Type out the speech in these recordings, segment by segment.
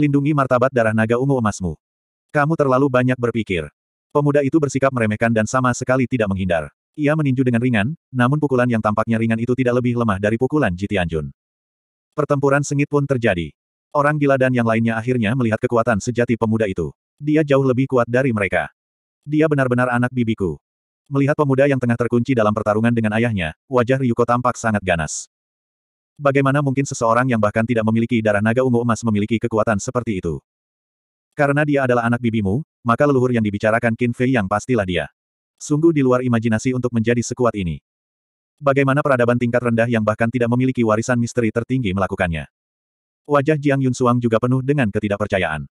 lindungi martabat darah naga ungu emasmu. Kamu terlalu banyak berpikir. Pemuda itu bersikap meremehkan dan sama sekali tidak menghindar. Ia meninju dengan ringan, namun pukulan yang tampaknya ringan itu tidak lebih lemah dari pukulan Jitianjun. Pertempuran sengit pun terjadi. Orang gila dan yang lainnya akhirnya melihat kekuatan sejati pemuda itu. Dia jauh lebih kuat dari mereka. Dia benar-benar anak bibiku. Melihat pemuda yang tengah terkunci dalam pertarungan dengan ayahnya, wajah Ryuko tampak sangat ganas. Bagaimana mungkin seseorang yang bahkan tidak memiliki darah naga ungu emas memiliki kekuatan seperti itu? Karena dia adalah anak bibimu, maka leluhur yang dibicarakan Qin Fei yang pastilah dia. Sungguh di luar imajinasi untuk menjadi sekuat ini. Bagaimana peradaban tingkat rendah yang bahkan tidak memiliki warisan misteri tertinggi melakukannya? Wajah Jiang Yun Yunsuang juga penuh dengan ketidakpercayaan.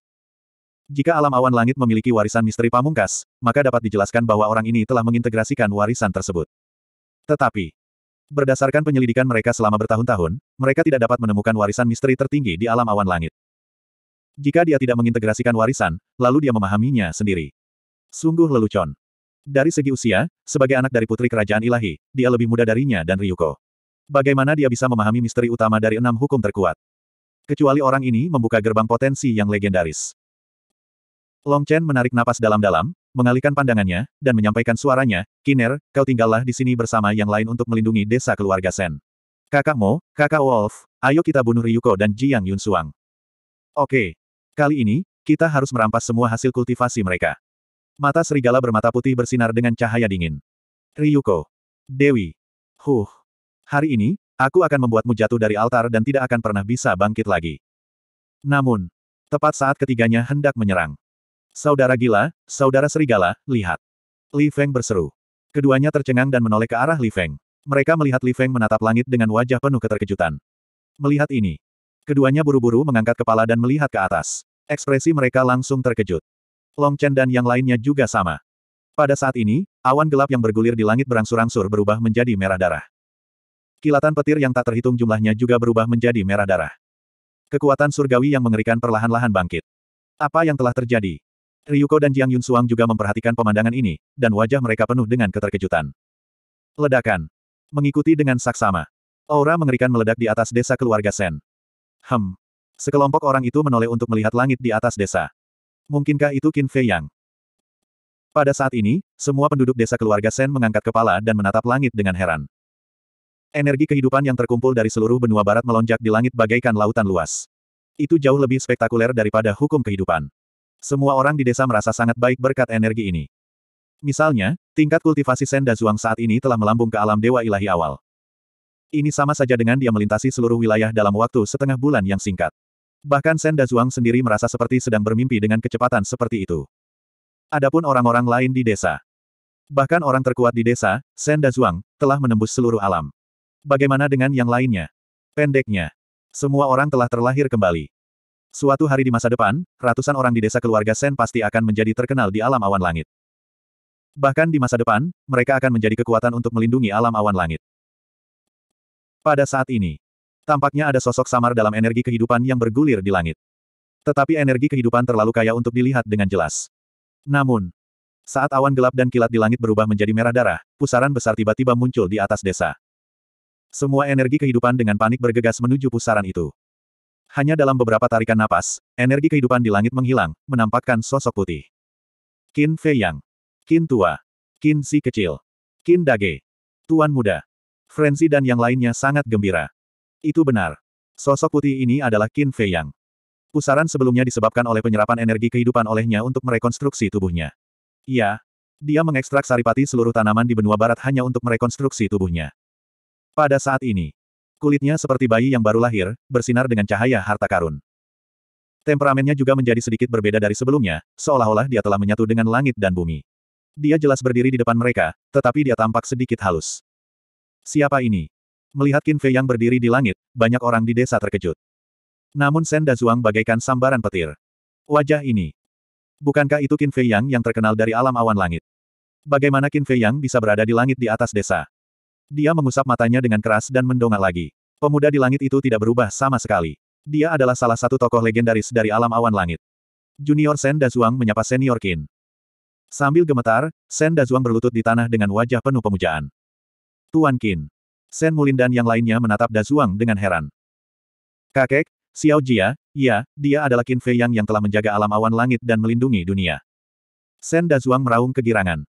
Jika alam awan langit memiliki warisan misteri pamungkas, maka dapat dijelaskan bahwa orang ini telah mengintegrasikan warisan tersebut. Tetapi, Berdasarkan penyelidikan mereka selama bertahun-tahun, mereka tidak dapat menemukan warisan misteri tertinggi di alam awan langit. Jika dia tidak mengintegrasikan warisan, lalu dia memahaminya sendiri. Sungguh lelucon. Dari segi usia, sebagai anak dari putri kerajaan ilahi, dia lebih muda darinya dan Ryuko. Bagaimana dia bisa memahami misteri utama dari enam hukum terkuat? Kecuali orang ini membuka gerbang potensi yang legendaris. Long Chen menarik napas dalam-dalam, mengalihkan pandangannya, dan menyampaikan suaranya, Kiner, kau tinggallah di sini bersama yang lain untuk melindungi desa keluarga Sen. Kakak Mo, kakak Wolf, ayo kita bunuh Ryuko dan Jiang Yun Suang. Oke. Kali ini, kita harus merampas semua hasil kultivasi mereka. Mata serigala bermata putih bersinar dengan cahaya dingin. Ryuko. Dewi. Huh. Hari ini, aku akan membuatmu jatuh dari altar dan tidak akan pernah bisa bangkit lagi. Namun, tepat saat ketiganya hendak menyerang, Saudara gila, saudara serigala, lihat. Li Feng berseru. Keduanya tercengang dan menoleh ke arah Li Feng. Mereka melihat Li Feng menatap langit dengan wajah penuh keterkejutan. Melihat ini, keduanya buru-buru mengangkat kepala dan melihat ke atas. Ekspresi mereka langsung terkejut. Long Chen dan yang lainnya juga sama. Pada saat ini, awan gelap yang bergulir di langit berangsur-angsur berubah menjadi merah darah. Kilatan petir yang tak terhitung jumlahnya juga berubah menjadi merah darah. Kekuatan surgawi yang mengerikan perlahan-lahan bangkit. Apa yang telah terjadi? Ryuko dan Jiang Yun Suang juga memperhatikan pemandangan ini, dan wajah mereka penuh dengan keterkejutan. Ledakan. Mengikuti dengan saksama. Aura mengerikan meledak di atas desa keluarga Sen. Hem. Sekelompok orang itu menoleh untuk melihat langit di atas desa. Mungkinkah itu Qin Fei Yang? Pada saat ini, semua penduduk desa keluarga Sen mengangkat kepala dan menatap langit dengan heran. Energi kehidupan yang terkumpul dari seluruh benua barat melonjak di langit bagaikan lautan luas. Itu jauh lebih spektakuler daripada hukum kehidupan. Semua orang di desa merasa sangat baik berkat energi ini. Misalnya, tingkat kultivasi Da Zhuang saat ini telah melambung ke alam Dewa Ilahi awal. Ini sama saja dengan dia melintasi seluruh wilayah dalam waktu setengah bulan yang singkat. Bahkan Da Zhuang sendiri merasa seperti sedang bermimpi dengan kecepatan seperti itu. Adapun orang-orang lain di desa. Bahkan orang terkuat di desa, Da Zhuang, telah menembus seluruh alam. Bagaimana dengan yang lainnya? Pendeknya, semua orang telah terlahir kembali. Suatu hari di masa depan, ratusan orang di desa keluarga Sen pasti akan menjadi terkenal di alam awan langit. Bahkan di masa depan, mereka akan menjadi kekuatan untuk melindungi alam awan langit. Pada saat ini, tampaknya ada sosok samar dalam energi kehidupan yang bergulir di langit. Tetapi energi kehidupan terlalu kaya untuk dilihat dengan jelas. Namun, saat awan gelap dan kilat di langit berubah menjadi merah darah, pusaran besar tiba-tiba muncul di atas desa. Semua energi kehidupan dengan panik bergegas menuju pusaran itu. Hanya dalam beberapa tarikan napas, energi kehidupan di langit menghilang, menampakkan sosok putih. Qin Fei Yang. Qin Tua. Qin Si Kecil. Qin Dage. Tuan Muda. Frenzy dan yang lainnya sangat gembira. Itu benar. Sosok putih ini adalah Qin Fei Yang. Pusaran sebelumnya disebabkan oleh penyerapan energi kehidupan olehnya untuk merekonstruksi tubuhnya. Iya, dia mengekstrak saripati seluruh tanaman di benua barat hanya untuk merekonstruksi tubuhnya. Pada saat ini, Kulitnya seperti bayi yang baru lahir, bersinar dengan cahaya harta karun. Temperamennya juga menjadi sedikit berbeda dari sebelumnya, seolah-olah dia telah menyatu dengan langit dan bumi. Dia jelas berdiri di depan mereka, tetapi dia tampak sedikit halus. Siapa ini? Melihat Qin Fei yang berdiri di langit, banyak orang di desa terkejut. Namun Sen Zhuang bagaikan sambaran petir. Wajah ini. Bukankah itu Qin Fei Yang yang terkenal dari alam awan langit? Bagaimana Qin Fei Yang bisa berada di langit di atas desa? Dia mengusap matanya dengan keras dan mendongak lagi. Pemuda di langit itu tidak berubah sama sekali. Dia adalah salah satu tokoh legendaris dari alam awan langit. Junior Sen Dazuang menyapa Senior Qin. Sambil gemetar, Sen Dazuang berlutut di tanah dengan wajah penuh pemujaan. Tuan Qin. Sen Mulin dan yang lainnya menatap Dazuang dengan heran. Kakek, Xiao Jia, ya, dia adalah Qin Fei Yang yang telah menjaga alam awan langit dan melindungi dunia. Sen Dazuang meraung kegirangan.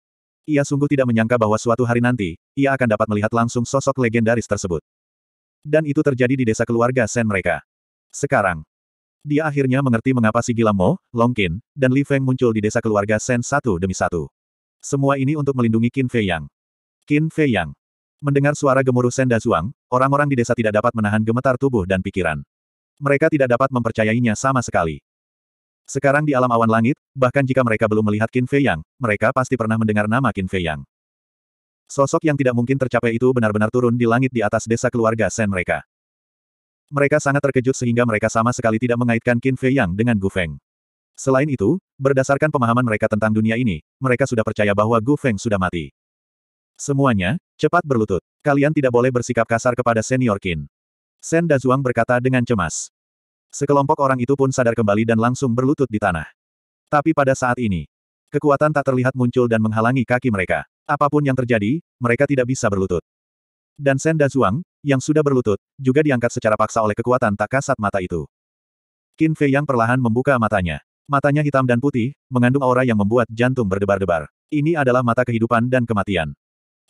Ia sungguh tidak menyangka bahwa suatu hari nanti, ia akan dapat melihat langsung sosok legendaris tersebut. Dan itu terjadi di desa keluarga Sen mereka. Sekarang, dia akhirnya mengerti mengapa si Gila Mo, Long Qin, dan Li Feng muncul di desa keluarga Sen satu demi satu. Semua ini untuk melindungi Qin Fei Yang. Qin Fei Yang. Mendengar suara gemuruh Sen Dazuang, orang-orang di desa tidak dapat menahan gemetar tubuh dan pikiran. Mereka tidak dapat mempercayainya sama sekali. Sekarang di alam awan langit, bahkan jika mereka belum melihat Qin Fei Yang, mereka pasti pernah mendengar nama Qin Fei Yang. Sosok yang tidak mungkin tercapai itu benar-benar turun di langit di atas desa keluarga Sen mereka. Mereka sangat terkejut sehingga mereka sama sekali tidak mengaitkan Qin Fei Yang dengan Gu Feng. Selain itu, berdasarkan pemahaman mereka tentang dunia ini, mereka sudah percaya bahwa Gu Feng sudah mati. Semuanya, cepat berlutut. Kalian tidak boleh bersikap kasar kepada senior Qin. Sen Dazuang berkata dengan cemas. Sekelompok orang itu pun sadar kembali dan langsung berlutut di tanah. Tapi pada saat ini, kekuatan tak terlihat muncul dan menghalangi kaki mereka. Apapun yang terjadi, mereka tidak bisa berlutut. Dan Da Zhuang, yang sudah berlutut, juga diangkat secara paksa oleh kekuatan tak kasat mata itu. Qin Fei yang perlahan membuka matanya. Matanya hitam dan putih, mengandung aura yang membuat jantung berdebar-debar. Ini adalah mata kehidupan dan kematian.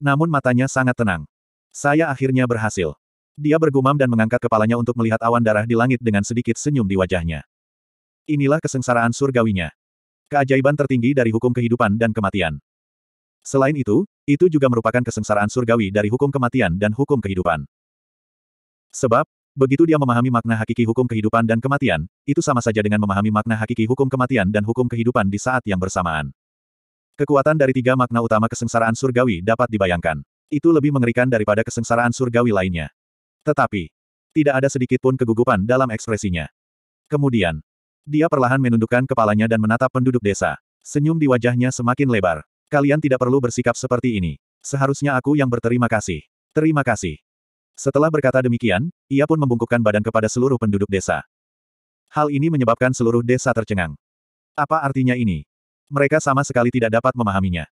Namun matanya sangat tenang. Saya akhirnya berhasil. Dia bergumam dan mengangkat kepalanya untuk melihat awan darah di langit dengan sedikit senyum di wajahnya. Inilah kesengsaraan surgawinya. Keajaiban tertinggi dari hukum kehidupan dan kematian. Selain itu, itu juga merupakan kesengsaraan surgawi dari hukum kematian dan hukum kehidupan. Sebab, begitu dia memahami makna hakiki hukum kehidupan dan kematian, itu sama saja dengan memahami makna hakiki hukum kematian dan hukum kehidupan di saat yang bersamaan. Kekuatan dari tiga makna utama kesengsaraan surgawi dapat dibayangkan. Itu lebih mengerikan daripada kesengsaraan surgawi lainnya. Tetapi, tidak ada sedikit pun kegugupan dalam ekspresinya. Kemudian, dia perlahan menundukkan kepalanya dan menatap penduduk desa. Senyum di wajahnya semakin lebar. Kalian tidak perlu bersikap seperti ini. Seharusnya aku yang berterima kasih. Terima kasih. Setelah berkata demikian, ia pun membungkukkan badan kepada seluruh penduduk desa. Hal ini menyebabkan seluruh desa tercengang. Apa artinya ini? Mereka sama sekali tidak dapat memahaminya.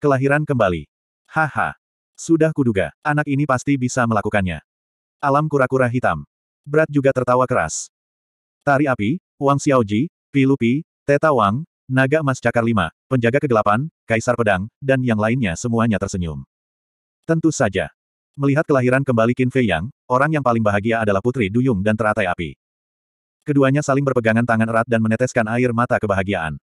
Kelahiran kembali. Haha. Sudah kuduga, anak ini pasti bisa melakukannya. Alam kura-kura hitam. Berat juga tertawa keras. Tari api, Wang Xiaoji, Pilupi, Teta Wang, Naga Emas Cakar Lima, Penjaga Kegelapan, Kaisar Pedang, dan yang lainnya semuanya tersenyum. Tentu saja. Melihat kelahiran kembali Qin Fei Yang, orang yang paling bahagia adalah Putri Duyung dan teratai api. Keduanya saling berpegangan tangan erat dan meneteskan air mata kebahagiaan.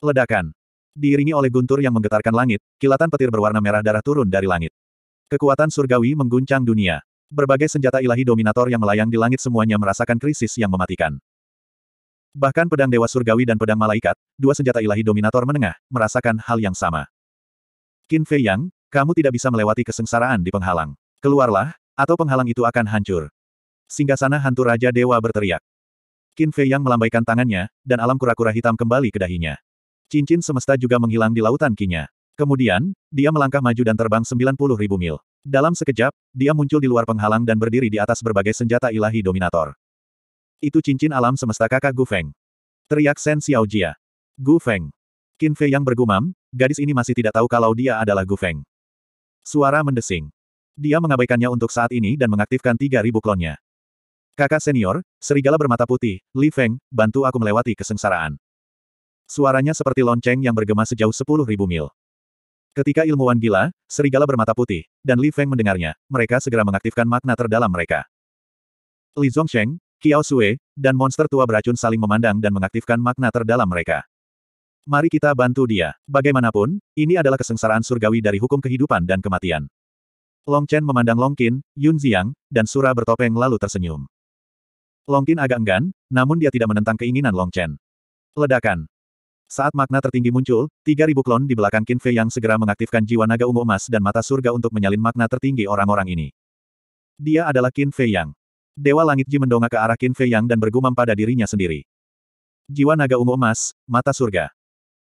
Ledakan. Diiringi oleh guntur yang menggetarkan langit, kilatan petir berwarna merah darah turun dari langit. Kekuatan surgawi mengguncang dunia. Berbagai senjata ilahi dominator yang melayang di langit semuanya merasakan krisis yang mematikan. Bahkan pedang Dewa Surgawi dan pedang Malaikat, dua senjata ilahi dominator menengah, merasakan hal yang sama. Qin Fei Yang, kamu tidak bisa melewati kesengsaraan di penghalang. Keluarlah, atau penghalang itu akan hancur. Singgah sana hantu Raja Dewa berteriak. Qin Fei Yang melambaikan tangannya, dan alam kura-kura hitam kembali ke dahinya. Cincin semesta juga menghilang di lautan kinya. Kemudian, dia melangkah maju dan terbang 90.000 mil. Dalam sekejap, dia muncul di luar penghalang dan berdiri di atas berbagai senjata ilahi dominator. Itu cincin alam semesta kakak Gu Feng. Teriak Shen Jia. Gu Feng. Qin Fei yang bergumam, gadis ini masih tidak tahu kalau dia adalah Gu Feng. Suara mendesing. Dia mengabaikannya untuk saat ini dan mengaktifkan 3000 klonnya. Kakak senior, serigala bermata putih, Li Feng, bantu aku melewati kesengsaraan. Suaranya seperti lonceng yang bergema sejauh 10.000 mil. Ketika ilmuwan gila, serigala bermata putih, dan Li Feng mendengarnya, mereka segera mengaktifkan makna terdalam mereka. Li Zhongsheng, Qiao Sui, dan monster tua beracun saling memandang dan mengaktifkan makna terdalam mereka. Mari kita bantu dia. Bagaimanapun, ini adalah kesengsaraan surgawi dari hukum kehidupan dan kematian. Long Chen memandang Long Qin, Yun Ziang, dan Sura bertopeng lalu tersenyum. Long Qin agak enggan, namun dia tidak menentang keinginan Long Chen. Ledakan. Saat makna tertinggi muncul, 3000 klon di belakang Qin Fei yang segera mengaktifkan jiwa naga ungu emas dan mata surga untuk menyalin makna tertinggi orang-orang ini. Dia adalah Qin Fei Yang. Dewa Langit Ji mendongak ke arah Qin Fei Yang dan bergumam pada dirinya sendiri. Jiwa naga ungu emas, mata surga.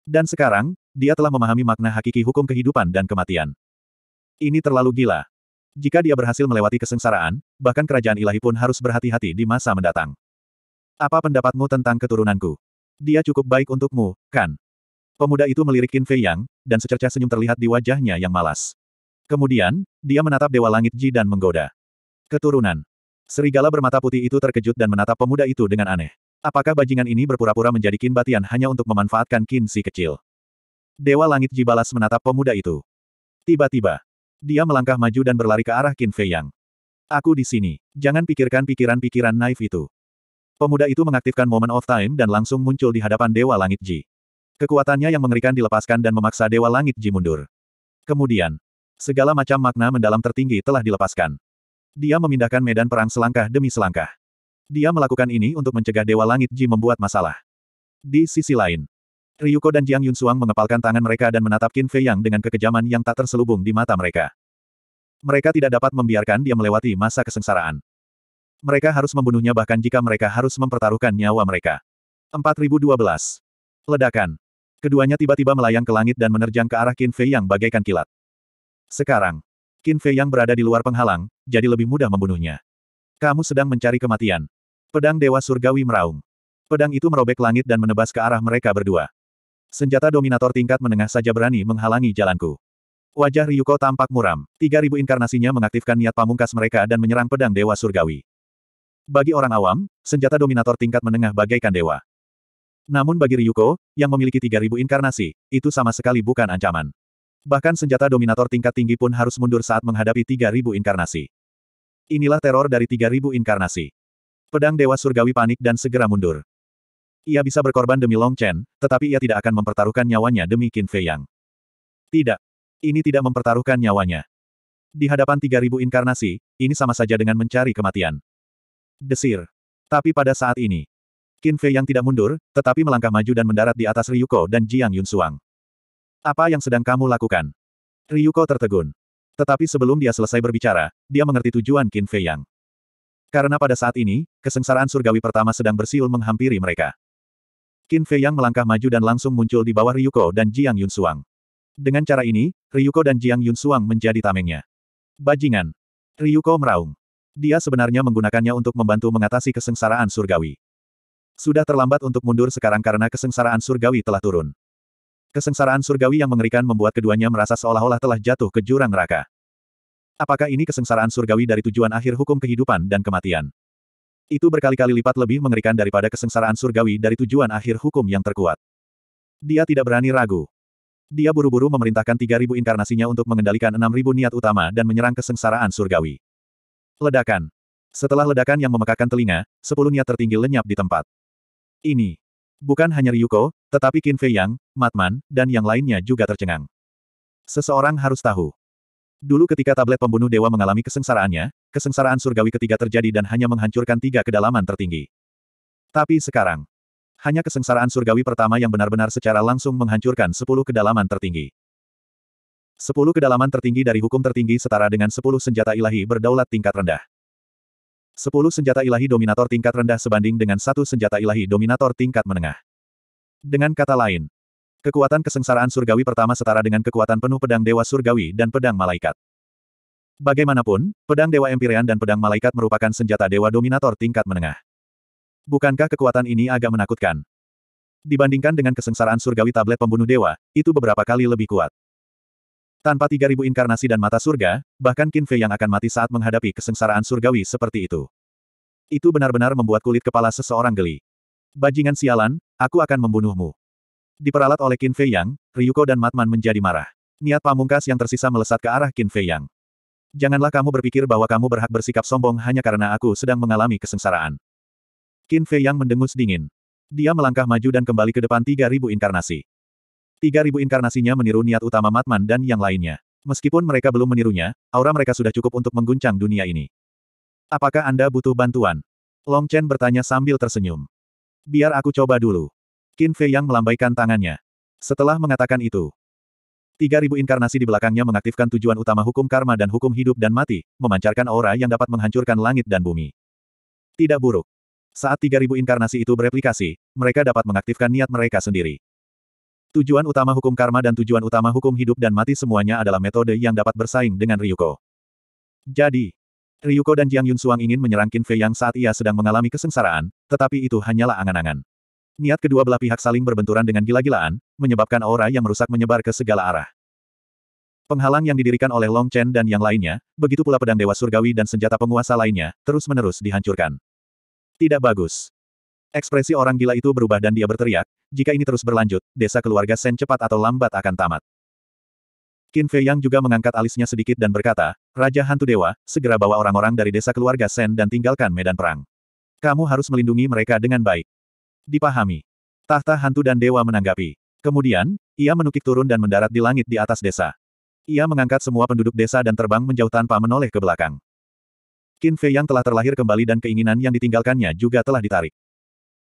Dan sekarang, dia telah memahami makna hakiki hukum kehidupan dan kematian. Ini terlalu gila. Jika dia berhasil melewati kesengsaraan, bahkan kerajaan ilahi pun harus berhati-hati di masa mendatang. Apa pendapatmu tentang keturunanku? Dia cukup baik untukmu, kan? Pemuda itu melirik Qin Fei Yang, dan secercah senyum terlihat di wajahnya yang malas. Kemudian, dia menatap Dewa Langit Ji dan menggoda. Keturunan. Serigala bermata putih itu terkejut dan menatap pemuda itu dengan aneh. Apakah bajingan ini berpura-pura menjadi Qin Batian hanya untuk memanfaatkan Qin si kecil? Dewa Langit Ji balas menatap pemuda itu. Tiba-tiba, dia melangkah maju dan berlari ke arah Qin Fei Yang. Aku di sini. Jangan pikirkan pikiran-pikiran naif itu. Pemuda itu mengaktifkan Momen of Time dan langsung muncul di hadapan Dewa Langit Ji. Kekuatannya yang mengerikan dilepaskan dan memaksa Dewa Langit Ji mundur. Kemudian, segala macam makna mendalam tertinggi telah dilepaskan. Dia memindahkan medan perang selangkah demi selangkah. Dia melakukan ini untuk mencegah Dewa Langit Ji membuat masalah. Di sisi lain, Ryuko dan Jiang Yun Yunsuang mengepalkan tangan mereka dan menatap Qin Fei Yang dengan kekejaman yang tak terselubung di mata mereka. Mereka tidak dapat membiarkan dia melewati masa kesengsaraan. Mereka harus membunuhnya bahkan jika mereka harus mempertaruhkan nyawa mereka. 4012. Ledakan. Keduanya tiba-tiba melayang ke langit dan menerjang ke arah Qin Fei yang bagaikan kilat. Sekarang, Qin Fei yang berada di luar penghalang, jadi lebih mudah membunuhnya. Kamu sedang mencari kematian. Pedang Dewa Surgawi meraung. Pedang itu merobek langit dan menebas ke arah mereka berdua. Senjata dominator tingkat menengah saja berani menghalangi jalanku. Wajah Ryuko tampak muram. 3000 inkarnasinya mengaktifkan niat pamungkas mereka dan menyerang pedang Dewa Surgawi. Bagi orang awam, senjata dominator tingkat menengah bagaikan dewa. Namun bagi Ryuko, yang memiliki 3000 inkarnasi, itu sama sekali bukan ancaman. Bahkan senjata dominator tingkat tinggi pun harus mundur saat menghadapi 3000 inkarnasi. Inilah teror dari 3000 inkarnasi. Pedang Dewa Surgawi panik dan segera mundur. Ia bisa berkorban demi Long Chen, tetapi ia tidak akan mempertaruhkan nyawanya demi Qin Fei Yang. Tidak. Ini tidak mempertaruhkan nyawanya. Di hadapan 3000 inkarnasi, ini sama saja dengan mencari kematian. Desir. Tapi pada saat ini, Qin Fei yang tidak mundur, tetapi melangkah maju dan mendarat di atas Ryuko dan Jiang Yun Suang. Apa yang sedang kamu lakukan? Ryuko tertegun. Tetapi sebelum dia selesai berbicara, dia mengerti tujuan Qin Fei Yang. Karena pada saat ini, kesengsaraan surgawi pertama sedang bersiul menghampiri mereka. Qin Fei Yang melangkah maju dan langsung muncul di bawah Ryuko dan Jiang Yun Suang. Dengan cara ini, Ryuko dan Jiang Yun Suang menjadi tamengnya. Bajingan. Ryuko meraung. Dia sebenarnya menggunakannya untuk membantu mengatasi kesengsaraan surgawi. Sudah terlambat untuk mundur sekarang karena kesengsaraan surgawi telah turun. Kesengsaraan surgawi yang mengerikan membuat keduanya merasa seolah-olah telah jatuh ke jurang neraka. Apakah ini kesengsaraan surgawi dari tujuan akhir hukum kehidupan dan kematian? Itu berkali-kali lipat lebih mengerikan daripada kesengsaraan surgawi dari tujuan akhir hukum yang terkuat. Dia tidak berani ragu. Dia buru-buru memerintahkan 3.000 inkarnasinya untuk mengendalikan 6.000 niat utama dan menyerang kesengsaraan surgawi. Ledakan. Setelah ledakan yang memekakan telinga, sepuluhnya tertinggi lenyap di tempat. Ini. Bukan hanya Ryuko, tetapi Qin Fei Yang, Matman, dan yang lainnya juga tercengang. Seseorang harus tahu. Dulu ketika tablet pembunuh dewa mengalami kesengsaraannya, kesengsaraan surgawi ketiga terjadi dan hanya menghancurkan tiga kedalaman tertinggi. Tapi sekarang, hanya kesengsaraan surgawi pertama yang benar-benar secara langsung menghancurkan sepuluh kedalaman tertinggi. Sepuluh kedalaman tertinggi dari hukum tertinggi setara dengan sepuluh senjata ilahi berdaulat tingkat rendah. Sepuluh senjata ilahi dominator tingkat rendah sebanding dengan satu senjata ilahi dominator tingkat menengah. Dengan kata lain, kekuatan kesengsaraan surgawi pertama setara dengan kekuatan penuh pedang dewa surgawi dan pedang malaikat. Bagaimanapun, pedang dewa Empyrean dan pedang malaikat merupakan senjata dewa dominator tingkat menengah. Bukankah kekuatan ini agak menakutkan? Dibandingkan dengan kesengsaraan surgawi tablet pembunuh dewa, itu beberapa kali lebih kuat. Tanpa 3000 inkarnasi dan mata surga, bahkan Qin Fei yang akan mati saat menghadapi kesengsaraan surgawi seperti itu. Itu benar-benar membuat kulit kepala seseorang geli. Bajingan sialan, aku akan membunuhmu. Diperalat oleh Qin Fei Yang, Ryuko dan Matman menjadi marah. Niat pamungkas yang tersisa melesat ke arah Qin Fei Yang. Janganlah kamu berpikir bahwa kamu berhak bersikap sombong hanya karena aku sedang mengalami kesengsaraan. Qin Fei Yang mendengus dingin. Dia melangkah maju dan kembali ke depan 3000 inkarnasi. Tiga ribu inkarnasinya meniru niat utama Matman dan yang lainnya. Meskipun mereka belum menirunya, aura mereka sudah cukup untuk mengguncang dunia ini. Apakah Anda butuh bantuan? Long Chen bertanya sambil tersenyum. Biar aku coba dulu. Qin Fei yang melambaikan tangannya. Setelah mengatakan itu, tiga ribu inkarnasi di belakangnya mengaktifkan tujuan utama hukum karma dan hukum hidup dan mati, memancarkan aura yang dapat menghancurkan langit dan bumi. Tidak buruk. Saat tiga ribu inkarnasi itu bereplikasi, mereka dapat mengaktifkan niat mereka sendiri. Tujuan utama hukum karma dan tujuan utama hukum hidup dan mati semuanya adalah metode yang dapat bersaing dengan Ryuko. Jadi, Ryuko dan Jiang Yun Yunsuang ingin menyerang Qin Fei Yang saat ia sedang mengalami kesengsaraan, tetapi itu hanyalah angan-angan. Niat kedua belah pihak saling berbenturan dengan gila-gilaan, menyebabkan aura yang merusak menyebar ke segala arah. Penghalang yang didirikan oleh Long Chen dan yang lainnya, begitu pula pedang Dewa Surgawi dan senjata penguasa lainnya, terus-menerus dihancurkan. Tidak bagus. Ekspresi orang gila itu berubah dan dia berteriak, jika ini terus berlanjut, desa keluarga Sen cepat atau lambat akan tamat. Qin Fei Yang juga mengangkat alisnya sedikit dan berkata, Raja Hantu Dewa, segera bawa orang-orang dari desa keluarga Sen dan tinggalkan medan perang. Kamu harus melindungi mereka dengan baik. Dipahami. Tahta Hantu dan Dewa menanggapi. Kemudian, ia menukik turun dan mendarat di langit di atas desa. Ia mengangkat semua penduduk desa dan terbang menjauh tanpa menoleh ke belakang. Qin Fei yang telah terlahir kembali dan keinginan yang ditinggalkannya juga telah ditarik.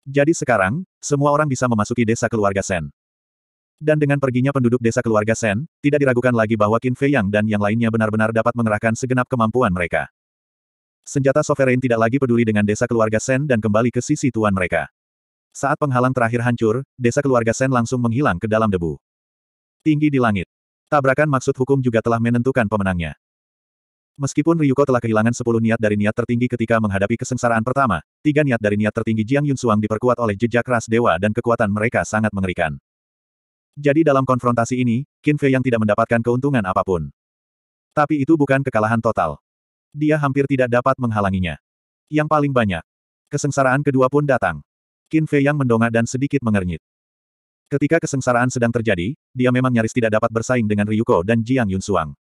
Jadi sekarang, semua orang bisa memasuki desa keluarga Sen. Dan dengan perginya penduduk desa keluarga Sen, tidak diragukan lagi bahwa Qin Fei Yang dan yang lainnya benar-benar dapat mengerahkan segenap kemampuan mereka. Senjata Sovereign tidak lagi peduli dengan desa keluarga Sen dan kembali ke sisi tuan mereka. Saat penghalang terakhir hancur, desa keluarga Sen langsung menghilang ke dalam debu. Tinggi di langit. Tabrakan maksud hukum juga telah menentukan pemenangnya. Meskipun Ryuko telah kehilangan sepuluh niat dari niat tertinggi ketika menghadapi kesengsaraan pertama, tiga niat dari niat tertinggi Jiang Yun Yunsuang diperkuat oleh jejak ras dewa dan kekuatan mereka sangat mengerikan. Jadi dalam konfrontasi ini, Qin Fei yang tidak mendapatkan keuntungan apapun. Tapi itu bukan kekalahan total. Dia hampir tidak dapat menghalanginya. Yang paling banyak, kesengsaraan kedua pun datang. Qin Fei yang mendongak dan sedikit mengernyit. Ketika kesengsaraan sedang terjadi, dia memang nyaris tidak dapat bersaing dengan Ryuko dan Jiang Yun Yunsuang.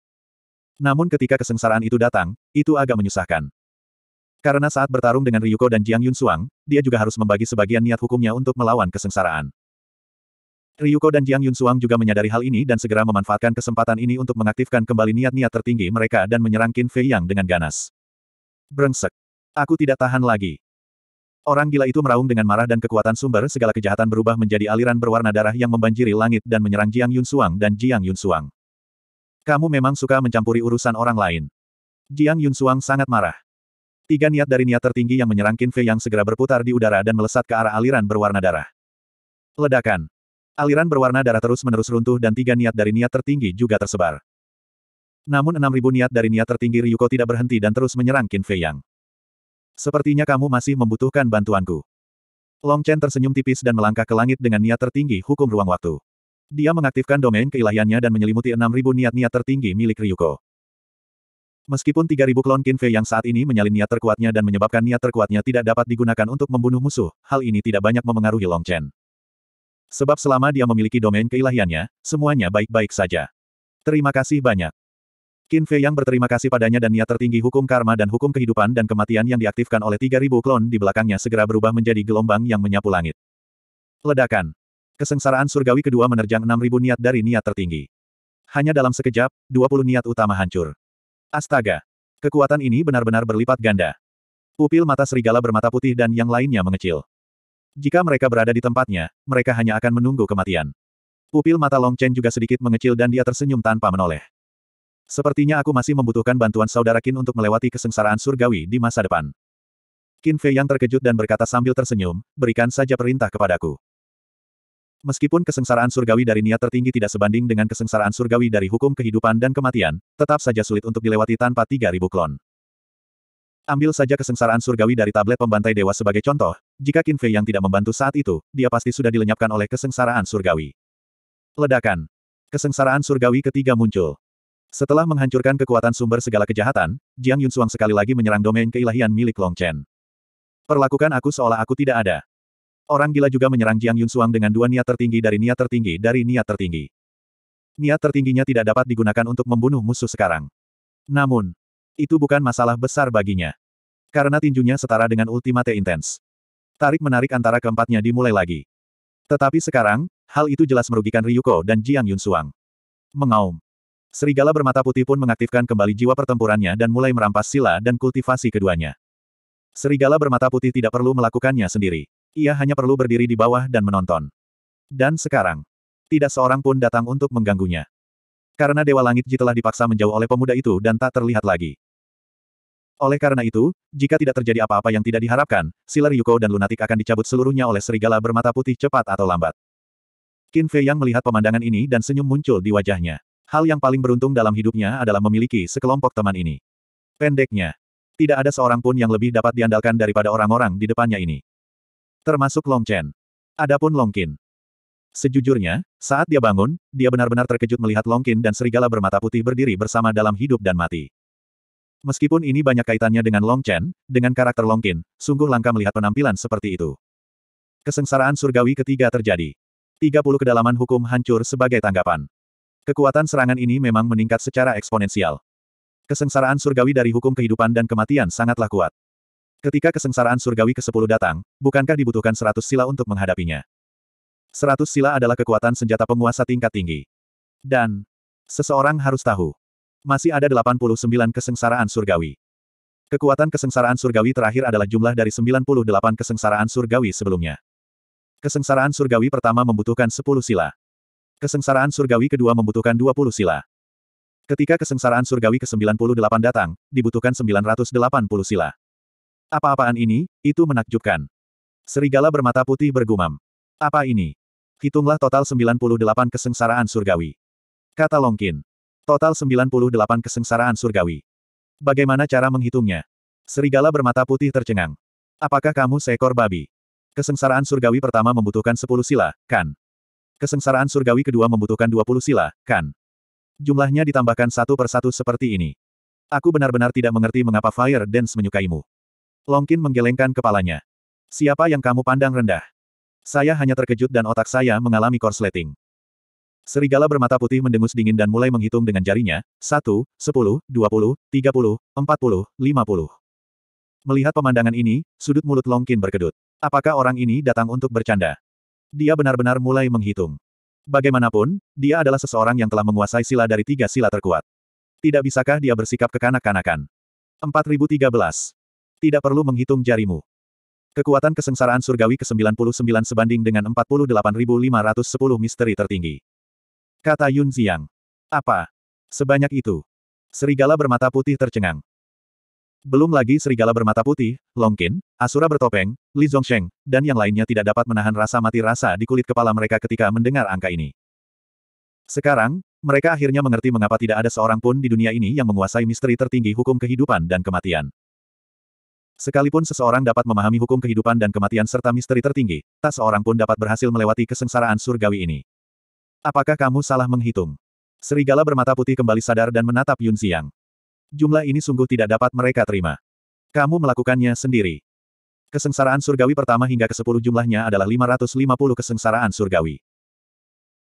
Namun ketika kesengsaraan itu datang, itu agak menyusahkan. Karena saat bertarung dengan Ryuko dan Jiang Yun Yunsuang, dia juga harus membagi sebagian niat hukumnya untuk melawan kesengsaraan. Ryuko dan Jiang Yun Yunsuang juga menyadari hal ini dan segera memanfaatkan kesempatan ini untuk mengaktifkan kembali niat-niat tertinggi mereka dan menyerang Qin Fei Yang dengan ganas. Brengsek. Aku tidak tahan lagi. Orang gila itu meraung dengan marah dan kekuatan sumber segala kejahatan berubah menjadi aliran berwarna darah yang membanjiri langit dan menyerang Jiang Yun Yunsuang dan Jiang Yun Yunsuang. Kamu memang suka mencampuri urusan orang lain. Jiang Yunsuang sangat marah. Tiga niat dari niat tertinggi yang menyerang Qin Fei yang segera berputar di udara dan melesat ke arah aliran berwarna darah. Ledakan. Aliran berwarna darah terus-menerus runtuh dan tiga niat dari niat tertinggi juga tersebar. Namun enam ribu niat dari niat tertinggi Ryuko tidak berhenti dan terus menyerang Qin Fei Yang. Sepertinya kamu masih membutuhkan bantuanku. Long Chen tersenyum tipis dan melangkah ke langit dengan niat tertinggi hukum ruang waktu. Dia mengaktifkan domain keilahiannya dan menyelimuti 6.000 niat-niat tertinggi milik Ryuko. Meskipun 3.000 klon Kinfe yang saat ini menyalin niat terkuatnya dan menyebabkan niat terkuatnya tidak dapat digunakan untuk membunuh musuh, hal ini tidak banyak memengaruhi Long Chen. Sebab selama dia memiliki domain keilahiannya, semuanya baik-baik saja. Terima kasih banyak. Qin Fei yang berterima kasih padanya dan niat tertinggi hukum karma dan hukum kehidupan dan kematian yang diaktifkan oleh 3.000 klon di belakangnya segera berubah menjadi gelombang yang menyapu langit. Ledakan. Kesengsaraan surgawi kedua menerjang 6.000 niat dari niat tertinggi. Hanya dalam sekejap, 20 niat utama hancur. Astaga! Kekuatan ini benar-benar berlipat ganda. Pupil mata serigala bermata putih dan yang lainnya mengecil. Jika mereka berada di tempatnya, mereka hanya akan menunggu kematian. Pupil mata Long Chen juga sedikit mengecil dan dia tersenyum tanpa menoleh. Sepertinya aku masih membutuhkan bantuan saudara Qin untuk melewati kesengsaraan surgawi di masa depan. Qin Fei yang terkejut dan berkata sambil tersenyum, berikan saja perintah kepadaku. Meskipun kesengsaraan surgawi dari niat tertinggi tidak sebanding dengan kesengsaraan surgawi dari hukum kehidupan dan kematian, tetap saja sulit untuk dilewati tanpa 3000 klon. Ambil saja kesengsaraan surgawi dari tablet pembantai dewa sebagai contoh, jika Qin Fei yang tidak membantu saat itu, dia pasti sudah dilenyapkan oleh kesengsaraan surgawi. Ledakan. Kesengsaraan surgawi ketiga muncul. Setelah menghancurkan kekuatan sumber segala kejahatan, Jiang Yunsuang sekali lagi menyerang domain keilahian milik Long Chen. Perlakukan aku seolah aku tidak ada. Orang gila juga menyerang Jiang Yun Yunsuang dengan dua niat tertinggi dari niat tertinggi dari niat tertinggi. Niat tertingginya tidak dapat digunakan untuk membunuh musuh sekarang. Namun, itu bukan masalah besar baginya. Karena tinjunya setara dengan Ultimate Intense. Tarik-menarik antara keempatnya dimulai lagi. Tetapi sekarang, hal itu jelas merugikan Ryuko dan Jiang Yun Yunsuang. Mengaum. Serigala bermata putih pun mengaktifkan kembali jiwa pertempurannya dan mulai merampas sila dan kultivasi keduanya. Serigala bermata putih tidak perlu melakukannya sendiri. Ia hanya perlu berdiri di bawah dan menonton. Dan sekarang, tidak seorang pun datang untuk mengganggunya. Karena Dewa Langit Ji telah dipaksa menjauh oleh pemuda itu dan tak terlihat lagi. Oleh karena itu, jika tidak terjadi apa-apa yang tidak diharapkan, Siler Yuko dan Lunatik akan dicabut seluruhnya oleh serigala bermata putih cepat atau lambat. Qin Fei yang melihat pemandangan ini dan senyum muncul di wajahnya. Hal yang paling beruntung dalam hidupnya adalah memiliki sekelompok teman ini. Pendeknya, tidak ada seorang pun yang lebih dapat diandalkan daripada orang-orang di depannya ini. Termasuk Long Chen. Adapun Long Qin. Sejujurnya, saat dia bangun, dia benar-benar terkejut melihat Long Qin dan serigala bermata putih berdiri bersama dalam hidup dan mati. Meskipun ini banyak kaitannya dengan Long Chen, dengan karakter Long Qin, sungguh langka melihat penampilan seperti itu. Kesengsaraan surgawi ketiga terjadi. 30 kedalaman hukum hancur sebagai tanggapan. Kekuatan serangan ini memang meningkat secara eksponensial. Kesengsaraan surgawi dari hukum kehidupan dan kematian sangatlah kuat. Ketika kesengsaraan surgawi ke-10 datang, bukankah dibutuhkan 100 sila untuk menghadapinya? 100 sila adalah kekuatan senjata penguasa tingkat tinggi. Dan, seseorang harus tahu, masih ada 89 kesengsaraan surgawi. Kekuatan kesengsaraan surgawi terakhir adalah jumlah dari 98 kesengsaraan surgawi sebelumnya. Kesengsaraan surgawi pertama membutuhkan 10 sila. Kesengsaraan surgawi kedua membutuhkan 20 sila. Ketika kesengsaraan surgawi ke-98 datang, dibutuhkan 980 sila. Apa-apaan ini, itu menakjubkan. Serigala bermata putih bergumam. Apa ini? Hitunglah total 98 kesengsaraan surgawi. Kata Longkin. Total 98 kesengsaraan surgawi. Bagaimana cara menghitungnya? Serigala bermata putih tercengang. Apakah kamu seekor babi? Kesengsaraan surgawi pertama membutuhkan 10 sila, kan? Kesengsaraan surgawi kedua membutuhkan 20 sila, kan? Jumlahnya ditambahkan satu persatu seperti ini. Aku benar-benar tidak mengerti mengapa Fire Dance menyukaimu. Longkin menggelengkan kepalanya. Siapa yang kamu pandang rendah? Saya hanya terkejut dan otak saya mengalami korsleting. Serigala bermata putih mendengus dingin dan mulai menghitung dengan jarinya, 1, 10, 20, 30, 40, 50. Melihat pemandangan ini, sudut mulut Longkin berkedut. Apakah orang ini datang untuk bercanda? Dia benar-benar mulai menghitung. Bagaimanapun, dia adalah seseorang yang telah menguasai sila dari tiga sila terkuat. Tidak bisakah dia bersikap kekanak-kanakan? 4013. Tidak perlu menghitung jarimu. Kekuatan kesengsaraan surgawi ke-99 sebanding dengan 48.510 misteri tertinggi. Kata Yun Ziang. Apa? Sebanyak itu. Serigala bermata putih tercengang. Belum lagi serigala bermata putih, Longkin, Asura bertopeng, Li Zhongsheng, dan yang lainnya tidak dapat menahan rasa mati rasa di kulit kepala mereka ketika mendengar angka ini. Sekarang, mereka akhirnya mengerti mengapa tidak ada seorang pun di dunia ini yang menguasai misteri tertinggi hukum kehidupan dan kematian. Sekalipun seseorang dapat memahami hukum kehidupan dan kematian serta misteri tertinggi, tak seorang pun dapat berhasil melewati kesengsaraan surgawi ini. Apakah kamu salah menghitung? Serigala bermata putih kembali sadar dan menatap Yun Xiang. Jumlah ini sungguh tidak dapat mereka terima. Kamu melakukannya sendiri. Kesengsaraan surgawi pertama hingga ke-10 jumlahnya adalah 550 kesengsaraan surgawi.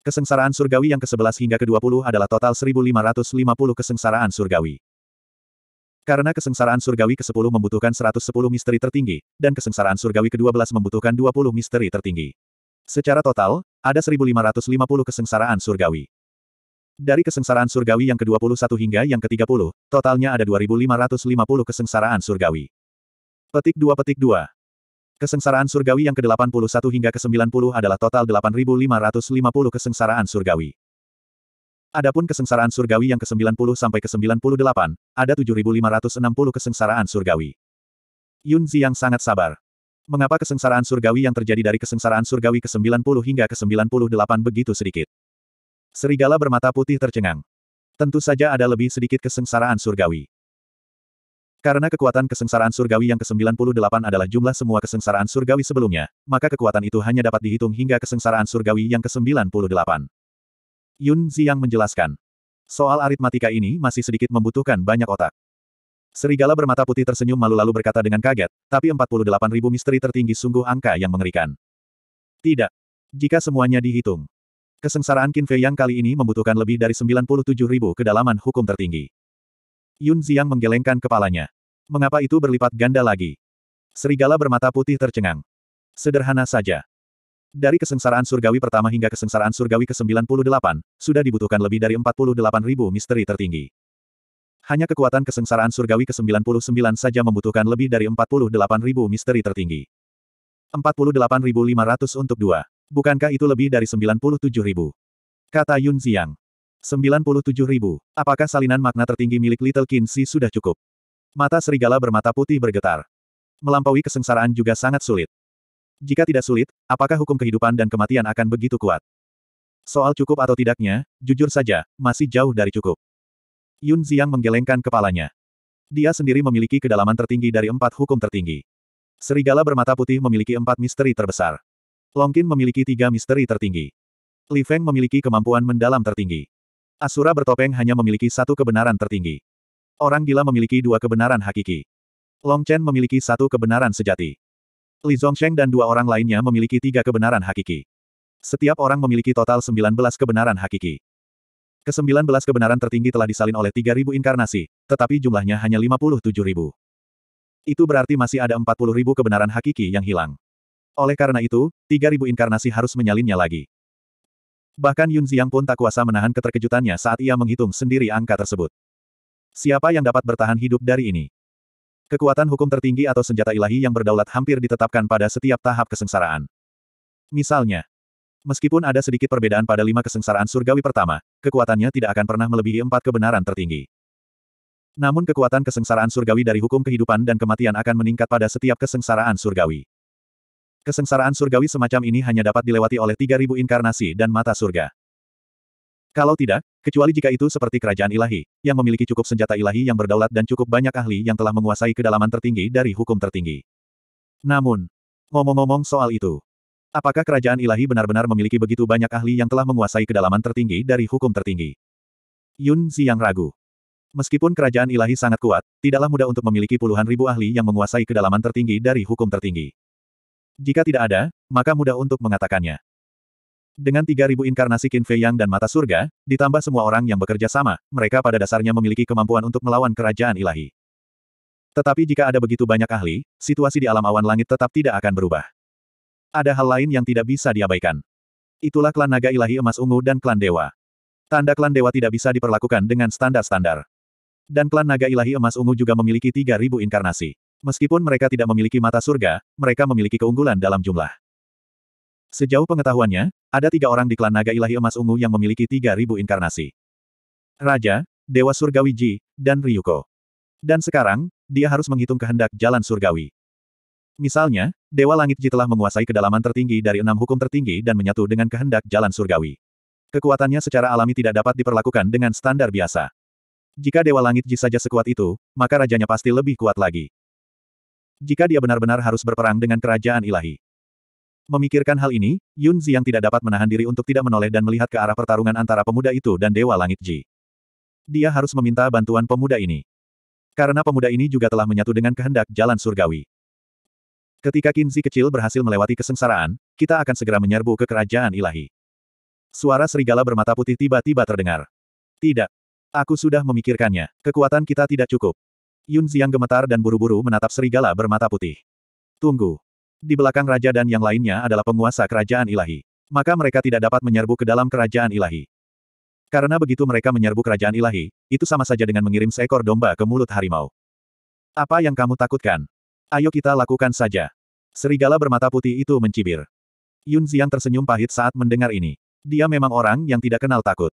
Kesengsaraan surgawi yang ke-11 hingga ke-20 adalah total 1550 kesengsaraan surgawi. Karena kesengsaraan surgawi ke-10 membutuhkan 110 misteri tertinggi, dan kesengsaraan surgawi ke-12 membutuhkan 20 misteri tertinggi. Secara total, ada 1550 kesengsaraan surgawi. Dari kesengsaraan surgawi yang ke-21 hingga yang ke-30, totalnya ada 2550 kesengsaraan surgawi. Petik 2 Petik 2 Kesengsaraan surgawi yang ke-81 hingga ke-90 adalah total 8550 kesengsaraan surgawi. Adapun kesengsaraan surgawi yang ke-90 sampai ke-98, ada 7560 kesengsaraan surgawi. Yun yang sangat sabar. Mengapa kesengsaraan surgawi yang terjadi dari kesengsaraan surgawi ke-90 hingga ke-98 begitu sedikit? Serigala bermata putih tercengang. Tentu saja ada lebih sedikit kesengsaraan surgawi. Karena kekuatan kesengsaraan surgawi yang ke-98 adalah jumlah semua kesengsaraan surgawi sebelumnya, maka kekuatan itu hanya dapat dihitung hingga kesengsaraan surgawi yang ke-98. Yun Ziyang menjelaskan. Soal aritmatika ini masih sedikit membutuhkan banyak otak. Serigala bermata putih tersenyum malu-lalu berkata dengan kaget, tapi 48 misteri tertinggi sungguh angka yang mengerikan. Tidak. Jika semuanya dihitung. Kesengsaraan Qin Fei yang kali ini membutuhkan lebih dari 97 ribu kedalaman hukum tertinggi. Yun Ziyang menggelengkan kepalanya. Mengapa itu berlipat ganda lagi? Serigala bermata putih tercengang. Sederhana saja. Dari kesengsaraan surgawi pertama hingga kesengsaraan surgawi ke-98, sudah dibutuhkan lebih dari 48 ribu misteri tertinggi. Hanya kekuatan kesengsaraan surgawi ke-99 saja membutuhkan lebih dari 48 ribu misteri tertinggi. 48.500 untuk dua. Bukankah itu lebih dari 97.000? Kata Yun Ziang. 97.000. Apakah salinan makna tertinggi milik Little Shi sudah cukup? Mata serigala bermata putih bergetar. Melampaui kesengsaraan juga sangat sulit. Jika tidak sulit, apakah hukum kehidupan dan kematian akan begitu kuat? Soal cukup atau tidaknya, jujur saja, masih jauh dari cukup. Yun Ziang menggelengkan kepalanya. Dia sendiri memiliki kedalaman tertinggi dari empat hukum tertinggi. Serigala bermata putih memiliki empat misteri terbesar. Longkin memiliki tiga misteri tertinggi. Li Feng memiliki kemampuan mendalam tertinggi. Asura bertopeng hanya memiliki satu kebenaran tertinggi. Orang gila memiliki dua kebenaran hakiki. Long Chen memiliki satu kebenaran sejati. Li Zhongsheng dan dua orang lainnya memiliki tiga kebenaran hakiki. Setiap orang memiliki total 19 kebenaran hakiki. Kesembilan belas kebenaran tertinggi telah disalin oleh tiga ribu inkarnasi, tetapi jumlahnya hanya lima puluh tujuh ribu. Itu berarti masih ada empat puluh ribu kebenaran hakiki yang hilang. Oleh karena itu, tiga ribu inkarnasi harus menyalinnya lagi. Bahkan Yun Ziyang pun tak kuasa menahan keterkejutannya saat ia menghitung sendiri angka tersebut. Siapa yang dapat bertahan hidup dari ini? Kekuatan hukum tertinggi atau senjata ilahi yang berdaulat hampir ditetapkan pada setiap tahap kesengsaraan. Misalnya, meskipun ada sedikit perbedaan pada lima kesengsaraan surgawi pertama, kekuatannya tidak akan pernah melebihi empat kebenaran tertinggi. Namun kekuatan kesengsaraan surgawi dari hukum kehidupan dan kematian akan meningkat pada setiap kesengsaraan surgawi. Kesengsaraan surgawi semacam ini hanya dapat dilewati oleh 3000 inkarnasi dan mata surga. Kalau tidak, kecuali jika itu seperti kerajaan ilahi, yang memiliki cukup senjata ilahi yang berdaulat dan cukup banyak ahli yang telah menguasai kedalaman tertinggi dari hukum tertinggi. Namun, ngomong-ngomong soal itu, apakah kerajaan ilahi benar-benar memiliki begitu banyak ahli yang telah menguasai kedalaman tertinggi dari hukum tertinggi? Yun Zi yang ragu. Meskipun kerajaan ilahi sangat kuat, tidaklah mudah untuk memiliki puluhan ribu ahli yang menguasai kedalaman tertinggi dari hukum tertinggi. Jika tidak ada, maka mudah untuk mengatakannya. Dengan 3.000 inkarnasi Qin Fei Yang dan Mata Surga, ditambah semua orang yang bekerja sama, mereka pada dasarnya memiliki kemampuan untuk melawan kerajaan ilahi. Tetapi jika ada begitu banyak ahli, situasi di alam awan langit tetap tidak akan berubah. Ada hal lain yang tidak bisa diabaikan. Itulah klan naga ilahi emas ungu dan klan dewa. Tanda klan dewa tidak bisa diperlakukan dengan standar-standar. Dan klan naga ilahi emas ungu juga memiliki 3.000 inkarnasi. Meskipun mereka tidak memiliki mata surga, mereka memiliki keunggulan dalam jumlah. Sejauh pengetahuannya, ada tiga orang di klan naga ilahi emas ungu yang memiliki tiga ribu inkarnasi. Raja, Dewa Surgawi Ji, dan Ryuko. Dan sekarang, dia harus menghitung kehendak jalan surgawi. Misalnya, Dewa Langit Ji telah menguasai kedalaman tertinggi dari enam hukum tertinggi dan menyatu dengan kehendak jalan surgawi. Kekuatannya secara alami tidak dapat diperlakukan dengan standar biasa. Jika Dewa Langit Ji saja sekuat itu, maka rajanya pasti lebih kuat lagi. Jika dia benar-benar harus berperang dengan kerajaan ilahi. Memikirkan hal ini, Yun Ziang tidak dapat menahan diri untuk tidak menoleh dan melihat ke arah pertarungan antara pemuda itu dan Dewa Langit Ji. Dia harus meminta bantuan pemuda ini. Karena pemuda ini juga telah menyatu dengan kehendak jalan surgawi. Ketika Kinzi kecil berhasil melewati kesengsaraan, kita akan segera menyerbu ke kerajaan ilahi. Suara serigala bermata putih tiba-tiba terdengar. Tidak. Aku sudah memikirkannya. Kekuatan kita tidak cukup. Yun Ziang gemetar dan buru-buru menatap serigala bermata putih. Tunggu. Di belakang raja dan yang lainnya adalah penguasa kerajaan ilahi. Maka mereka tidak dapat menyerbu ke dalam kerajaan ilahi. Karena begitu mereka menyerbu kerajaan ilahi, itu sama saja dengan mengirim seekor domba ke mulut harimau. Apa yang kamu takutkan? Ayo kita lakukan saja. Serigala bermata putih itu mencibir. Yun Ziang tersenyum pahit saat mendengar ini. Dia memang orang yang tidak kenal takut.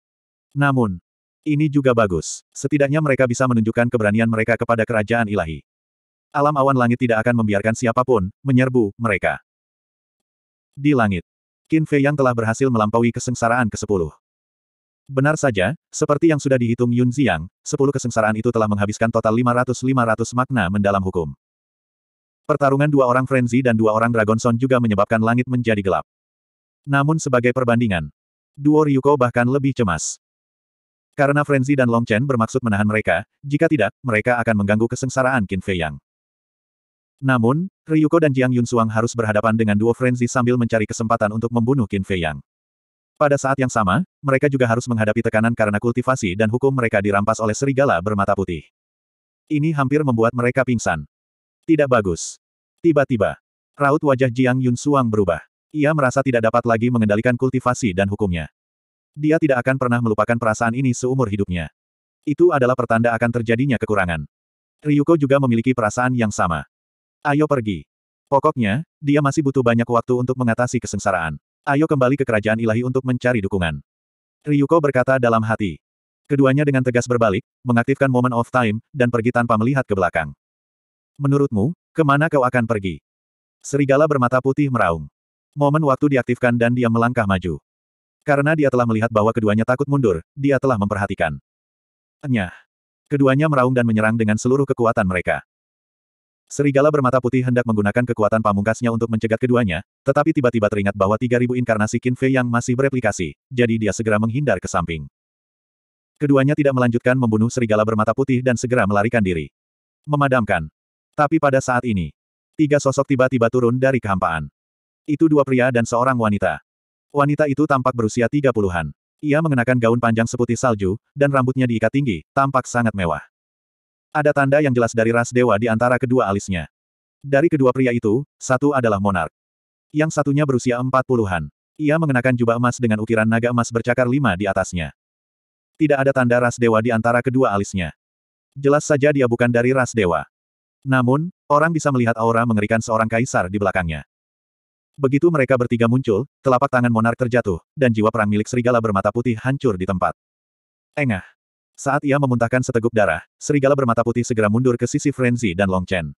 Namun, ini juga bagus. Setidaknya mereka bisa menunjukkan keberanian mereka kepada kerajaan ilahi alam awan langit tidak akan membiarkan siapapun menyerbu mereka. Di langit, Qin Fei yang telah berhasil melampaui kesengsaraan ke-10. Benar saja, seperti yang sudah dihitung Yun Ziyang, 10 kesengsaraan itu telah menghabiskan total 500-500 makna mendalam hukum. Pertarungan dua orang Frenzy dan dua orang Dragon Son juga menyebabkan langit menjadi gelap. Namun sebagai perbandingan, duo Ryuko bahkan lebih cemas. Karena Frenzy dan Long Chen bermaksud menahan mereka, jika tidak, mereka akan mengganggu kesengsaraan Qin Fei Yang. Namun, Ryuko dan Jiang Yunsuang harus berhadapan dengan duo frenzy sambil mencari kesempatan untuk membunuh Qin Fei Yang. Pada saat yang sama, mereka juga harus menghadapi tekanan karena kultivasi dan hukum mereka dirampas oleh serigala bermata putih. Ini hampir membuat mereka pingsan. Tidak bagus. Tiba-tiba, raut wajah Jiang Yun Yunsuang berubah. Ia merasa tidak dapat lagi mengendalikan kultivasi dan hukumnya. Dia tidak akan pernah melupakan perasaan ini seumur hidupnya. Itu adalah pertanda akan terjadinya kekurangan. Ryuko juga memiliki perasaan yang sama. Ayo pergi. Pokoknya, dia masih butuh banyak waktu untuk mengatasi kesengsaraan. Ayo kembali ke kerajaan ilahi untuk mencari dukungan. Ryuko berkata dalam hati. Keduanya dengan tegas berbalik, mengaktifkan moment of time, dan pergi tanpa melihat ke belakang. Menurutmu, kemana kau akan pergi? Serigala bermata putih meraung. Momen waktu diaktifkan dan dia melangkah maju. Karena dia telah melihat bahwa keduanya takut mundur, dia telah memperhatikan. Enyah. Keduanya meraung dan menyerang dengan seluruh kekuatan mereka. Serigala bermata putih hendak menggunakan kekuatan pamungkasnya untuk mencegat keduanya, tetapi tiba-tiba teringat bahwa 3000 inkarnasi Qin Fei yang masih bereplikasi, jadi dia segera menghindar ke samping. Keduanya tidak melanjutkan membunuh serigala bermata putih dan segera melarikan diri. Memadamkan. Tapi pada saat ini, tiga sosok tiba-tiba turun dari kehampaan. Itu dua pria dan seorang wanita. Wanita itu tampak berusia tiga puluhan. Ia mengenakan gaun panjang seputih salju, dan rambutnya diikat tinggi, tampak sangat mewah. Ada tanda yang jelas dari ras dewa di antara kedua alisnya. Dari kedua pria itu, satu adalah monark. Yang satunya berusia empat puluhan. Ia mengenakan jubah emas dengan ukiran naga emas bercakar lima di atasnya. Tidak ada tanda ras dewa di antara kedua alisnya. Jelas saja dia bukan dari ras dewa. Namun, orang bisa melihat aura mengerikan seorang kaisar di belakangnya. Begitu mereka bertiga muncul, telapak tangan monark terjatuh, dan jiwa perang milik serigala bermata putih hancur di tempat. Engah. Saat ia memuntahkan seteguk darah, serigala bermata putih segera mundur ke sisi Frenzy dan Long Chen.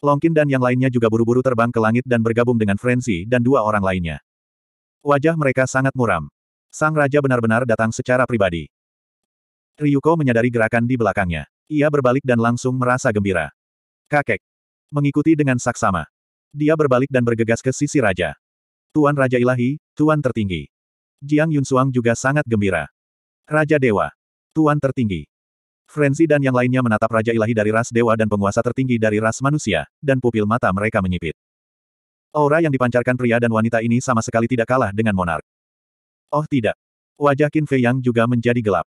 Long dan yang lainnya juga buru-buru terbang ke langit dan bergabung dengan Frenzy dan dua orang lainnya. Wajah mereka sangat muram. Sang Raja benar-benar datang secara pribadi. Ryuko menyadari gerakan di belakangnya. Ia berbalik dan langsung merasa gembira. Kakek. Mengikuti dengan saksama. Dia berbalik dan bergegas ke sisi Raja. Tuan Raja Ilahi, Tuan Tertinggi. Jiang Yunsuang juga sangat gembira. Raja Dewa. Tuan tertinggi. Frenzy dan yang lainnya menatap Raja Ilahi dari ras dewa dan penguasa tertinggi dari ras manusia, dan pupil mata mereka menyipit. Aura yang dipancarkan pria dan wanita ini sama sekali tidak kalah dengan monark. Oh tidak. Wajah Qin Fei Yang juga menjadi gelap.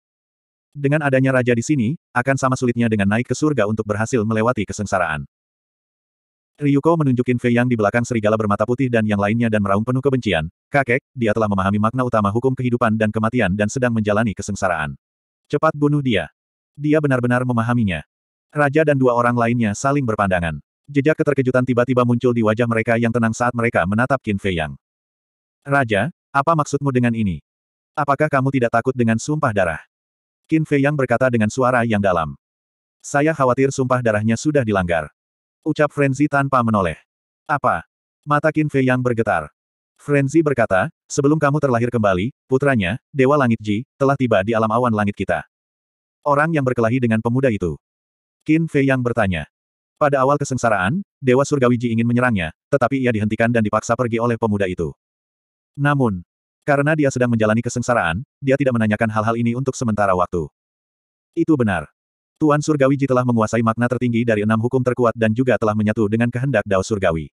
Dengan adanya raja di sini, akan sama sulitnya dengan naik ke surga untuk berhasil melewati kesengsaraan. Ryuko menunjukin Fei Yang di belakang serigala bermata putih dan yang lainnya dan meraung penuh kebencian. Kakek, dia telah memahami makna utama hukum kehidupan dan kematian dan sedang menjalani kesengsaraan. Cepat bunuh dia. Dia benar-benar memahaminya. Raja dan dua orang lainnya saling berpandangan. Jejak keterkejutan tiba-tiba muncul di wajah mereka yang tenang saat mereka menatap Qin Fei Yang. Raja, apa maksudmu dengan ini? Apakah kamu tidak takut dengan sumpah darah? Qin Fei Yang berkata dengan suara yang dalam. Saya khawatir sumpah darahnya sudah dilanggar. Ucap Frenzy tanpa menoleh. Apa? Mata Qin Fei Yang bergetar. Frenzy berkata, sebelum kamu terlahir kembali, putranya, Dewa Langit Ji, telah tiba di alam awan langit kita. Orang yang berkelahi dengan pemuda itu. Qin Fei yang bertanya. Pada awal kesengsaraan, Dewa Surgawi Ji ingin menyerangnya, tetapi ia dihentikan dan dipaksa pergi oleh pemuda itu. Namun, karena dia sedang menjalani kesengsaraan, dia tidak menanyakan hal-hal ini untuk sementara waktu. Itu benar. Tuan Surgawi Ji telah menguasai makna tertinggi dari enam hukum terkuat dan juga telah menyatu dengan kehendak Dao Surgawi.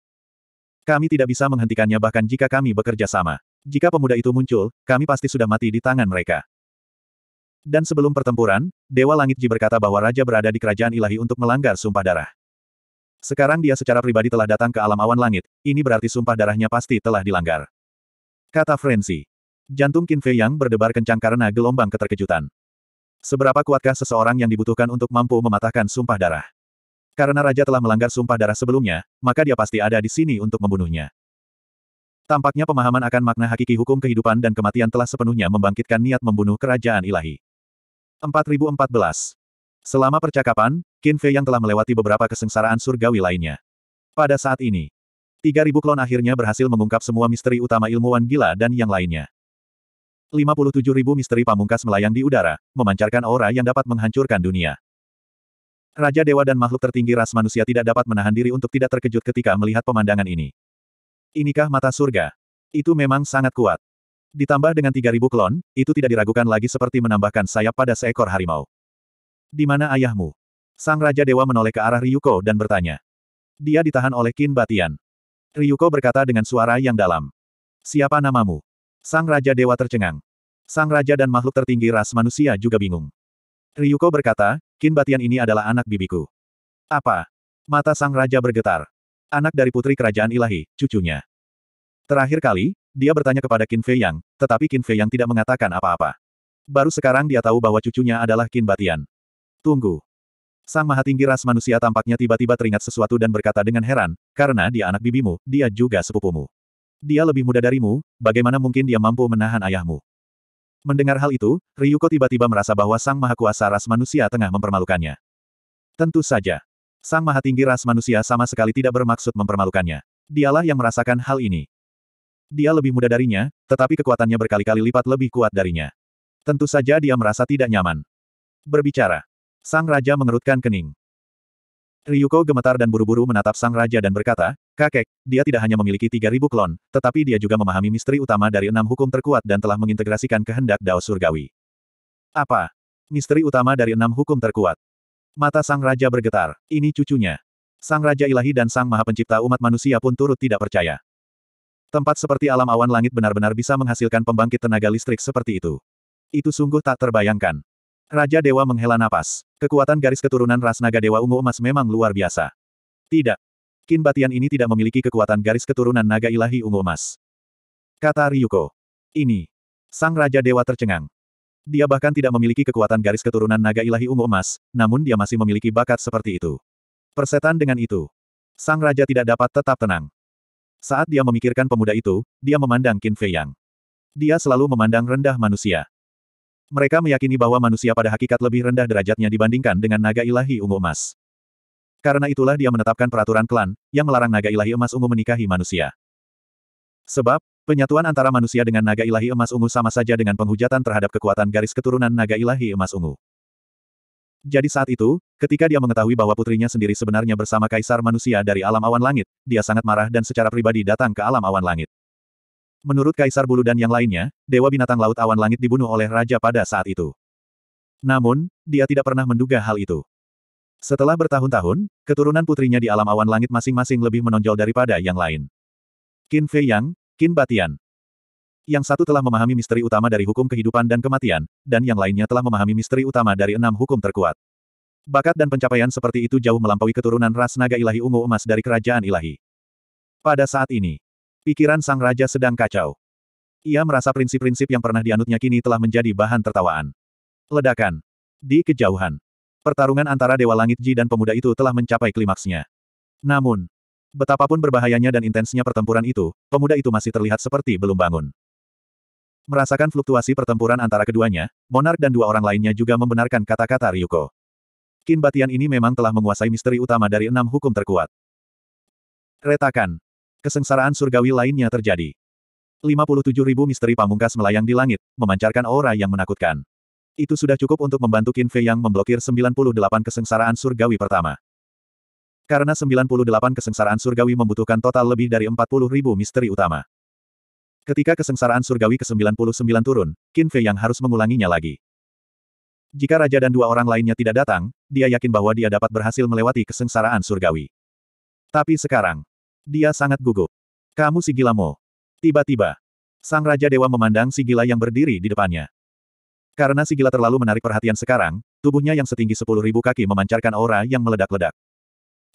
Kami tidak bisa menghentikannya bahkan jika kami bekerja sama. Jika pemuda itu muncul, kami pasti sudah mati di tangan mereka. Dan sebelum pertempuran, Dewa Langit Ji berkata bahwa Raja berada di kerajaan ilahi untuk melanggar sumpah darah. Sekarang dia secara pribadi telah datang ke alam awan langit, ini berarti sumpah darahnya pasti telah dilanggar. Kata Frenzy. Jantung Qin Fei Yang berdebar kencang karena gelombang keterkejutan. Seberapa kuatkah seseorang yang dibutuhkan untuk mampu mematahkan sumpah darah? Karena raja telah melanggar sumpah darah sebelumnya, maka dia pasti ada di sini untuk membunuhnya. Tampaknya pemahaman akan makna hakiki hukum kehidupan dan kematian telah sepenuhnya membangkitkan niat membunuh kerajaan ilahi. 4014. Selama percakapan, Qin Fei yang telah melewati beberapa kesengsaraan surgawi lainnya. Pada saat ini, 3000 klon akhirnya berhasil mengungkap semua misteri utama ilmuwan gila dan yang lainnya. 57.000 misteri pamungkas melayang di udara, memancarkan aura yang dapat menghancurkan dunia. Raja dewa dan makhluk tertinggi ras manusia tidak dapat menahan diri untuk tidak terkejut ketika melihat pemandangan ini. Inikah mata surga? Itu memang sangat kuat. Ditambah dengan 3.000 klon, itu tidak diragukan lagi seperti menambahkan sayap pada seekor harimau. Di mana ayahmu? Sang Raja Dewa menoleh ke arah Ryuko dan bertanya. Dia ditahan oleh Kin Batian. Ryuko berkata dengan suara yang dalam. Siapa namamu? Sang Raja Dewa tercengang. Sang Raja dan makhluk tertinggi ras manusia juga bingung. Ryuko berkata, Kin Batian ini adalah anak bibiku. Apa? Mata sang raja bergetar. Anak dari putri kerajaan ilahi, cucunya. Terakhir kali, dia bertanya kepada Kin Fei Yang, tetapi Kin Fei Yang tidak mengatakan apa-apa. Baru sekarang dia tahu bahwa cucunya adalah Kin Batian. Tunggu. Sang maha tinggi ras manusia tampaknya tiba-tiba teringat sesuatu dan berkata dengan heran, karena dia anak bibimu, dia juga sepupumu. Dia lebih muda darimu, bagaimana mungkin dia mampu menahan ayahmu? Mendengar hal itu, Ryuko tiba-tiba merasa bahwa Sang Maha Kuasa ras manusia tengah mempermalukannya. Tentu saja. Sang Maha Tinggi ras manusia sama sekali tidak bermaksud mempermalukannya. Dialah yang merasakan hal ini. Dia lebih muda darinya, tetapi kekuatannya berkali-kali lipat lebih kuat darinya. Tentu saja dia merasa tidak nyaman. Berbicara. Sang Raja mengerutkan kening. Ryuko gemetar dan buru-buru menatap sang raja dan berkata, Kakek, dia tidak hanya memiliki 3.000 klon, tetapi dia juga memahami misteri utama dari enam hukum terkuat dan telah mengintegrasikan kehendak Dao Surgawi. Apa? Misteri utama dari enam hukum terkuat. Mata sang raja bergetar. Ini cucunya. Sang raja ilahi dan sang maha pencipta umat manusia pun turut tidak percaya. Tempat seperti alam awan langit benar-benar bisa menghasilkan pembangkit tenaga listrik seperti itu. Itu sungguh tak terbayangkan. Raja Dewa menghela napas. Kekuatan garis keturunan ras naga Dewa Ungu Emas memang luar biasa. Tidak. Kin Batian ini tidak memiliki kekuatan garis keturunan naga ilahi Ungu Emas. Kata Ryuko. Ini. Sang Raja Dewa tercengang. Dia bahkan tidak memiliki kekuatan garis keturunan naga ilahi ungu emas, namun dia masih memiliki bakat seperti itu. Persetan dengan itu. Sang Raja tidak dapat tetap tenang. Saat dia memikirkan pemuda itu, dia memandang Qin Fei Yang. Dia selalu memandang rendah manusia. Mereka meyakini bahwa manusia pada hakikat lebih rendah derajatnya dibandingkan dengan naga ilahi ungu emas. Karena itulah dia menetapkan peraturan klan, yang melarang naga ilahi emas ungu menikahi manusia. Sebab, penyatuan antara manusia dengan naga ilahi emas ungu sama saja dengan penghujatan terhadap kekuatan garis keturunan naga ilahi emas ungu. Jadi saat itu, ketika dia mengetahui bahwa putrinya sendiri sebenarnya bersama kaisar manusia dari alam awan langit, dia sangat marah dan secara pribadi datang ke alam awan langit. Menurut Kaisar Bulu dan yang lainnya, Dewa Binatang Laut Awan Langit dibunuh oleh Raja pada saat itu. Namun, dia tidak pernah menduga hal itu. Setelah bertahun-tahun, keturunan putrinya di alam awan langit masing-masing lebih menonjol daripada yang lain. Qin Fei Yang, Qin Batian. Yang satu telah memahami misteri utama dari hukum kehidupan dan kematian, dan yang lainnya telah memahami misteri utama dari enam hukum terkuat. Bakat dan pencapaian seperti itu jauh melampaui keturunan ras naga ilahi ungu emas dari kerajaan ilahi. Pada saat ini, Pikiran sang raja sedang kacau. Ia merasa prinsip-prinsip yang pernah dianutnya kini telah menjadi bahan tertawaan. Ledakan. Di kejauhan. Pertarungan antara Dewa Langit Ji dan pemuda itu telah mencapai klimaksnya. Namun, betapapun berbahayanya dan intensnya pertempuran itu, pemuda itu masih terlihat seperti belum bangun. Merasakan fluktuasi pertempuran antara keduanya, Monark dan dua orang lainnya juga membenarkan kata-kata Ryuko. Kinbatian ini memang telah menguasai misteri utama dari enam hukum terkuat. Retakan. Kesengsaraan surgawi lainnya terjadi. ribu misteri pamungkas melayang di langit, memancarkan aura yang menakutkan. Itu sudah cukup untuk membantu Qin Fei yang memblokir 98 kesengsaraan surgawi pertama. Karena 98 kesengsaraan surgawi membutuhkan total lebih dari ribu misteri utama. Ketika kesengsaraan surgawi ke-99 turun, Qin Fei yang harus mengulanginya lagi. Jika raja dan dua orang lainnya tidak datang, dia yakin bahwa dia dapat berhasil melewati kesengsaraan surgawi. Tapi sekarang, dia sangat gugup. Kamu si mo. Tiba-tiba, sang Raja Dewa memandang si gila yang berdiri di depannya. Karena si gila terlalu menarik perhatian sekarang, tubuhnya yang setinggi sepuluh ribu kaki memancarkan aura yang meledak-ledak.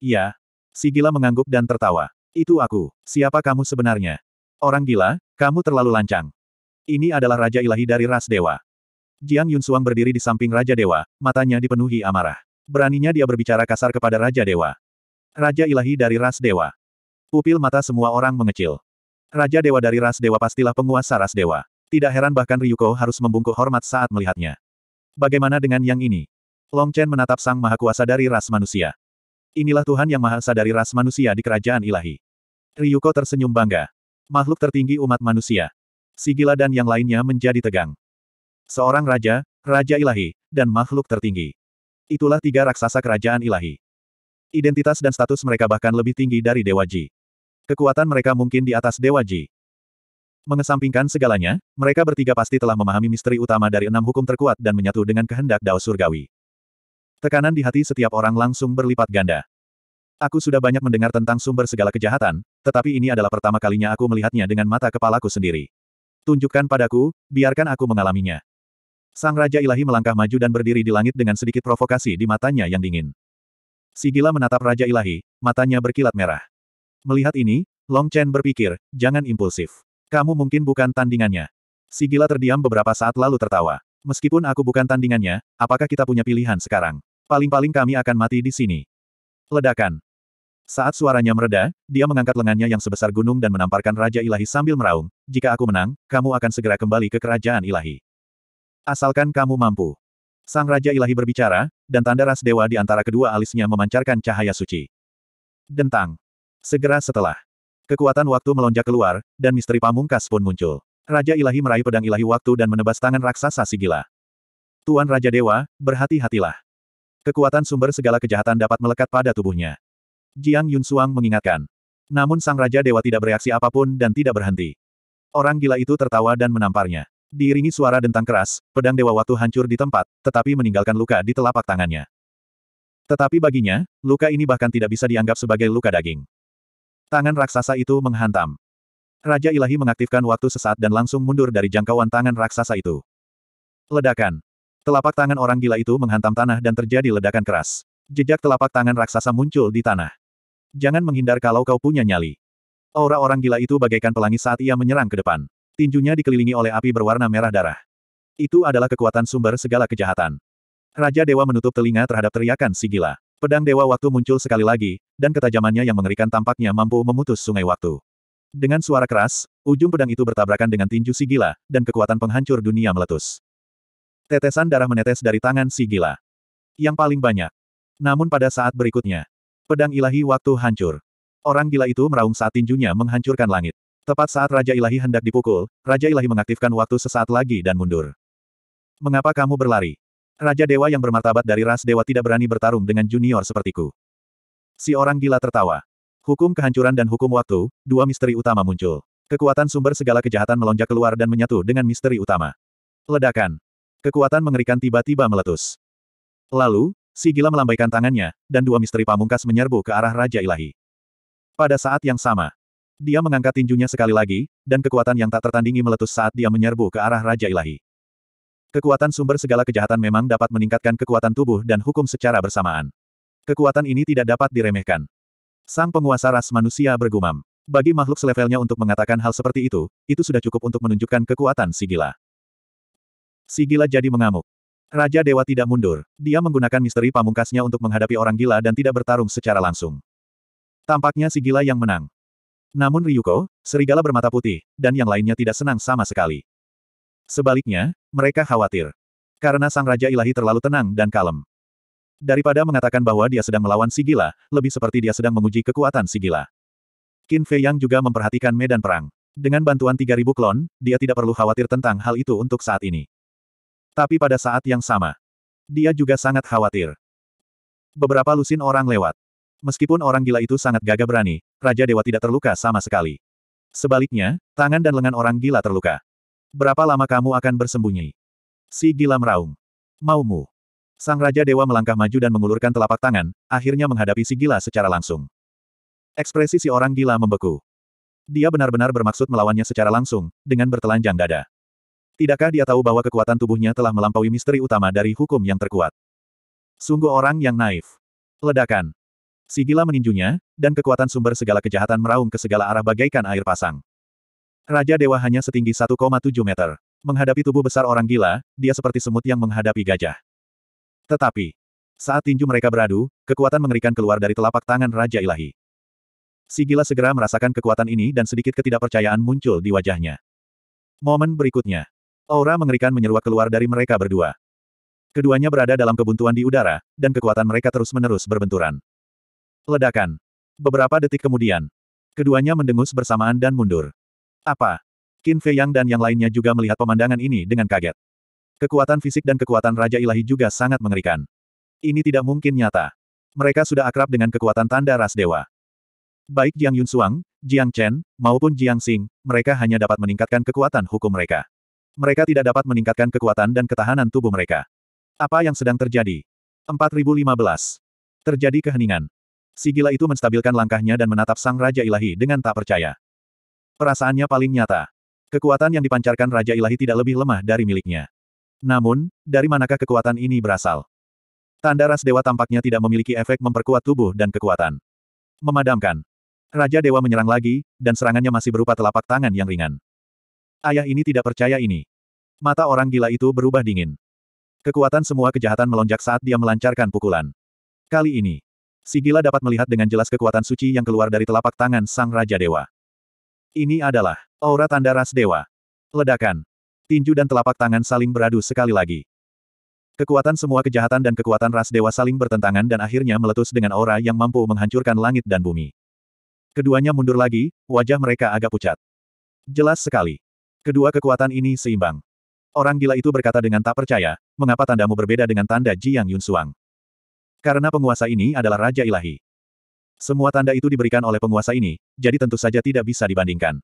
Iya. Si gila mengangguk dan tertawa. Itu aku. Siapa kamu sebenarnya? Orang gila, kamu terlalu lancang. Ini adalah Raja Ilahi dari Ras Dewa. Jiang Yunsuang berdiri di samping Raja Dewa, matanya dipenuhi amarah. Beraninya dia berbicara kasar kepada Raja Dewa. Raja Ilahi dari Ras Dewa. Pupil mata semua orang mengecil. Raja Dewa dari ras Dewa pastilah penguasa ras Dewa. Tidak heran bahkan Ryuko harus membungkuk hormat saat melihatnya. Bagaimana dengan yang ini? Long Chen menatap Sang Maha Kuasa dari ras manusia. Inilah Tuhan yang Maha Esa dari ras manusia di kerajaan ilahi. Ryuko tersenyum bangga. Makhluk tertinggi umat manusia. Sigila dan yang lainnya menjadi tegang. Seorang raja, raja ilahi, dan makhluk tertinggi. Itulah tiga raksasa kerajaan ilahi. Identitas dan status mereka bahkan lebih tinggi dari Dewa Ji. Kekuatan mereka mungkin di atas Dewa Ji. Mengesampingkan segalanya, mereka bertiga pasti telah memahami misteri utama dari enam hukum terkuat dan menyatu dengan kehendak Dao Surgawi. Tekanan di hati setiap orang langsung berlipat ganda. Aku sudah banyak mendengar tentang sumber segala kejahatan, tetapi ini adalah pertama kalinya aku melihatnya dengan mata kepalaku sendiri. Tunjukkan padaku, biarkan aku mengalaminya. Sang Raja Ilahi melangkah maju dan berdiri di langit dengan sedikit provokasi di matanya yang dingin. Sigila menatap Raja Ilahi, matanya berkilat merah. Melihat ini, Long Chen berpikir, jangan impulsif. Kamu mungkin bukan tandingannya. Si gila terdiam beberapa saat lalu tertawa. Meskipun aku bukan tandingannya, apakah kita punya pilihan sekarang? Paling-paling kami akan mati di sini. Ledakan. Saat suaranya mereda, dia mengangkat lengannya yang sebesar gunung dan menamparkan Raja Ilahi sambil meraung, jika aku menang, kamu akan segera kembali ke kerajaan ilahi. Asalkan kamu mampu. Sang Raja Ilahi berbicara, dan tanda ras dewa di antara kedua alisnya memancarkan cahaya suci. Dentang. Segera setelah, kekuatan waktu melonjak keluar, dan misteri pamungkas pun muncul. Raja Ilahi meraih pedang Ilahi waktu dan menebas tangan raksasa si gila. Tuan Raja Dewa, berhati-hatilah. Kekuatan sumber segala kejahatan dapat melekat pada tubuhnya. Jiang Yunsuang mengingatkan. Namun sang Raja Dewa tidak bereaksi apapun dan tidak berhenti. Orang gila itu tertawa dan menamparnya. Diiringi suara dentang keras, pedang Dewa waktu hancur di tempat, tetapi meninggalkan luka di telapak tangannya. Tetapi baginya, luka ini bahkan tidak bisa dianggap sebagai luka daging. Tangan raksasa itu menghantam. Raja ilahi mengaktifkan waktu sesaat dan langsung mundur dari jangkauan tangan raksasa itu. Ledakan. Telapak tangan orang gila itu menghantam tanah dan terjadi ledakan keras. Jejak telapak tangan raksasa muncul di tanah. Jangan menghindar kalau kau punya nyali. Aura orang gila itu bagaikan pelangi saat ia menyerang ke depan. Tinjunya dikelilingi oleh api berwarna merah darah. Itu adalah kekuatan sumber segala kejahatan. Raja Dewa menutup telinga terhadap teriakan si gila. Pedang Dewa Waktu muncul sekali lagi, dan ketajamannya yang mengerikan tampaknya mampu memutus sungai waktu. Dengan suara keras, ujung pedang itu bertabrakan dengan tinju si gila, dan kekuatan penghancur dunia meletus. Tetesan darah menetes dari tangan si gila. Yang paling banyak. Namun pada saat berikutnya, pedang ilahi waktu hancur. Orang gila itu meraung saat tinjunya menghancurkan langit. Tepat saat Raja Ilahi hendak dipukul, Raja Ilahi mengaktifkan waktu sesaat lagi dan mundur. Mengapa kamu berlari? Raja dewa yang bermartabat dari ras dewa tidak berani bertarung dengan junior sepertiku. Si orang gila tertawa. Hukum kehancuran dan hukum waktu, dua misteri utama muncul. Kekuatan sumber segala kejahatan melonjak keluar dan menyatu dengan misteri utama. Ledakan. Kekuatan mengerikan tiba-tiba meletus. Lalu, si gila melambaikan tangannya, dan dua misteri pamungkas menyerbu ke arah Raja Ilahi. Pada saat yang sama, dia mengangkat tinjunya sekali lagi, dan kekuatan yang tak tertandingi meletus saat dia menyerbu ke arah Raja Ilahi. Kekuatan sumber segala kejahatan memang dapat meningkatkan kekuatan tubuh dan hukum secara bersamaan. Kekuatan ini tidak dapat diremehkan. Sang penguasa ras manusia bergumam. Bagi makhluk selevelnya untuk mengatakan hal seperti itu, itu sudah cukup untuk menunjukkan kekuatan si gila. Si gila jadi mengamuk. Raja Dewa tidak mundur. Dia menggunakan misteri pamungkasnya untuk menghadapi orang gila dan tidak bertarung secara langsung. Tampaknya si gila yang menang. Namun Ryuko, serigala bermata putih, dan yang lainnya tidak senang sama sekali. Sebaliknya, mereka khawatir. Karena sang Raja Ilahi terlalu tenang dan kalem. Daripada mengatakan bahwa dia sedang melawan si gila, lebih seperti dia sedang menguji kekuatan si gila. Qin Fei Yang juga memperhatikan medan perang. Dengan bantuan 3000 klon, dia tidak perlu khawatir tentang hal itu untuk saat ini. Tapi pada saat yang sama, dia juga sangat khawatir. Beberapa lusin orang lewat. Meskipun orang gila itu sangat gagah berani, Raja Dewa tidak terluka sama sekali. Sebaliknya, tangan dan lengan orang gila terluka. Berapa lama kamu akan bersembunyi? Si gila meraung. Maumu. Sang Raja Dewa melangkah maju dan mengulurkan telapak tangan, akhirnya menghadapi si gila secara langsung. Ekspresi si orang gila membeku. Dia benar-benar bermaksud melawannya secara langsung, dengan bertelanjang dada. Tidakkah dia tahu bahwa kekuatan tubuhnya telah melampaui misteri utama dari hukum yang terkuat? Sungguh orang yang naif. Ledakan. Si gila meninjunya, dan kekuatan sumber segala kejahatan meraung ke segala arah bagaikan air pasang. Raja Dewa hanya setinggi 1,7 meter. Menghadapi tubuh besar orang gila, dia seperti semut yang menghadapi gajah. Tetapi, saat tinju mereka beradu, kekuatan mengerikan keluar dari telapak tangan Raja Ilahi. Si gila segera merasakan kekuatan ini dan sedikit ketidakpercayaan muncul di wajahnya. Momen berikutnya, aura mengerikan menyeruak keluar dari mereka berdua. Keduanya berada dalam kebuntuan di udara, dan kekuatan mereka terus-menerus berbenturan. Ledakan. Beberapa detik kemudian, keduanya mendengus bersamaan dan mundur. Apa? Qin Fei Yang dan yang lainnya juga melihat pemandangan ini dengan kaget. Kekuatan fisik dan kekuatan Raja Ilahi juga sangat mengerikan. Ini tidak mungkin nyata. Mereka sudah akrab dengan kekuatan tanda ras dewa. Baik Jiang Yun Yunsuang, Jiang Chen, maupun Jiang Xing, mereka hanya dapat meningkatkan kekuatan hukum mereka. Mereka tidak dapat meningkatkan kekuatan dan ketahanan tubuh mereka. Apa yang sedang terjadi? 4015. Terjadi keheningan. Sigila itu menstabilkan langkahnya dan menatap sang Raja Ilahi dengan tak percaya. Perasaannya paling nyata. Kekuatan yang dipancarkan Raja Ilahi tidak lebih lemah dari miliknya. Namun, dari manakah kekuatan ini berasal? Tanda ras dewa tampaknya tidak memiliki efek memperkuat tubuh dan kekuatan. Memadamkan. Raja Dewa menyerang lagi, dan serangannya masih berupa telapak tangan yang ringan. Ayah ini tidak percaya ini. Mata orang gila itu berubah dingin. Kekuatan semua kejahatan melonjak saat dia melancarkan pukulan. Kali ini, si gila dapat melihat dengan jelas kekuatan suci yang keluar dari telapak tangan sang Raja Dewa. Ini adalah aura tanda ras dewa. Ledakan. Tinju dan telapak tangan saling beradu sekali lagi. Kekuatan semua kejahatan dan kekuatan ras dewa saling bertentangan dan akhirnya meletus dengan aura yang mampu menghancurkan langit dan bumi. Keduanya mundur lagi, wajah mereka agak pucat. Jelas sekali. Kedua kekuatan ini seimbang. Orang gila itu berkata dengan tak percaya, mengapa tandamu berbeda dengan tanda Ji Yang Yun Suang? Karena penguasa ini adalah Raja Ilahi. Semua tanda itu diberikan oleh penguasa ini, jadi tentu saja tidak bisa dibandingkan.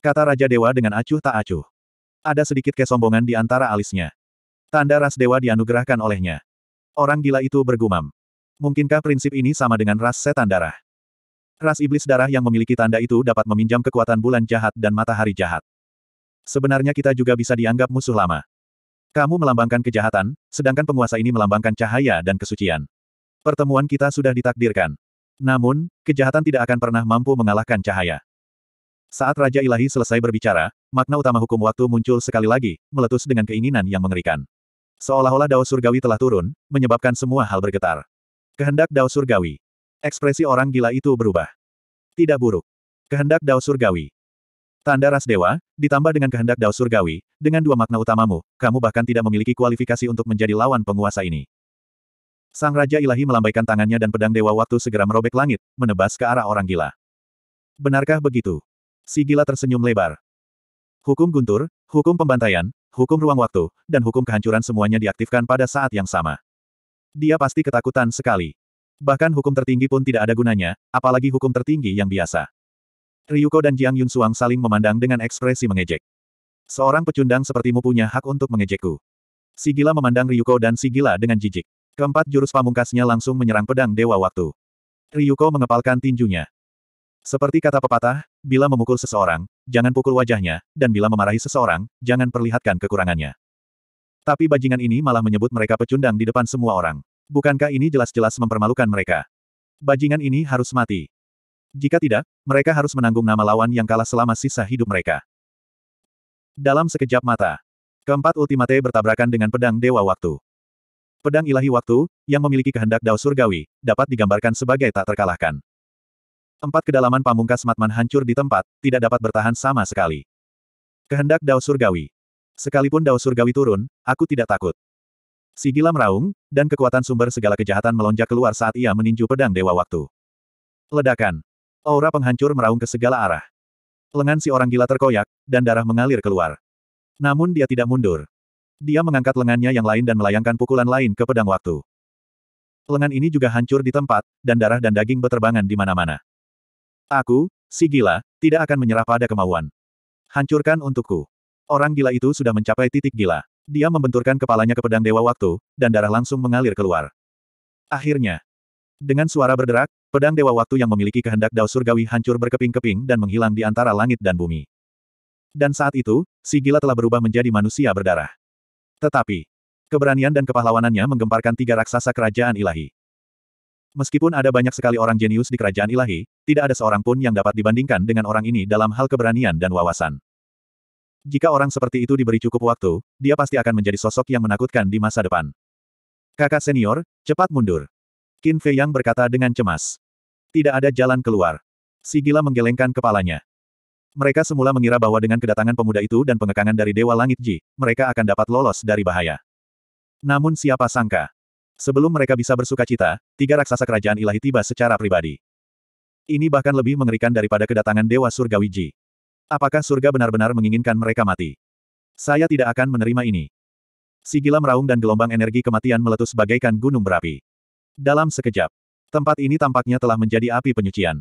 Kata Raja Dewa dengan acuh tak acuh. Ada sedikit kesombongan di antara alisnya. Tanda ras dewa dianugerahkan olehnya. Orang gila itu bergumam. Mungkinkah prinsip ini sama dengan ras setan darah? Ras iblis darah yang memiliki tanda itu dapat meminjam kekuatan bulan jahat dan matahari jahat. Sebenarnya kita juga bisa dianggap musuh lama. Kamu melambangkan kejahatan, sedangkan penguasa ini melambangkan cahaya dan kesucian. Pertemuan kita sudah ditakdirkan. Namun, kejahatan tidak akan pernah mampu mengalahkan cahaya. Saat Raja Ilahi selesai berbicara, makna utama hukum waktu muncul sekali lagi, meletus dengan keinginan yang mengerikan. Seolah-olah Dao Surgawi telah turun, menyebabkan semua hal bergetar. Kehendak Dao Surgawi. Ekspresi orang gila itu berubah. Tidak buruk. Kehendak Dao Surgawi. Tanda ras dewa, ditambah dengan kehendak Dao Surgawi, dengan dua makna utamamu, kamu bahkan tidak memiliki kualifikasi untuk menjadi lawan penguasa ini. Sang Raja Ilahi melambaikan tangannya dan pedang Dewa Waktu segera merobek langit, menebas ke arah orang gila. Benarkah begitu? Si gila tersenyum lebar. Hukum guntur, hukum pembantaian, hukum ruang waktu, dan hukum kehancuran semuanya diaktifkan pada saat yang sama. Dia pasti ketakutan sekali. Bahkan hukum tertinggi pun tidak ada gunanya, apalagi hukum tertinggi yang biasa. Ryuko dan Jiang Yun Suang saling memandang dengan ekspresi mengejek. Seorang pecundang sepertimu punya hak untuk mengejekku. Si gila memandang Ryuko dan si gila dengan jijik. Keempat jurus pamungkasnya langsung menyerang pedang Dewa Waktu. Ryuko mengepalkan tinjunya. Seperti kata pepatah, bila memukul seseorang, jangan pukul wajahnya, dan bila memarahi seseorang, jangan perlihatkan kekurangannya. Tapi bajingan ini malah menyebut mereka pecundang di depan semua orang. Bukankah ini jelas-jelas mempermalukan mereka? Bajingan ini harus mati. Jika tidak, mereka harus menanggung nama lawan yang kalah selama sisa hidup mereka. Dalam sekejap mata, keempat ultimate bertabrakan dengan pedang Dewa Waktu. Pedang ilahi waktu, yang memiliki kehendak dao surgawi, dapat digambarkan sebagai tak terkalahkan. Empat kedalaman pamungkas Matman hancur di tempat, tidak dapat bertahan sama sekali. Kehendak dao surgawi. Sekalipun dao surgawi turun, aku tidak takut. Si gila meraung, dan kekuatan sumber segala kejahatan melonjak keluar saat ia meninju pedang dewa waktu. Ledakan. Aura penghancur meraung ke segala arah. Lengan si orang gila terkoyak, dan darah mengalir keluar. Namun dia tidak mundur. Dia mengangkat lengannya yang lain dan melayangkan pukulan lain ke pedang waktu. Lengan ini juga hancur di tempat, dan darah dan daging beterbangan di mana-mana. Aku, si gila, tidak akan menyerah pada kemauan. Hancurkan untukku. Orang gila itu sudah mencapai titik gila. Dia membenturkan kepalanya ke pedang dewa waktu, dan darah langsung mengalir keluar. Akhirnya, dengan suara berderak, pedang dewa waktu yang memiliki kehendak dao surgawi hancur berkeping-keping dan menghilang di antara langit dan bumi. Dan saat itu, si gila telah berubah menjadi manusia berdarah. Tetapi, keberanian dan kepahlawanannya menggemparkan tiga raksasa kerajaan ilahi. Meskipun ada banyak sekali orang jenius di kerajaan ilahi, tidak ada seorang pun yang dapat dibandingkan dengan orang ini dalam hal keberanian dan wawasan. Jika orang seperti itu diberi cukup waktu, dia pasti akan menjadi sosok yang menakutkan di masa depan. Kakak senior, cepat mundur. Qin Fei Yang berkata dengan cemas. Tidak ada jalan keluar. Si gila menggelengkan kepalanya. Mereka semula mengira bahwa dengan kedatangan pemuda itu dan pengekangan dari Dewa Langit Ji, mereka akan dapat lolos dari bahaya. Namun siapa sangka? Sebelum mereka bisa bersuka cita, tiga raksasa kerajaan ilahi tiba secara pribadi. Ini bahkan lebih mengerikan daripada kedatangan Dewa Surga Ji. Apakah surga benar-benar menginginkan mereka mati? Saya tidak akan menerima ini. Si gila meraung dan gelombang energi kematian meletus bagaikan gunung berapi. Dalam sekejap, tempat ini tampaknya telah menjadi api penyucian.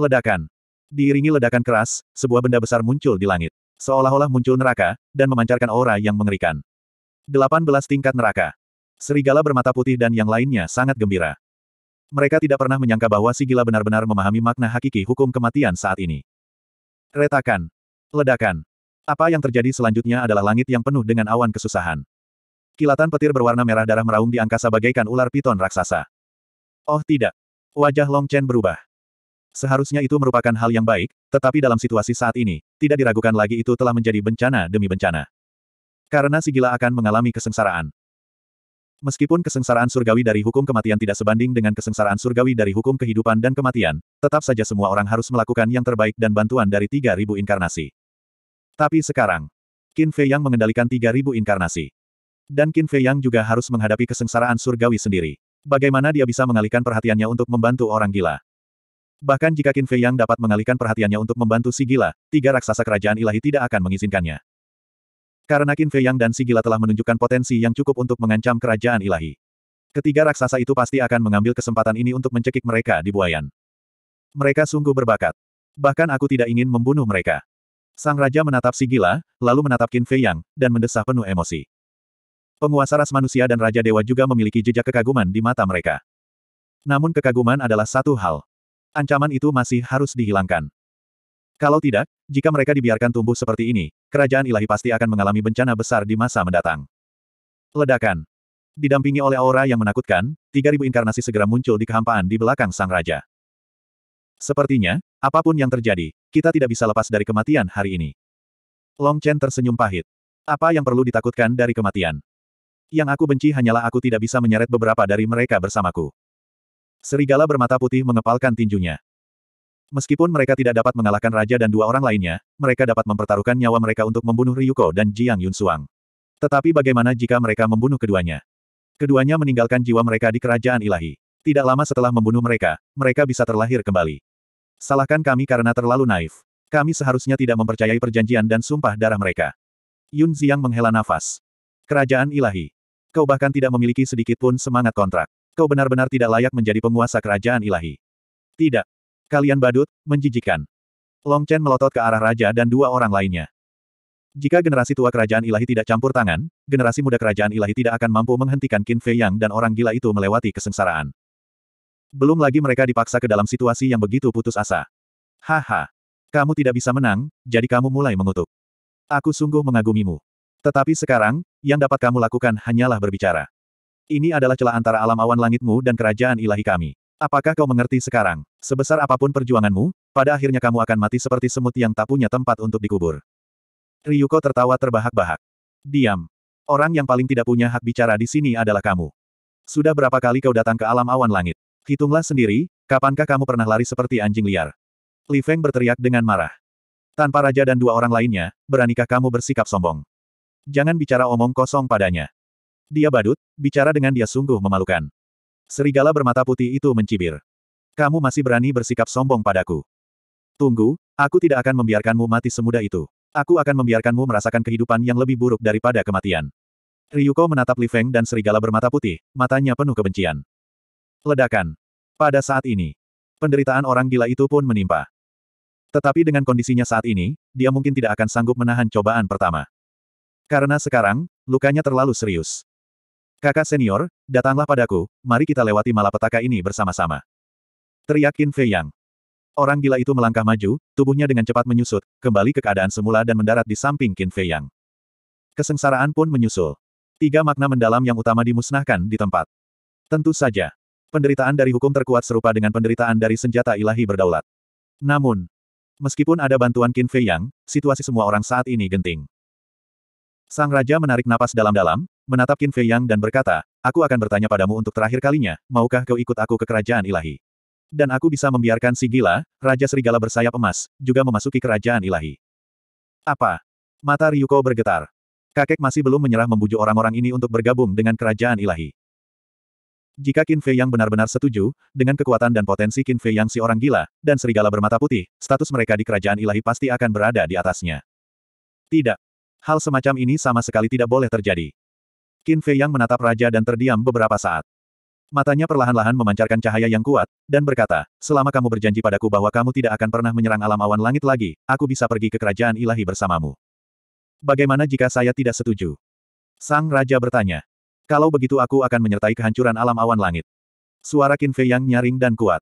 Ledakan, Diiringi ledakan keras, sebuah benda besar muncul di langit. Seolah-olah muncul neraka, dan memancarkan aura yang mengerikan. 18 tingkat neraka. Serigala bermata putih dan yang lainnya sangat gembira. Mereka tidak pernah menyangka bahwa si gila benar-benar memahami makna hakiki hukum kematian saat ini. Retakan. Ledakan. Apa yang terjadi selanjutnya adalah langit yang penuh dengan awan kesusahan. Kilatan petir berwarna merah darah meraung di angkasa bagaikan ular piton raksasa. Oh tidak. Wajah Long Chen berubah. Seharusnya itu merupakan hal yang baik, tetapi dalam situasi saat ini, tidak diragukan lagi itu telah menjadi bencana demi bencana. Karena si gila akan mengalami kesengsaraan. Meskipun kesengsaraan surgawi dari hukum kematian tidak sebanding dengan kesengsaraan surgawi dari hukum kehidupan dan kematian, tetap saja semua orang harus melakukan yang terbaik dan bantuan dari 3.000 inkarnasi. Tapi sekarang, Qin Fei Yang mengendalikan 3.000 inkarnasi. Dan Qin Fei Yang juga harus menghadapi kesengsaraan surgawi sendiri. Bagaimana dia bisa mengalihkan perhatiannya untuk membantu orang gila? Bahkan jika Qin Fei Yang dapat mengalihkan perhatiannya untuk membantu Sigila, tiga raksasa kerajaan ilahi tidak akan mengizinkannya. Karena Qin Fei Yang dan Sigila telah menunjukkan potensi yang cukup untuk mengancam kerajaan ilahi. Ketiga raksasa itu pasti akan mengambil kesempatan ini untuk mencekik mereka di buayan. Mereka sungguh berbakat. Bahkan aku tidak ingin membunuh mereka. Sang Raja menatap Sigila, lalu menatap Qin Fei Yang, dan mendesah penuh emosi. Penguasa ras manusia dan Raja Dewa juga memiliki jejak kekaguman di mata mereka. Namun kekaguman adalah satu hal ancaman itu masih harus dihilangkan. Kalau tidak, jika mereka dibiarkan tumbuh seperti ini, kerajaan ilahi pasti akan mengalami bencana besar di masa mendatang. Ledakan. Didampingi oleh aura yang menakutkan, 3000 inkarnasi segera muncul di kehampaan di belakang sang raja. Sepertinya, apapun yang terjadi, kita tidak bisa lepas dari kematian hari ini. Long Chen tersenyum pahit. Apa yang perlu ditakutkan dari kematian? Yang aku benci hanyalah aku tidak bisa menyeret beberapa dari mereka bersamaku. Serigala bermata putih mengepalkan tinjunya. Meskipun mereka tidak dapat mengalahkan raja dan dua orang lainnya, mereka dapat mempertaruhkan nyawa mereka untuk membunuh Ryuko dan Jiang Yunsuang. Tetapi bagaimana jika mereka membunuh keduanya? Keduanya meninggalkan jiwa mereka di kerajaan ilahi. Tidak lama setelah membunuh mereka, mereka bisa terlahir kembali. Salahkan kami karena terlalu naif. Kami seharusnya tidak mempercayai perjanjian dan sumpah darah mereka. Yun Ziang menghela nafas. Kerajaan ilahi. Kau bahkan tidak memiliki sedikit pun semangat kontrak. Kau benar-benar tidak layak menjadi penguasa kerajaan ilahi. Tidak. Kalian badut, menjijikan. Long Chen melotot ke arah raja dan dua orang lainnya. Jika generasi tua kerajaan ilahi tidak campur tangan, generasi muda kerajaan ilahi tidak akan mampu menghentikan Qin Fei Yang dan orang gila itu melewati kesengsaraan. Belum lagi mereka dipaksa ke dalam situasi yang begitu putus asa. Haha. Kamu tidak bisa menang, jadi kamu mulai mengutuk. Aku sungguh mengagumimu. Tetapi sekarang, yang dapat kamu lakukan hanyalah berbicara. Ini adalah celah antara alam awan langitmu dan kerajaan ilahi kami. Apakah kau mengerti sekarang? Sebesar apapun perjuanganmu, pada akhirnya kamu akan mati seperti semut yang tak punya tempat untuk dikubur. Ryuko tertawa terbahak-bahak. Diam. Orang yang paling tidak punya hak bicara di sini adalah kamu. Sudah berapa kali kau datang ke alam awan langit? Hitunglah sendiri, kapankah kamu pernah lari seperti anjing liar? Li Feng berteriak dengan marah. Tanpa raja dan dua orang lainnya, beranikah kamu bersikap sombong? Jangan bicara omong kosong padanya. Dia badut, bicara dengan dia sungguh memalukan. Serigala bermata putih itu mencibir. Kamu masih berani bersikap sombong padaku. Tunggu, aku tidak akan membiarkanmu mati semudah itu. Aku akan membiarkanmu merasakan kehidupan yang lebih buruk daripada kematian. Ryuko menatap Li Feng dan serigala bermata putih, matanya penuh kebencian. Ledakan. Pada saat ini, penderitaan orang gila itu pun menimpa. Tetapi dengan kondisinya saat ini, dia mungkin tidak akan sanggup menahan cobaan pertama. Karena sekarang, lukanya terlalu serius. Kakak senior, datanglah padaku, mari kita lewati malapetaka ini bersama-sama. Teriak Qin Fei Yang. Orang gila itu melangkah maju, tubuhnya dengan cepat menyusut, kembali ke keadaan semula dan mendarat di samping Qin Fei Yang. Kesengsaraan pun menyusul. Tiga makna mendalam yang utama dimusnahkan di tempat. Tentu saja. Penderitaan dari hukum terkuat serupa dengan penderitaan dari senjata ilahi berdaulat. Namun, meskipun ada bantuan Qin Fei Yang, situasi semua orang saat ini genting. Sang Raja menarik napas dalam-dalam, menatap Qin Fei Yang dan berkata, aku akan bertanya padamu untuk terakhir kalinya, maukah kau ikut aku ke kerajaan ilahi? Dan aku bisa membiarkan si gila, Raja Serigala bersayap emas, juga memasuki kerajaan ilahi. Apa? Mata Ryuko bergetar. Kakek masih belum menyerah membujuk orang-orang ini untuk bergabung dengan kerajaan ilahi. Jika Qin Fei Yang benar-benar setuju, dengan kekuatan dan potensi Qin Fei Yang si orang gila, dan serigala bermata putih, status mereka di kerajaan ilahi pasti akan berada di atasnya. Tidak. Hal semacam ini sama sekali tidak boleh terjadi. Qin Fei Yang menatap raja dan terdiam beberapa saat. Matanya perlahan-lahan memancarkan cahaya yang kuat, dan berkata, selama kamu berjanji padaku bahwa kamu tidak akan pernah menyerang alam awan langit lagi, aku bisa pergi ke kerajaan ilahi bersamamu. Bagaimana jika saya tidak setuju? Sang Raja bertanya. Kalau begitu aku akan menyertai kehancuran alam awan langit. Suara Qin Fei Yang nyaring dan kuat.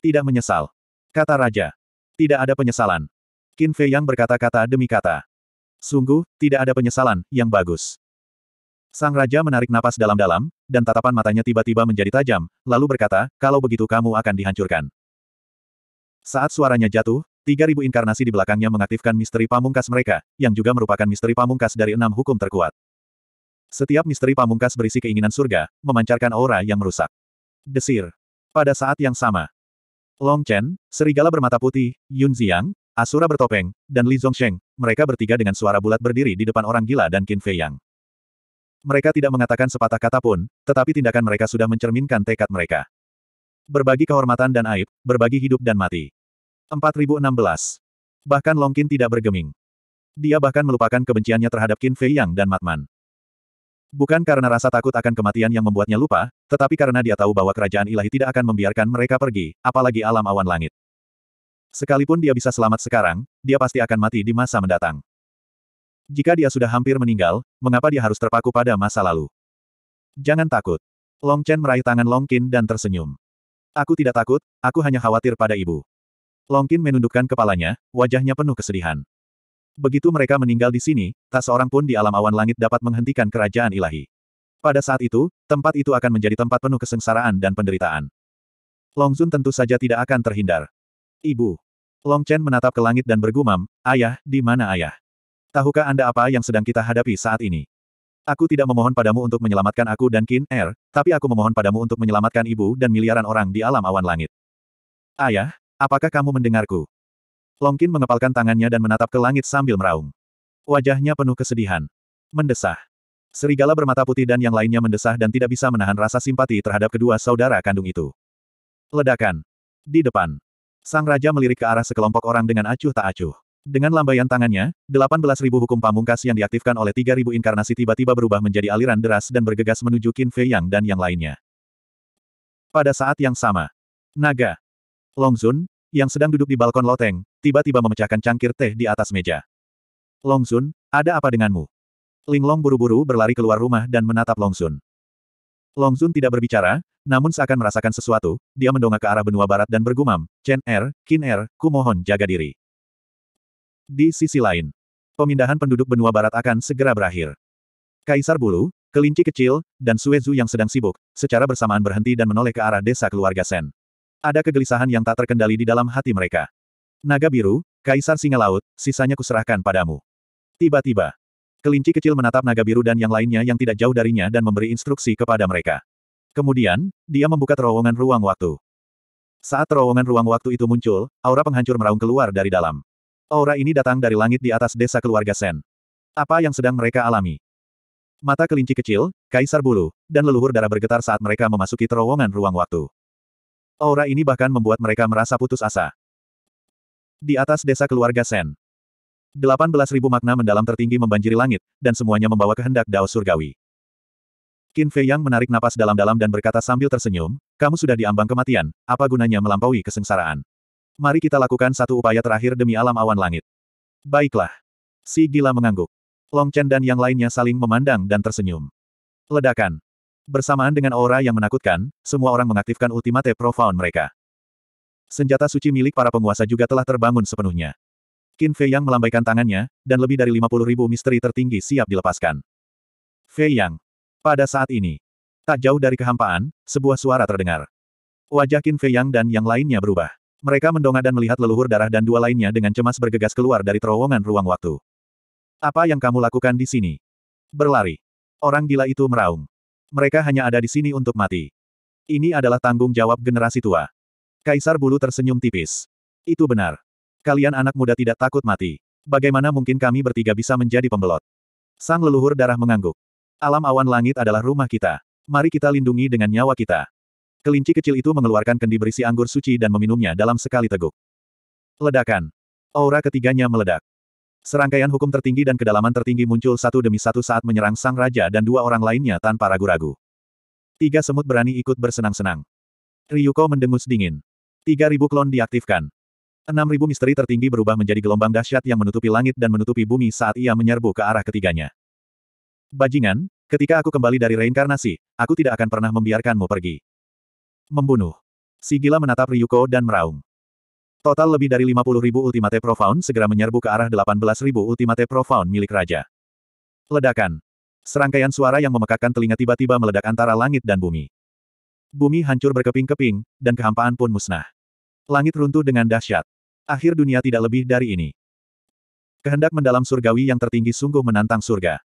Tidak menyesal. Kata Raja. Tidak ada penyesalan. Qin Fei Yang berkata kata demi kata. Sungguh, tidak ada penyesalan, yang bagus. Sang Raja menarik napas dalam-dalam, dan tatapan matanya tiba-tiba menjadi tajam, lalu berkata, kalau begitu kamu akan dihancurkan. Saat suaranya jatuh, 3000 inkarnasi di belakangnya mengaktifkan misteri pamungkas mereka, yang juga merupakan misteri pamungkas dari enam hukum terkuat. Setiap misteri pamungkas berisi keinginan surga, memancarkan aura yang merusak. Desir. Pada saat yang sama, Long Chen, serigala bermata putih, Yun Ziang, Asura bertopeng, dan Li Zongsheng, mereka bertiga dengan suara bulat berdiri di depan orang gila dan Qin Fei Yang. Mereka tidak mengatakan sepatah kata pun, tetapi tindakan mereka sudah mencerminkan tekad mereka. Berbagi kehormatan dan aib, berbagi hidup dan mati. 4016. Bahkan Longkin tidak bergeming. Dia bahkan melupakan kebenciannya terhadap Qin Fei Yang dan Matman. Bukan karena rasa takut akan kematian yang membuatnya lupa, tetapi karena dia tahu bahwa kerajaan ilahi tidak akan membiarkan mereka pergi, apalagi alam awan langit. Sekalipun dia bisa selamat sekarang, dia pasti akan mati di masa mendatang. Jika dia sudah hampir meninggal, mengapa dia harus terpaku pada masa lalu? Jangan takut. Long Chen meraih tangan Long Qin dan tersenyum. Aku tidak takut, aku hanya khawatir pada ibu. Long Qin menundukkan kepalanya, wajahnya penuh kesedihan. Begitu mereka meninggal di sini, tak seorang pun di alam awan langit dapat menghentikan kerajaan ilahi. Pada saat itu, tempat itu akan menjadi tempat penuh kesengsaraan dan penderitaan. Long Zun tentu saja tidak akan terhindar. Ibu. Long Chen menatap ke langit dan bergumam, Ayah, di mana ayah? Tahukah Anda apa yang sedang kita hadapi saat ini? Aku tidak memohon padamu untuk menyelamatkan aku dan Kin Er, tapi aku memohon padamu untuk menyelamatkan ibu dan miliaran orang di alam awan langit. Ayah, apakah kamu mendengarku? Longkin mengepalkan tangannya dan menatap ke langit sambil meraung. Wajahnya penuh kesedihan. Mendesah. Serigala bermata putih dan yang lainnya mendesah dan tidak bisa menahan rasa simpati terhadap kedua saudara kandung itu. Ledakan. Di depan. Sang Raja melirik ke arah sekelompok orang dengan acuh tak acuh. Dengan lambaian tangannya, 18.000 hukum pamungkas yang diaktifkan oleh 3.000 inkarnasi tiba-tiba berubah menjadi aliran deras dan bergegas menuju Qin Fei Yang dan yang lainnya. Pada saat yang sama, naga Longzun, yang sedang duduk di balkon loteng, tiba-tiba memecahkan cangkir teh di atas meja. Longzun, ada apa denganmu? Linglong buru-buru berlari keluar rumah dan menatap Longzun. Longzun tidak berbicara, namun seakan merasakan sesuatu, dia mendongak ke arah benua barat dan bergumam, Chen Er, Qin Er, kumohon jaga diri. Di sisi lain, pemindahan penduduk benua barat akan segera berakhir. Kaisar Bulu, Kelinci Kecil, dan Suezu yang sedang sibuk, secara bersamaan berhenti dan menoleh ke arah desa keluarga Sen. Ada kegelisahan yang tak terkendali di dalam hati mereka. Naga biru, Kaisar Singa Laut, sisanya kuserahkan padamu. Tiba-tiba, kelinci kecil menatap naga biru dan yang lainnya yang tidak jauh darinya dan memberi instruksi kepada mereka. Kemudian, dia membuka terowongan ruang waktu. Saat terowongan ruang waktu itu muncul, aura penghancur meraung keluar dari dalam. Aura ini datang dari langit di atas desa keluarga Sen. Apa yang sedang mereka alami? Mata kelinci kecil, kaisar bulu, dan leluhur darah bergetar saat mereka memasuki terowongan ruang waktu. Aura ini bahkan membuat mereka merasa putus asa. Di atas desa keluarga Sen. 18.000 makna mendalam tertinggi membanjiri langit, dan semuanya membawa kehendak Dao Surgawi. Qin Fei Yang menarik napas dalam-dalam dan berkata sambil tersenyum, kamu sudah diambang kematian, apa gunanya melampaui kesengsaraan? Mari kita lakukan satu upaya terakhir demi alam awan langit. Baiklah. Si gila mengangguk. Long Chen dan yang lainnya saling memandang dan tersenyum. Ledakan. Bersamaan dengan aura yang menakutkan, semua orang mengaktifkan ultimate profound mereka. Senjata suci milik para penguasa juga telah terbangun sepenuhnya. Qin Fei Yang melambaikan tangannya, dan lebih dari 50 ribu misteri tertinggi siap dilepaskan. Fei Yang. Pada saat ini. Tak jauh dari kehampaan, sebuah suara terdengar. Wajah Qin Fei Yang dan yang lainnya berubah. Mereka mendongak dan melihat leluhur darah dan dua lainnya dengan cemas bergegas keluar dari terowongan ruang waktu. Apa yang kamu lakukan di sini? Berlari. Orang gila itu meraung. Mereka hanya ada di sini untuk mati. Ini adalah tanggung jawab generasi tua. Kaisar Bulu tersenyum tipis. Itu benar. Kalian anak muda tidak takut mati. Bagaimana mungkin kami bertiga bisa menjadi pembelot? Sang leluhur darah mengangguk. Alam awan langit adalah rumah kita. Mari kita lindungi dengan nyawa kita. Kelinci kecil itu mengeluarkan kendi berisi anggur suci dan meminumnya dalam sekali teguk. Ledakan. Aura ketiganya meledak. Serangkaian hukum tertinggi dan kedalaman tertinggi muncul satu demi satu saat menyerang sang raja dan dua orang lainnya tanpa ragu-ragu. Tiga semut berani ikut bersenang-senang. Ryuko mendengus dingin. Tiga ribu klon diaktifkan. Enam ribu misteri tertinggi berubah menjadi gelombang dahsyat yang menutupi langit dan menutupi bumi saat ia menyerbu ke arah ketiganya. Bajingan, ketika aku kembali dari reinkarnasi, aku tidak akan pernah membiarkanmu pergi. Membunuh. Si gila menatap Ryuko dan meraung. Total lebih dari 50 ribu ultimate profound segera menyerbu ke arah 18 ribu ultimate profound milik raja. Ledakan. Serangkaian suara yang memekakkan telinga tiba-tiba meledak antara langit dan bumi. Bumi hancur berkeping-keping, dan kehampaan pun musnah. Langit runtuh dengan dahsyat. Akhir dunia tidak lebih dari ini. Kehendak mendalam surgawi yang tertinggi sungguh menantang surga.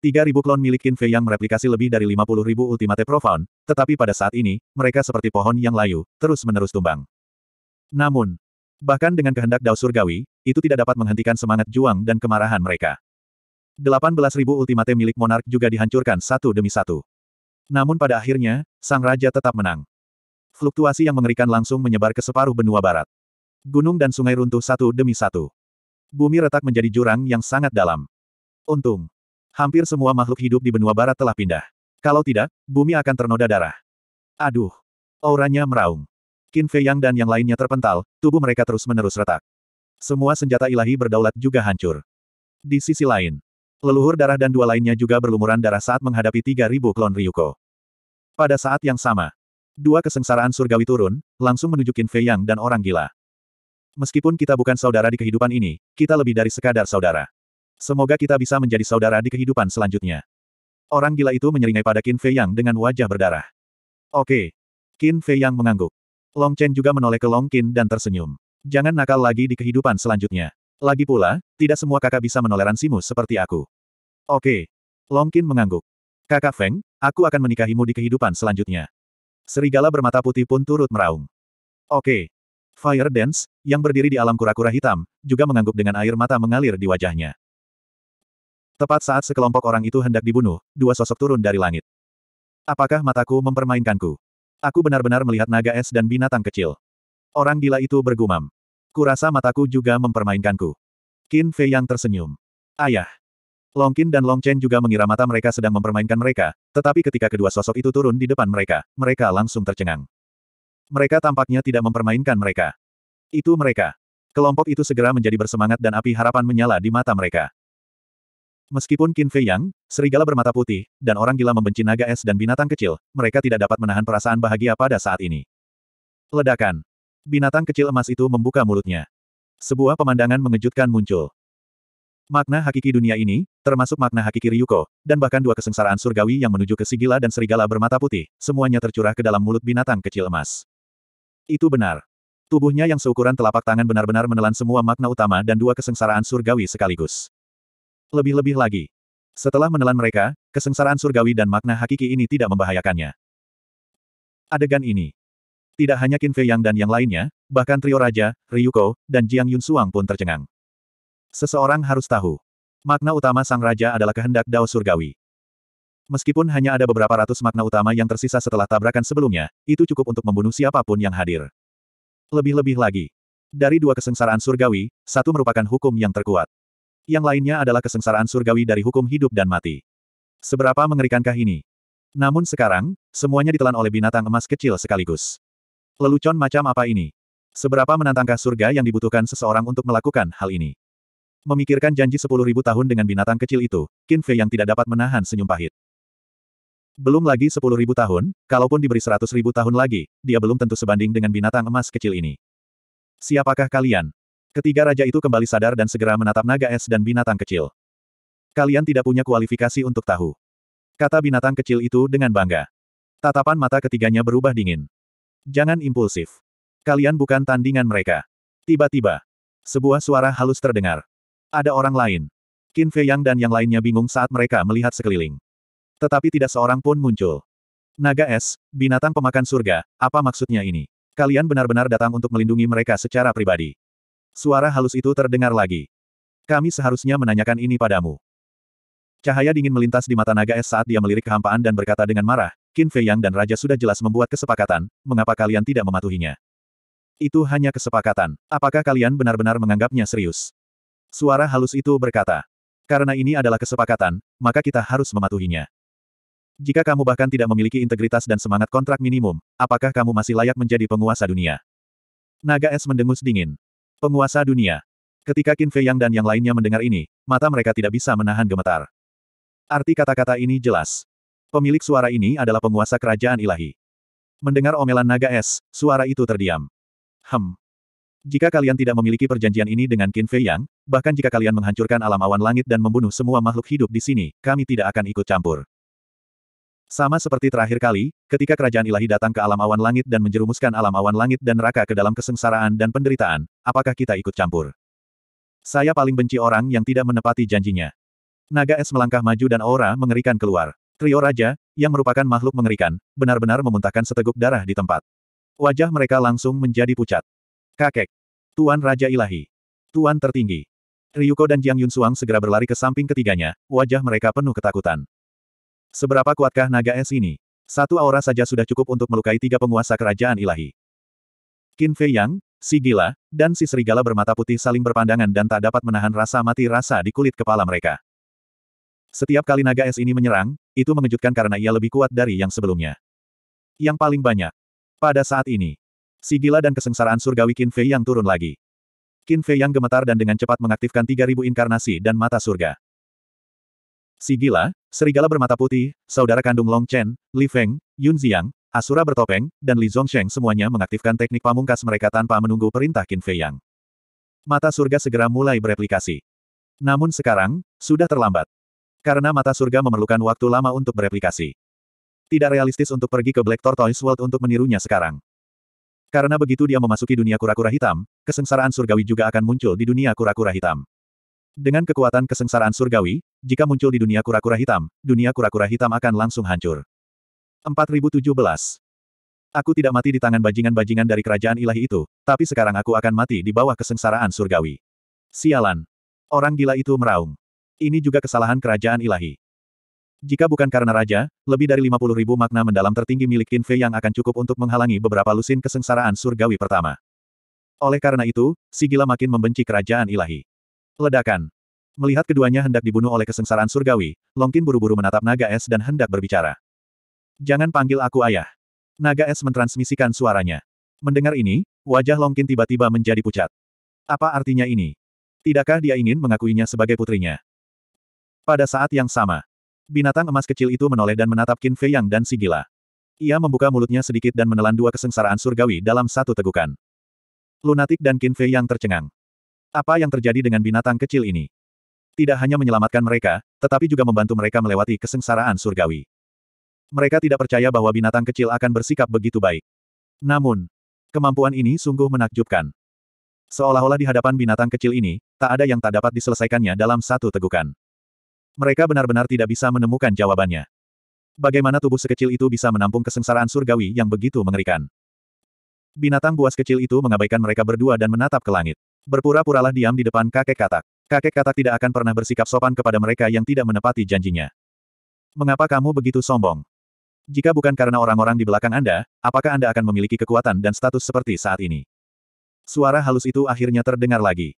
Tiga ribu klon milik Qin Fei yang mereplikasi lebih dari lima puluh ribu ultimate profound, tetapi pada saat ini, mereka seperti pohon yang layu, terus-menerus tumbang. Namun, bahkan dengan kehendak Dao Surgawi, itu tidak dapat menghentikan semangat juang dan kemarahan mereka. Delapan belas ribu ultimate milik monark juga dihancurkan satu demi satu. Namun pada akhirnya, sang raja tetap menang. Fluktuasi yang mengerikan langsung menyebar ke separuh benua barat. Gunung dan sungai runtuh satu demi satu. Bumi retak menjadi jurang yang sangat dalam. Untung, hampir semua makhluk hidup di benua barat telah pindah. Kalau tidak, bumi akan ternoda darah. Aduh. Auranya meraung. Qin Fei Yang dan yang lainnya terpental, tubuh mereka terus-menerus retak. Semua senjata ilahi berdaulat juga hancur. Di sisi lain, leluhur darah dan dua lainnya juga berlumuran darah saat menghadapi 3.000 klon Ryuko. Pada saat yang sama, dua kesengsaraan surgawi turun, langsung menuju Qin Fei Yang dan orang gila. Meskipun kita bukan saudara di kehidupan ini, kita lebih dari sekadar saudara. Semoga kita bisa menjadi saudara di kehidupan selanjutnya. Orang gila itu menyeringai pada Qin Fei Yang dengan wajah berdarah. Oke. Qin Fei Yang mengangguk. Long Chen juga menoleh ke Long Qin dan tersenyum. Jangan nakal lagi di kehidupan selanjutnya. Lagi pula, tidak semua kakak bisa menoleransimu seperti aku. Oke. Long Qin mengangguk. Kakak Feng, aku akan menikahimu di kehidupan selanjutnya. Serigala bermata putih pun turut meraung. Oke. Fire Dance, yang berdiri di alam kura-kura hitam, juga mengangguk dengan air mata mengalir di wajahnya. Tepat saat sekelompok orang itu hendak dibunuh, dua sosok turun dari langit. Apakah mataku mempermainkanku? Aku benar-benar melihat naga es dan binatang kecil. Orang gila itu bergumam. Kurasa mataku juga mempermainkanku. Qin Fei yang tersenyum. Ayah. Long Qin dan Long Chen juga mengira mata mereka sedang mempermainkan mereka, tetapi ketika kedua sosok itu turun di depan mereka, mereka langsung tercengang. Mereka tampaknya tidak mempermainkan mereka. Itu mereka. Kelompok itu segera menjadi bersemangat dan api harapan menyala di mata mereka. Meskipun Qin Fei Yang, serigala bermata putih, dan orang gila membenci naga es dan binatang kecil, mereka tidak dapat menahan perasaan bahagia pada saat ini. Ledakan. Binatang kecil emas itu membuka mulutnya. Sebuah pemandangan mengejutkan muncul. Makna hakiki dunia ini, termasuk makna hakiki Ryuko, dan bahkan dua kesengsaraan surgawi yang menuju ke sigila dan serigala bermata putih, semuanya tercurah ke dalam mulut binatang kecil emas. Itu benar. Tubuhnya yang seukuran telapak tangan benar-benar menelan semua makna utama dan dua kesengsaraan surgawi sekaligus. Lebih-lebih lagi. Setelah menelan mereka, kesengsaraan surgawi dan makna hakiki ini tidak membahayakannya. Adegan ini. Tidak hanya Qin Fei Yang dan yang lainnya, bahkan trio raja, Ryuko, dan Jiang Yun Suang pun tercengang. Seseorang harus tahu. Makna utama sang raja adalah kehendak Dao Surgawi. Meskipun hanya ada beberapa ratus makna utama yang tersisa setelah tabrakan sebelumnya, itu cukup untuk membunuh siapapun yang hadir. Lebih-lebih lagi. Dari dua kesengsaraan surgawi, satu merupakan hukum yang terkuat. Yang lainnya adalah kesengsaraan surgawi dari hukum hidup dan mati. Seberapa mengerikankah ini? Namun sekarang, semuanya ditelan oleh binatang emas kecil sekaligus. Lelucon macam apa ini? Seberapa menantangkah surga yang dibutuhkan seseorang untuk melakukan hal ini? Memikirkan janji sepuluh ribu tahun dengan binatang kecil itu, Qin Fei yang tidak dapat menahan senyum pahit. Belum lagi sepuluh ribu tahun, kalaupun diberi seratus ribu tahun lagi, dia belum tentu sebanding dengan binatang emas kecil ini. Siapakah kalian? Ketiga raja itu kembali sadar dan segera menatap naga es dan binatang kecil. Kalian tidak punya kualifikasi untuk tahu. Kata binatang kecil itu dengan bangga. Tatapan mata ketiganya berubah dingin. Jangan impulsif. Kalian bukan tandingan mereka. Tiba-tiba, sebuah suara halus terdengar. Ada orang lain. Qin Fei Yang dan yang lainnya bingung saat mereka melihat sekeliling. Tetapi tidak seorang pun muncul. Naga es, binatang pemakan surga, apa maksudnya ini? Kalian benar-benar datang untuk melindungi mereka secara pribadi. Suara halus itu terdengar lagi. Kami seharusnya menanyakan ini padamu. Cahaya dingin melintas di mata naga es saat dia melirik kehampaan dan berkata dengan marah, Qin Fei Yang dan Raja sudah jelas membuat kesepakatan, mengapa kalian tidak mematuhinya? Itu hanya kesepakatan. Apakah kalian benar-benar menganggapnya serius? Suara halus itu berkata, karena ini adalah kesepakatan, maka kita harus mematuhinya. Jika kamu bahkan tidak memiliki integritas dan semangat kontrak minimum, apakah kamu masih layak menjadi penguasa dunia? Naga es mendengus dingin. Penguasa dunia. Ketika Qin Fei Yang dan yang lainnya mendengar ini, mata mereka tidak bisa menahan gemetar. Arti kata-kata ini jelas. Pemilik suara ini adalah penguasa kerajaan ilahi. Mendengar omelan naga es, suara itu terdiam. Hem. Jika kalian tidak memiliki perjanjian ini dengan Qin Fei Yang, bahkan jika kalian menghancurkan alam awan langit dan membunuh semua makhluk hidup di sini, kami tidak akan ikut campur. Sama seperti terakhir kali, ketika kerajaan ilahi datang ke alam awan langit dan menjerumuskan alam awan langit dan neraka ke dalam kesengsaraan dan penderitaan, apakah kita ikut campur? Saya paling benci orang yang tidak menepati janjinya. Naga es melangkah maju dan aura mengerikan keluar. Trio Raja, yang merupakan makhluk mengerikan, benar-benar memuntahkan seteguk darah di tempat. Wajah mereka langsung menjadi pucat. Kakek. Tuan Raja Ilahi. Tuan tertinggi. Ryuko dan Jiang Yun Suang segera berlari ke samping ketiganya, wajah mereka penuh ketakutan. Seberapa kuatkah naga es ini? Satu aura saja sudah cukup untuk melukai tiga penguasa kerajaan ilahi. Qin Fei Yang, si gila, dan si serigala bermata putih saling berpandangan dan tak dapat menahan rasa mati rasa di kulit kepala mereka. Setiap kali naga es ini menyerang, itu mengejutkan karena ia lebih kuat dari yang sebelumnya. Yang paling banyak. Pada saat ini, si gila dan kesengsaraan surgawi Qin Fei yang turun lagi. Qin Fei yang gemetar dan dengan cepat mengaktifkan 3000 inkarnasi dan mata surga. Si gila, serigala bermata putih, saudara kandung Long Chen, Li Feng, Yun Ziang, Asura bertopeng, dan Li Zhongsheng semuanya mengaktifkan teknik pamungkas mereka tanpa menunggu perintah Qin Fei Yang. Mata surga segera mulai bereplikasi. Namun sekarang, sudah terlambat. Karena mata surga memerlukan waktu lama untuk bereplikasi. Tidak realistis untuk pergi ke Black Tortoise World untuk menirunya sekarang. Karena begitu dia memasuki dunia kura-kura hitam, kesengsaraan surgawi juga akan muncul di dunia kura-kura hitam. Dengan kekuatan kesengsaraan surgawi, jika muncul di dunia kura-kura hitam, dunia kura-kura hitam akan langsung hancur. 4017. Aku tidak mati di tangan bajingan-bajingan dari kerajaan ilahi itu, tapi sekarang aku akan mati di bawah kesengsaraan surgawi. Sialan. Orang gila itu meraung. Ini juga kesalahan kerajaan ilahi. Jika bukan karena raja, lebih dari 50 ribu makna mendalam tertinggi milik Qin Fei yang akan cukup untuk menghalangi beberapa lusin kesengsaraan surgawi pertama. Oleh karena itu, si gila makin membenci kerajaan ilahi. Ledakan. Melihat keduanya hendak dibunuh oleh kesengsaraan surgawi, Longkin buru-buru menatap naga es dan hendak berbicara. Jangan panggil aku ayah. Naga es mentransmisikan suaranya. Mendengar ini, wajah Longkin tiba-tiba menjadi pucat. Apa artinya ini? Tidakkah dia ingin mengakuinya sebagai putrinya? Pada saat yang sama, binatang emas kecil itu menoleh dan menatap Qin Fei Yang dan si Ia membuka mulutnya sedikit dan menelan dua kesengsaraan surgawi dalam satu tegukan. Lunatik dan Qin Fei Yang tercengang. Apa yang terjadi dengan binatang kecil ini? tidak hanya menyelamatkan mereka, tetapi juga membantu mereka melewati kesengsaraan surgawi. Mereka tidak percaya bahwa binatang kecil akan bersikap begitu baik. Namun, kemampuan ini sungguh menakjubkan. Seolah-olah di hadapan binatang kecil ini, tak ada yang tak dapat diselesaikannya dalam satu tegukan. Mereka benar-benar tidak bisa menemukan jawabannya. Bagaimana tubuh sekecil itu bisa menampung kesengsaraan surgawi yang begitu mengerikan? Binatang buas kecil itu mengabaikan mereka berdua dan menatap ke langit. Berpura-puralah diam di depan kakek katak. Kakek kata tidak akan pernah bersikap sopan kepada mereka yang tidak menepati janjinya. Mengapa kamu begitu sombong? Jika bukan karena orang-orang di belakang Anda, apakah Anda akan memiliki kekuatan dan status seperti saat ini? Suara halus itu akhirnya terdengar lagi.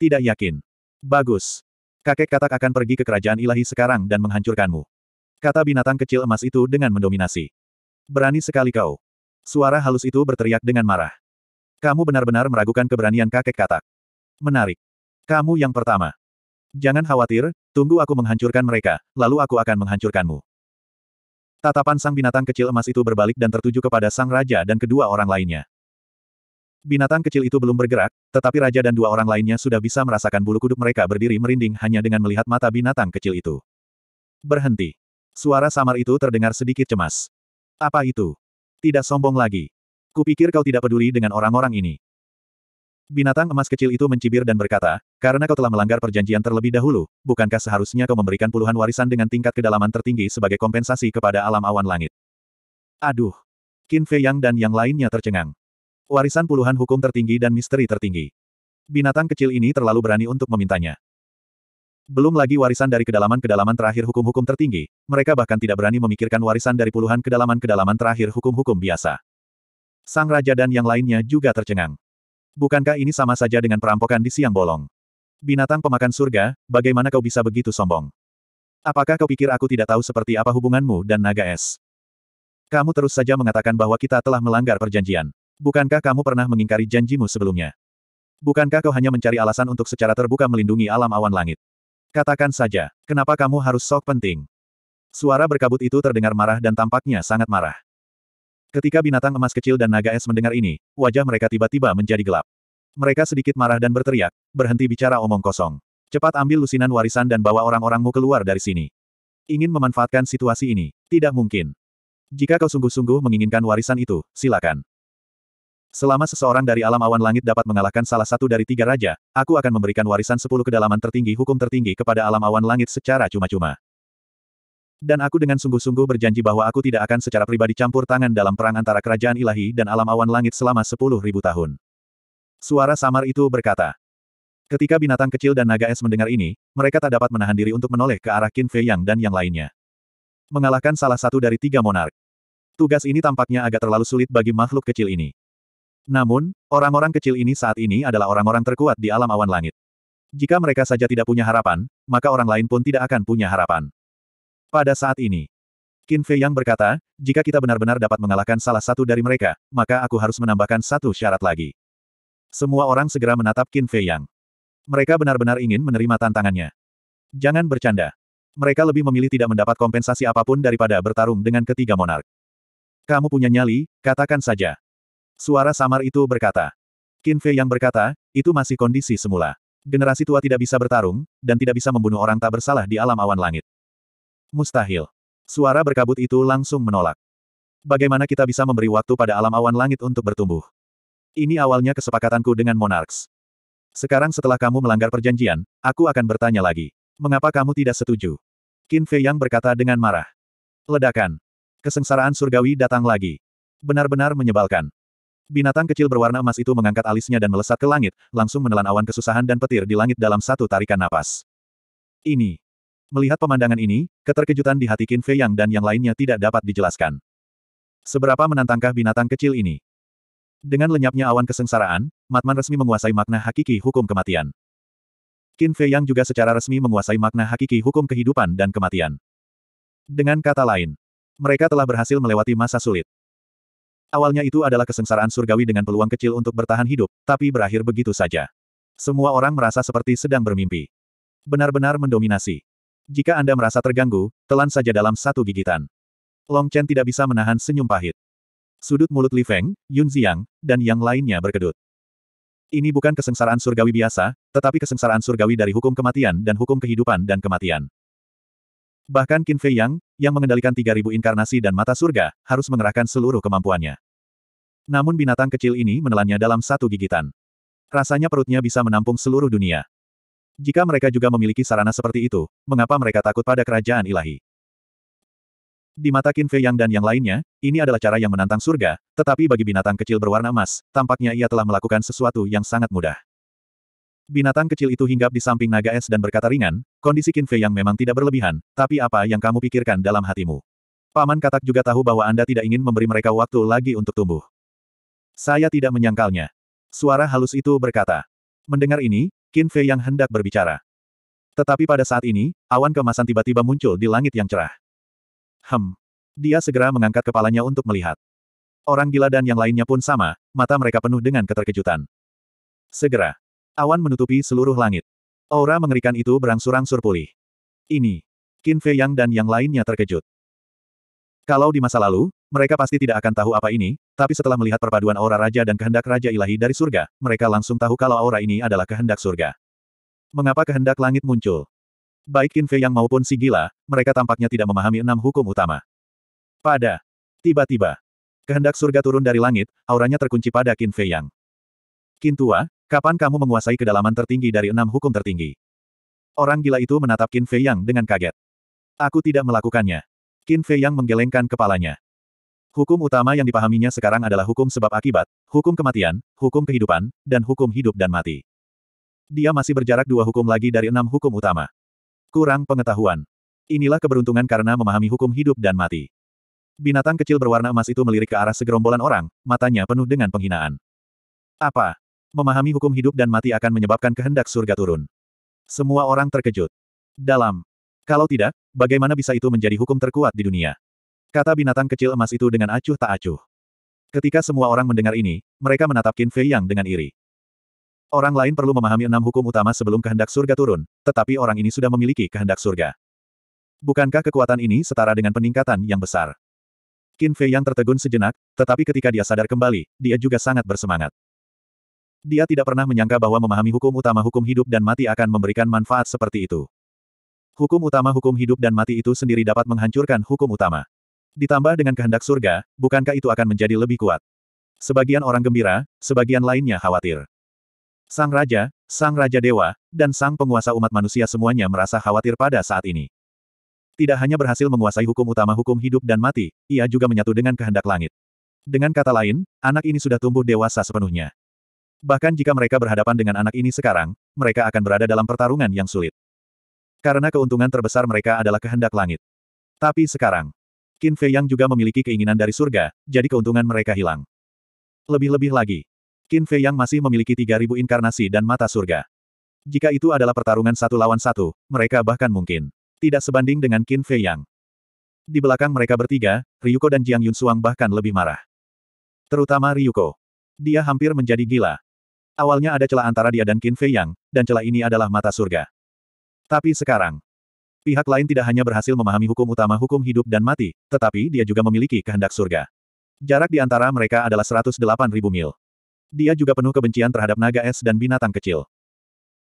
Tidak yakin. Bagus. Kakek katak akan pergi ke kerajaan ilahi sekarang dan menghancurkanmu. Kata binatang kecil emas itu dengan mendominasi. Berani sekali kau. Suara halus itu berteriak dengan marah. Kamu benar-benar meragukan keberanian kakek katak. Menarik. Kamu yang pertama. Jangan khawatir, tunggu aku menghancurkan mereka, lalu aku akan menghancurkanmu. Tatapan sang binatang kecil emas itu berbalik dan tertuju kepada sang raja dan kedua orang lainnya. Binatang kecil itu belum bergerak, tetapi raja dan dua orang lainnya sudah bisa merasakan bulu kuduk mereka berdiri merinding hanya dengan melihat mata binatang kecil itu. Berhenti. Suara samar itu terdengar sedikit cemas. Apa itu? Tidak sombong lagi. Kupikir kau tidak peduli dengan orang-orang ini. Binatang emas kecil itu mencibir dan berkata, karena kau telah melanggar perjanjian terlebih dahulu, bukankah seharusnya kau memberikan puluhan warisan dengan tingkat kedalaman tertinggi sebagai kompensasi kepada alam awan langit? Aduh! Qin Fei Yang dan yang lainnya tercengang. Warisan puluhan hukum tertinggi dan misteri tertinggi. Binatang kecil ini terlalu berani untuk memintanya. Belum lagi warisan dari kedalaman-kedalaman terakhir hukum-hukum tertinggi, mereka bahkan tidak berani memikirkan warisan dari puluhan kedalaman-kedalaman terakhir hukum-hukum biasa. Sang Raja dan yang lainnya juga tercengang. Bukankah ini sama saja dengan perampokan di siang bolong? Binatang pemakan surga, bagaimana kau bisa begitu sombong? Apakah kau pikir aku tidak tahu seperti apa hubunganmu dan naga es? Kamu terus saja mengatakan bahwa kita telah melanggar perjanjian. Bukankah kamu pernah mengingkari janjimu sebelumnya? Bukankah kau hanya mencari alasan untuk secara terbuka melindungi alam awan langit? Katakan saja, kenapa kamu harus sok penting? Suara berkabut itu terdengar marah dan tampaknya sangat marah. Ketika binatang emas kecil dan naga es mendengar ini, wajah mereka tiba-tiba menjadi gelap. Mereka sedikit marah dan berteriak, berhenti bicara omong kosong. Cepat ambil lusinan warisan dan bawa orang-orangmu keluar dari sini. Ingin memanfaatkan situasi ini? Tidak mungkin. Jika kau sungguh-sungguh menginginkan warisan itu, silakan. Selama seseorang dari alam awan langit dapat mengalahkan salah satu dari tiga raja, aku akan memberikan warisan sepuluh kedalaman tertinggi hukum tertinggi kepada alam awan langit secara cuma-cuma. Dan aku dengan sungguh-sungguh berjanji bahwa aku tidak akan secara pribadi campur tangan dalam perang antara kerajaan ilahi dan alam awan langit selama sepuluh ribu tahun. Suara samar itu berkata. Ketika binatang kecil dan naga es mendengar ini, mereka tak dapat menahan diri untuk menoleh ke arah Qin Fei Yang dan yang lainnya. Mengalahkan salah satu dari tiga monark. Tugas ini tampaknya agak terlalu sulit bagi makhluk kecil ini. Namun, orang-orang kecil ini saat ini adalah orang-orang terkuat di alam awan langit. Jika mereka saja tidak punya harapan, maka orang lain pun tidak akan punya harapan. Pada saat ini, Qin Fei Yang berkata, jika kita benar-benar dapat mengalahkan salah satu dari mereka, maka aku harus menambahkan satu syarat lagi. Semua orang segera menatap Qin Fei Yang. Mereka benar-benar ingin menerima tantangannya. Jangan bercanda. Mereka lebih memilih tidak mendapat kompensasi apapun daripada bertarung dengan ketiga monark. Kamu punya nyali, katakan saja. Suara samar itu berkata. Qin Fei Yang berkata, itu masih kondisi semula. Generasi tua tidak bisa bertarung, dan tidak bisa membunuh orang tak bersalah di alam awan langit. Mustahil. Suara berkabut itu langsung menolak. Bagaimana kita bisa memberi waktu pada alam awan langit untuk bertumbuh? Ini awalnya kesepakatanku dengan Monarchs. Sekarang setelah kamu melanggar perjanjian, aku akan bertanya lagi. Mengapa kamu tidak setuju? Qin Fei Yang berkata dengan marah. Ledakan. Kesengsaraan surgawi datang lagi. Benar-benar menyebalkan. Binatang kecil berwarna emas itu mengangkat alisnya dan melesat ke langit, langsung menelan awan kesusahan dan petir di langit dalam satu tarikan napas. Ini Melihat pemandangan ini, keterkejutan di hati Qin Fei Yang dan yang lainnya tidak dapat dijelaskan. Seberapa menantangkah binatang kecil ini? Dengan lenyapnya awan kesengsaraan, Matman resmi menguasai makna hakiki hukum kematian. Qin Fei Yang juga secara resmi menguasai makna hakiki hukum kehidupan dan kematian. Dengan kata lain, mereka telah berhasil melewati masa sulit. Awalnya itu adalah kesengsaraan surgawi dengan peluang kecil untuk bertahan hidup, tapi berakhir begitu saja. Semua orang merasa seperti sedang bermimpi. Benar-benar mendominasi. Jika Anda merasa terganggu, telan saja dalam satu gigitan. Long Chen tidak bisa menahan senyum pahit. Sudut mulut Li Feng, Yun Ziang, dan yang lainnya berkedut. Ini bukan kesengsaraan surgawi biasa, tetapi kesengsaraan surgawi dari hukum kematian dan hukum kehidupan dan kematian. Bahkan Qin Fei Yang, yang mengendalikan 3000 inkarnasi dan mata surga, harus mengerahkan seluruh kemampuannya. Namun binatang kecil ini menelannya dalam satu gigitan. Rasanya perutnya bisa menampung seluruh dunia. Jika mereka juga memiliki sarana seperti itu, mengapa mereka takut pada kerajaan ilahi? Di mata Qin Fei Yang dan yang lainnya, ini adalah cara yang menantang surga, tetapi bagi binatang kecil berwarna emas, tampaknya ia telah melakukan sesuatu yang sangat mudah. Binatang kecil itu hinggap di samping naga es dan berkata ringan, kondisi Qin Fei Yang memang tidak berlebihan, tapi apa yang kamu pikirkan dalam hatimu? Paman Katak juga tahu bahwa Anda tidak ingin memberi mereka waktu lagi untuk tumbuh. Saya tidak menyangkalnya. Suara halus itu berkata. Mendengar ini, Qin Fei yang hendak berbicara. Tetapi pada saat ini, awan kemasan tiba-tiba muncul di langit yang cerah. Hem. Dia segera mengangkat kepalanya untuk melihat. Orang gila dan yang lainnya pun sama, mata mereka penuh dengan keterkejutan. Segera. Awan menutupi seluruh langit. Aura mengerikan itu berangsur-angsur pulih. Ini. Qin Fei Yang dan yang lainnya terkejut. Kalau di masa lalu, mereka pasti tidak akan tahu apa ini, tapi setelah melihat perpaduan aura raja dan kehendak raja ilahi dari surga, mereka langsung tahu kalau aura ini adalah kehendak surga. Mengapa kehendak langit muncul? Baik Kinfe Yang maupun si gila, mereka tampaknya tidak memahami enam hukum utama. Pada. Tiba-tiba. Kehendak surga turun dari langit, auranya terkunci pada Qin Fei Yang. Qin Tua, kapan kamu menguasai kedalaman tertinggi dari enam hukum tertinggi? Orang gila itu menatap Qin Fei Yang dengan kaget. Aku tidak melakukannya. Qin Fei Yang menggelengkan kepalanya. Hukum utama yang dipahaminya sekarang adalah hukum sebab akibat, hukum kematian, hukum kehidupan, dan hukum hidup dan mati. Dia masih berjarak dua hukum lagi dari enam hukum utama. Kurang pengetahuan. Inilah keberuntungan karena memahami hukum hidup dan mati. Binatang kecil berwarna emas itu melirik ke arah segerombolan orang, matanya penuh dengan penghinaan. Apa? Memahami hukum hidup dan mati akan menyebabkan kehendak surga turun. Semua orang terkejut. Dalam. Kalau tidak, bagaimana bisa itu menjadi hukum terkuat di dunia? Kata binatang kecil emas itu dengan acuh tak acuh. Ketika semua orang mendengar ini, mereka menatap Qin Fei Yang dengan iri. Orang lain perlu memahami enam hukum utama sebelum kehendak surga turun, tetapi orang ini sudah memiliki kehendak surga. Bukankah kekuatan ini setara dengan peningkatan yang besar? Qin Fei Yang tertegun sejenak, tetapi ketika dia sadar kembali, dia juga sangat bersemangat. Dia tidak pernah menyangka bahwa memahami hukum utama hukum hidup dan mati akan memberikan manfaat seperti itu. Hukum utama hukum hidup dan mati itu sendiri dapat menghancurkan hukum utama. Ditambah dengan kehendak surga, bukankah itu akan menjadi lebih kuat? Sebagian orang gembira, sebagian lainnya khawatir. Sang Raja, Sang Raja Dewa, dan Sang Penguasa Umat Manusia semuanya merasa khawatir pada saat ini. Tidak hanya berhasil menguasai hukum utama hukum hidup dan mati, ia juga menyatu dengan kehendak langit. Dengan kata lain, anak ini sudah tumbuh dewasa sepenuhnya. Bahkan jika mereka berhadapan dengan anak ini sekarang, mereka akan berada dalam pertarungan yang sulit. Karena keuntungan terbesar mereka adalah kehendak langit. Tapi sekarang, Qin Fei Yang juga memiliki keinginan dari surga, jadi keuntungan mereka hilang. Lebih-lebih lagi, Qin Fei Yang masih memiliki 3.000 inkarnasi dan mata surga. Jika itu adalah pertarungan satu lawan satu, mereka bahkan mungkin tidak sebanding dengan Qin Fei Yang. Di belakang mereka bertiga, Ryuko dan Jiang Yun Suang bahkan lebih marah. Terutama Ryuko. Dia hampir menjadi gila. Awalnya ada celah antara dia dan Qin Fei Yang, dan celah ini adalah mata surga. Tapi sekarang, Pihak lain tidak hanya berhasil memahami hukum utama hukum hidup dan mati, tetapi dia juga memiliki kehendak surga. Jarak di antara mereka adalah 108.000 mil. Dia juga penuh kebencian terhadap naga es dan binatang kecil.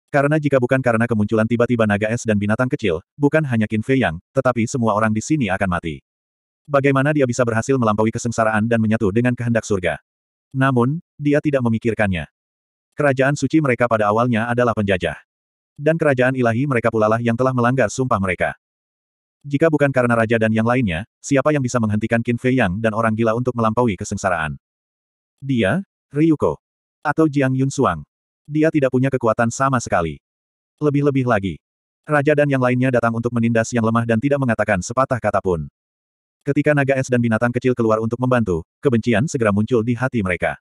Karena jika bukan karena kemunculan tiba-tiba naga es dan binatang kecil, bukan hanya Qin Fei Yang, tetapi semua orang di sini akan mati. Bagaimana dia bisa berhasil melampaui kesengsaraan dan menyatu dengan kehendak surga? Namun, dia tidak memikirkannya. Kerajaan suci mereka pada awalnya adalah penjajah dan kerajaan ilahi mereka pula lah yang telah melanggar sumpah mereka. Jika bukan karena raja dan yang lainnya, siapa yang bisa menghentikan Qin Fei Yang dan orang gila untuk melampaui kesengsaraan? Dia, Ryuko. Atau Jiang Yun Suang. Dia tidak punya kekuatan sama sekali. Lebih-lebih lagi. Raja dan yang lainnya datang untuk menindas yang lemah dan tidak mengatakan sepatah kata pun. Ketika naga es dan binatang kecil keluar untuk membantu, kebencian segera muncul di hati mereka.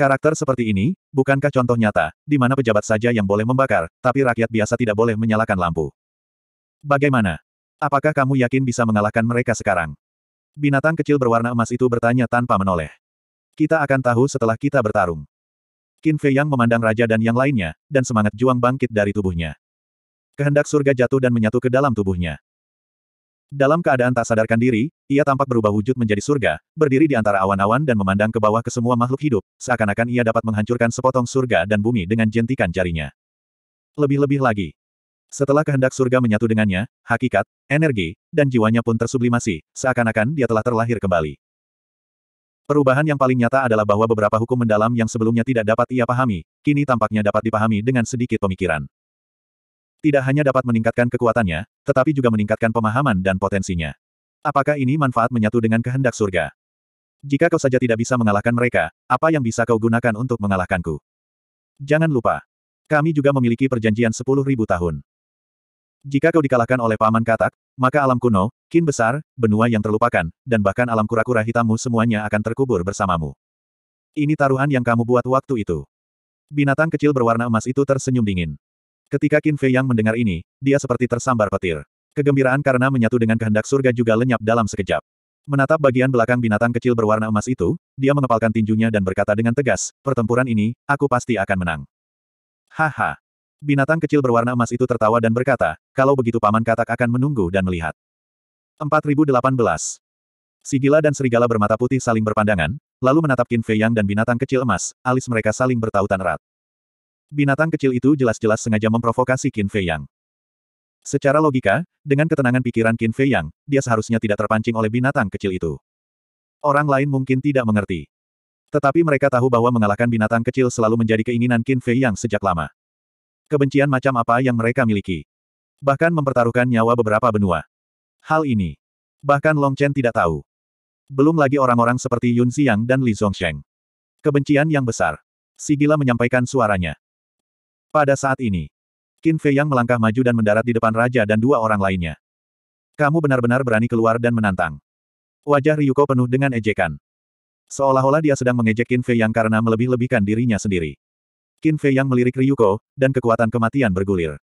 Karakter seperti ini, bukankah contoh nyata, di mana pejabat saja yang boleh membakar, tapi rakyat biasa tidak boleh menyalakan lampu? Bagaimana? Apakah kamu yakin bisa mengalahkan mereka sekarang? Binatang kecil berwarna emas itu bertanya tanpa menoleh. Kita akan tahu setelah kita bertarung. Qin Fei Yang memandang raja dan yang lainnya, dan semangat juang bangkit dari tubuhnya. Kehendak surga jatuh dan menyatu ke dalam tubuhnya. Dalam keadaan tak sadarkan diri, ia tampak berubah wujud menjadi surga, berdiri di antara awan-awan dan memandang ke bawah ke semua makhluk hidup, seakan-akan ia dapat menghancurkan sepotong surga dan bumi dengan jentikan jarinya. Lebih-lebih lagi. Setelah kehendak surga menyatu dengannya, hakikat, energi, dan jiwanya pun tersublimasi, seakan-akan dia telah terlahir kembali. Perubahan yang paling nyata adalah bahwa beberapa hukum mendalam yang sebelumnya tidak dapat ia pahami, kini tampaknya dapat dipahami dengan sedikit pemikiran tidak hanya dapat meningkatkan kekuatannya, tetapi juga meningkatkan pemahaman dan potensinya. Apakah ini manfaat menyatu dengan kehendak surga? Jika kau saja tidak bisa mengalahkan mereka, apa yang bisa kau gunakan untuk mengalahkanku? Jangan lupa, kami juga memiliki perjanjian 10.000 tahun. Jika kau dikalahkan oleh Paman Katak, maka alam kuno, kin besar, benua yang terlupakan, dan bahkan alam kura-kura hitammu semuanya akan terkubur bersamamu. Ini taruhan yang kamu buat waktu itu. Binatang kecil berwarna emas itu tersenyum dingin. Ketika Qin Fei Yang mendengar ini, dia seperti tersambar petir. Kegembiraan karena menyatu dengan kehendak surga juga lenyap dalam sekejap. Menatap bagian belakang binatang kecil berwarna emas itu, dia mengepalkan tinjunya dan berkata dengan tegas, pertempuran ini, aku pasti akan menang. Haha. Binatang kecil berwarna emas itu tertawa dan berkata, kalau begitu paman katak akan menunggu dan melihat. 4018. Sigila dan serigala bermata putih saling berpandangan, lalu menatap Qin Fei Yang dan binatang kecil emas, alis mereka saling bertautan erat. Binatang kecil itu jelas-jelas sengaja memprovokasi Qin Fei Yang. Secara logika, dengan ketenangan pikiran Qin Fei Yang, dia seharusnya tidak terpancing oleh binatang kecil itu. Orang lain mungkin tidak mengerti. Tetapi mereka tahu bahwa mengalahkan binatang kecil selalu menjadi keinginan Qin Fei Yang sejak lama. Kebencian macam apa yang mereka miliki. Bahkan mempertaruhkan nyawa beberapa benua. Hal ini. Bahkan Long Chen tidak tahu. Belum lagi orang-orang seperti Yun Xiang dan Li Zhongsheng. Kebencian yang besar. Si gila menyampaikan suaranya. Pada saat ini, Qin Fei Yang melangkah maju dan mendarat di depan raja dan dua orang lainnya. Kamu benar-benar berani keluar dan menantang. Wajah Ryuko penuh dengan ejekan. Seolah-olah dia sedang mengejek Qin Fei Yang karena melebih-lebihkan dirinya sendiri. Qin Fei Yang melirik Ryuko, dan kekuatan kematian bergulir.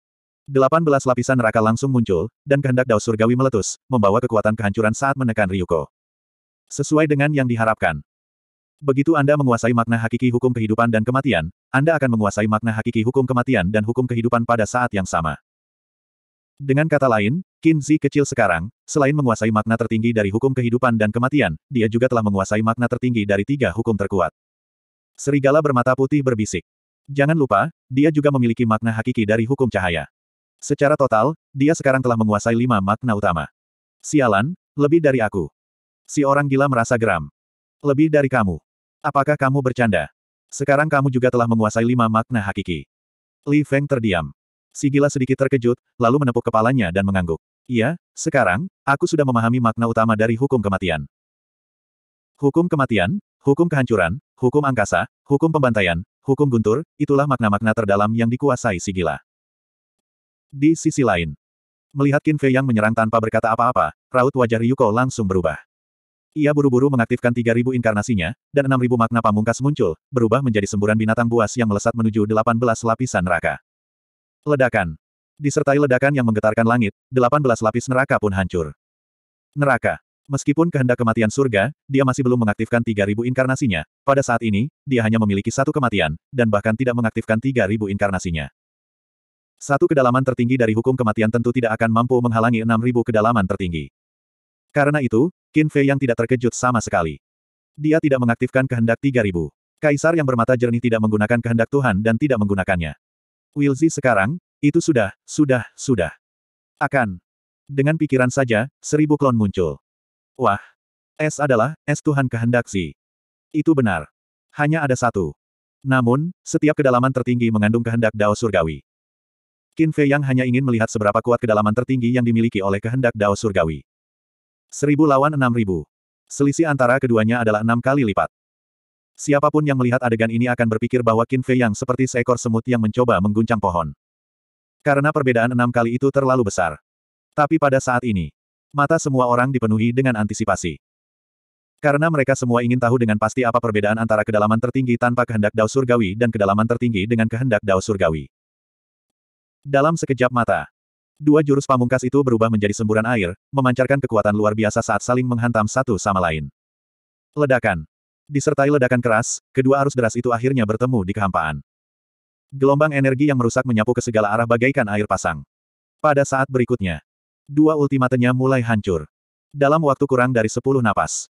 Delapan belas lapisan neraka langsung muncul, dan kehendak Daus Surgawi meletus, membawa kekuatan kehancuran saat menekan Ryuko. Sesuai dengan yang diharapkan, Begitu Anda menguasai makna hakiki hukum kehidupan dan kematian, Anda akan menguasai makna hakiki hukum kematian dan hukum kehidupan pada saat yang sama. Dengan kata lain, Kinzi kecil sekarang, selain menguasai makna tertinggi dari hukum kehidupan dan kematian, dia juga telah menguasai makna tertinggi dari tiga hukum terkuat. Serigala bermata putih berbisik. Jangan lupa, dia juga memiliki makna hakiki dari hukum cahaya. Secara total, dia sekarang telah menguasai lima makna utama. Sialan, lebih dari aku. Si orang gila merasa geram. Lebih dari kamu. Apakah kamu bercanda? Sekarang kamu juga telah menguasai lima makna hakiki. Li Feng terdiam. Si gila sedikit terkejut, lalu menepuk kepalanya dan mengangguk. Iya, sekarang, aku sudah memahami makna utama dari hukum kematian. Hukum kematian, hukum kehancuran, hukum angkasa, hukum pembantaian, hukum guntur, itulah makna-makna terdalam yang dikuasai si gila. Di sisi lain, melihat Qin Fei yang menyerang tanpa berkata apa-apa, raut wajah Ryuko langsung berubah. Ia buru-buru mengaktifkan 3000 inkarnasinya, dan 6000 makna pamungkas muncul, berubah menjadi semburan binatang buas yang melesat menuju 18 lapisan neraka. Ledakan. Disertai ledakan yang menggetarkan langit, 18 lapis neraka pun hancur. Neraka. Meskipun kehendak kematian surga, dia masih belum mengaktifkan 3000 inkarnasinya. Pada saat ini, dia hanya memiliki satu kematian, dan bahkan tidak mengaktifkan 3000 inkarnasinya. Satu kedalaman tertinggi dari hukum kematian tentu tidak akan mampu menghalangi 6000 kedalaman tertinggi. Karena itu, Qin Fei yang tidak terkejut sama sekali. Dia tidak mengaktifkan kehendak 3000. Kaisar yang bermata jernih tidak menggunakan kehendak Tuhan dan tidak menggunakannya. Wilzi sekarang, itu sudah, sudah, sudah. Akan. Dengan pikiran saja, seribu klon muncul. Wah. Es adalah, es Tuhan kehendak si. Itu benar. Hanya ada satu. Namun, setiap kedalaman tertinggi mengandung kehendak Dao Surgawi. Qin Fei yang hanya ingin melihat seberapa kuat kedalaman tertinggi yang dimiliki oleh kehendak Dao Surgawi. Seribu lawan enam ribu. Selisih antara keduanya adalah enam kali lipat. Siapapun yang melihat adegan ini akan berpikir bahwa Qin Fei yang seperti seekor semut yang mencoba mengguncang pohon. Karena perbedaan enam kali itu terlalu besar. Tapi pada saat ini, mata semua orang dipenuhi dengan antisipasi. Karena mereka semua ingin tahu dengan pasti apa perbedaan antara kedalaman tertinggi tanpa kehendak Dao Surgawi dan kedalaman tertinggi dengan kehendak Dao Surgawi. Dalam sekejap mata, Dua jurus pamungkas itu berubah menjadi semburan air, memancarkan kekuatan luar biasa saat saling menghantam satu sama lain. Ledakan. Disertai ledakan keras, kedua arus deras itu akhirnya bertemu di kehampaan. Gelombang energi yang merusak menyapu ke segala arah bagaikan air pasang. Pada saat berikutnya, dua ultimatenya mulai hancur. Dalam waktu kurang dari sepuluh napas.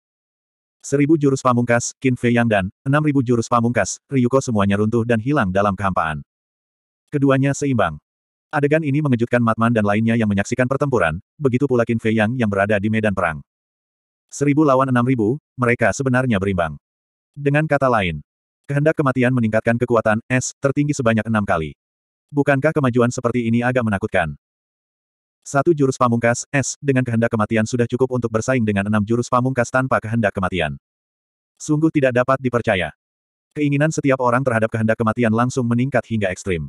Seribu jurus pamungkas, Qin Fei Yang dan enam ribu jurus pamungkas, Ryuko semuanya runtuh dan hilang dalam kehampaan. Keduanya seimbang. Adegan ini mengejutkan Matman dan lainnya yang menyaksikan pertempuran, begitu pula Qin Fei Yang yang berada di medan perang. Seribu lawan enam ribu, mereka sebenarnya berimbang. Dengan kata lain, kehendak kematian meningkatkan kekuatan S tertinggi sebanyak enam kali. Bukankah kemajuan seperti ini agak menakutkan? Satu jurus pamungkas, S, dengan kehendak kematian sudah cukup untuk bersaing dengan enam jurus pamungkas tanpa kehendak kematian. Sungguh tidak dapat dipercaya. Keinginan setiap orang terhadap kehendak kematian langsung meningkat hingga ekstrim.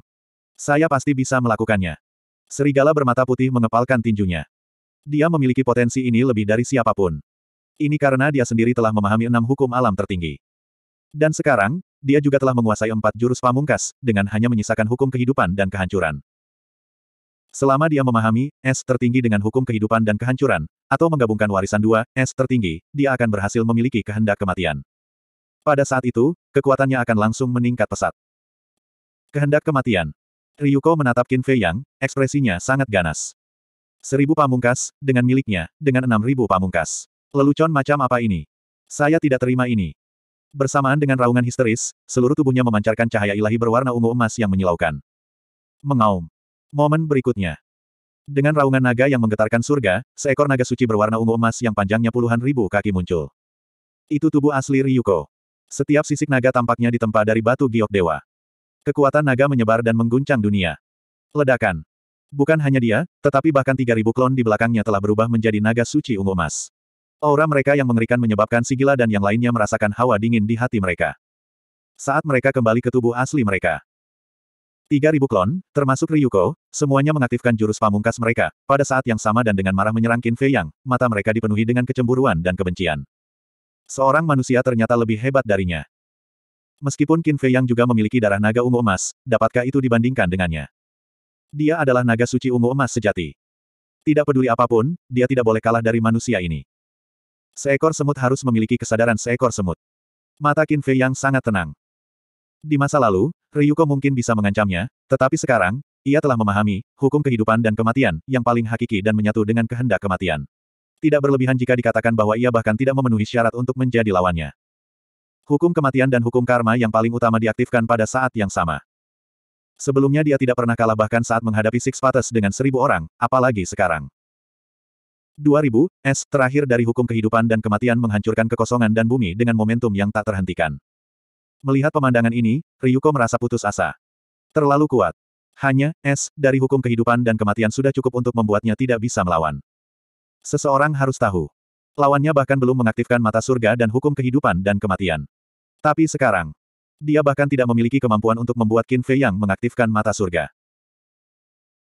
Saya pasti bisa melakukannya. Serigala bermata putih mengepalkan tinjunya. Dia memiliki potensi ini lebih dari siapapun. Ini karena dia sendiri telah memahami enam hukum alam tertinggi. Dan sekarang, dia juga telah menguasai empat jurus pamungkas, dengan hanya menyisakan hukum kehidupan dan kehancuran. Selama dia memahami es tertinggi dengan hukum kehidupan dan kehancuran, atau menggabungkan warisan dua es tertinggi, dia akan berhasil memiliki kehendak kematian. Pada saat itu, kekuatannya akan langsung meningkat pesat. Kehendak kematian. Ryuko menatap Qin Fei Yang, ekspresinya sangat ganas. Seribu pamungkas, dengan miliknya, dengan enam ribu pamungkas. Lelucon macam apa ini? Saya tidak terima ini. Bersamaan dengan raungan histeris, seluruh tubuhnya memancarkan cahaya ilahi berwarna ungu emas yang menyilaukan. Mengaum. Momen berikutnya. Dengan raungan naga yang menggetarkan surga, seekor naga suci berwarna ungu emas yang panjangnya puluhan ribu kaki muncul. Itu tubuh asli Ryuko. Setiap sisik naga tampaknya ditempa dari batu giok dewa. Kekuatan naga menyebar dan mengguncang dunia. Ledakan. Bukan hanya dia, tetapi bahkan 3.000 klon di belakangnya telah berubah menjadi naga suci ungu emas. Aura mereka yang mengerikan menyebabkan Sigila dan yang lainnya merasakan hawa dingin di hati mereka. Saat mereka kembali ke tubuh asli mereka. 3.000 klon, termasuk Ryuko, semuanya mengaktifkan jurus pamungkas mereka, pada saat yang sama dan dengan marah menyerang Qin Fei Yang, mata mereka dipenuhi dengan kecemburuan dan kebencian. Seorang manusia ternyata lebih hebat darinya. Meskipun Qin Fei yang juga memiliki darah naga ungu emas, dapatkah itu dibandingkan dengannya? Dia adalah naga suci ungu emas sejati. Tidak peduli apapun, dia tidak boleh kalah dari manusia ini. Seekor semut harus memiliki kesadaran seekor semut. Mata Qin Fei yang sangat tenang. Di masa lalu, Ryuko mungkin bisa mengancamnya, tetapi sekarang, ia telah memahami hukum kehidupan dan kematian yang paling hakiki dan menyatu dengan kehendak kematian. Tidak berlebihan jika dikatakan bahwa ia bahkan tidak memenuhi syarat untuk menjadi lawannya. Hukum kematian dan hukum karma yang paling utama diaktifkan pada saat yang sama. Sebelumnya dia tidak pernah kalah bahkan saat menghadapi Six Pates dengan seribu orang, apalagi sekarang. 2000, S, terakhir dari hukum kehidupan dan kematian menghancurkan kekosongan dan bumi dengan momentum yang tak terhentikan. Melihat pemandangan ini, Ryuko merasa putus asa. Terlalu kuat. Hanya, S, dari hukum kehidupan dan kematian sudah cukup untuk membuatnya tidak bisa melawan. Seseorang harus tahu. Lawannya bahkan belum mengaktifkan mata surga dan hukum kehidupan dan kematian. Tapi sekarang, dia bahkan tidak memiliki kemampuan untuk membuat Qin Fei yang mengaktifkan mata surga.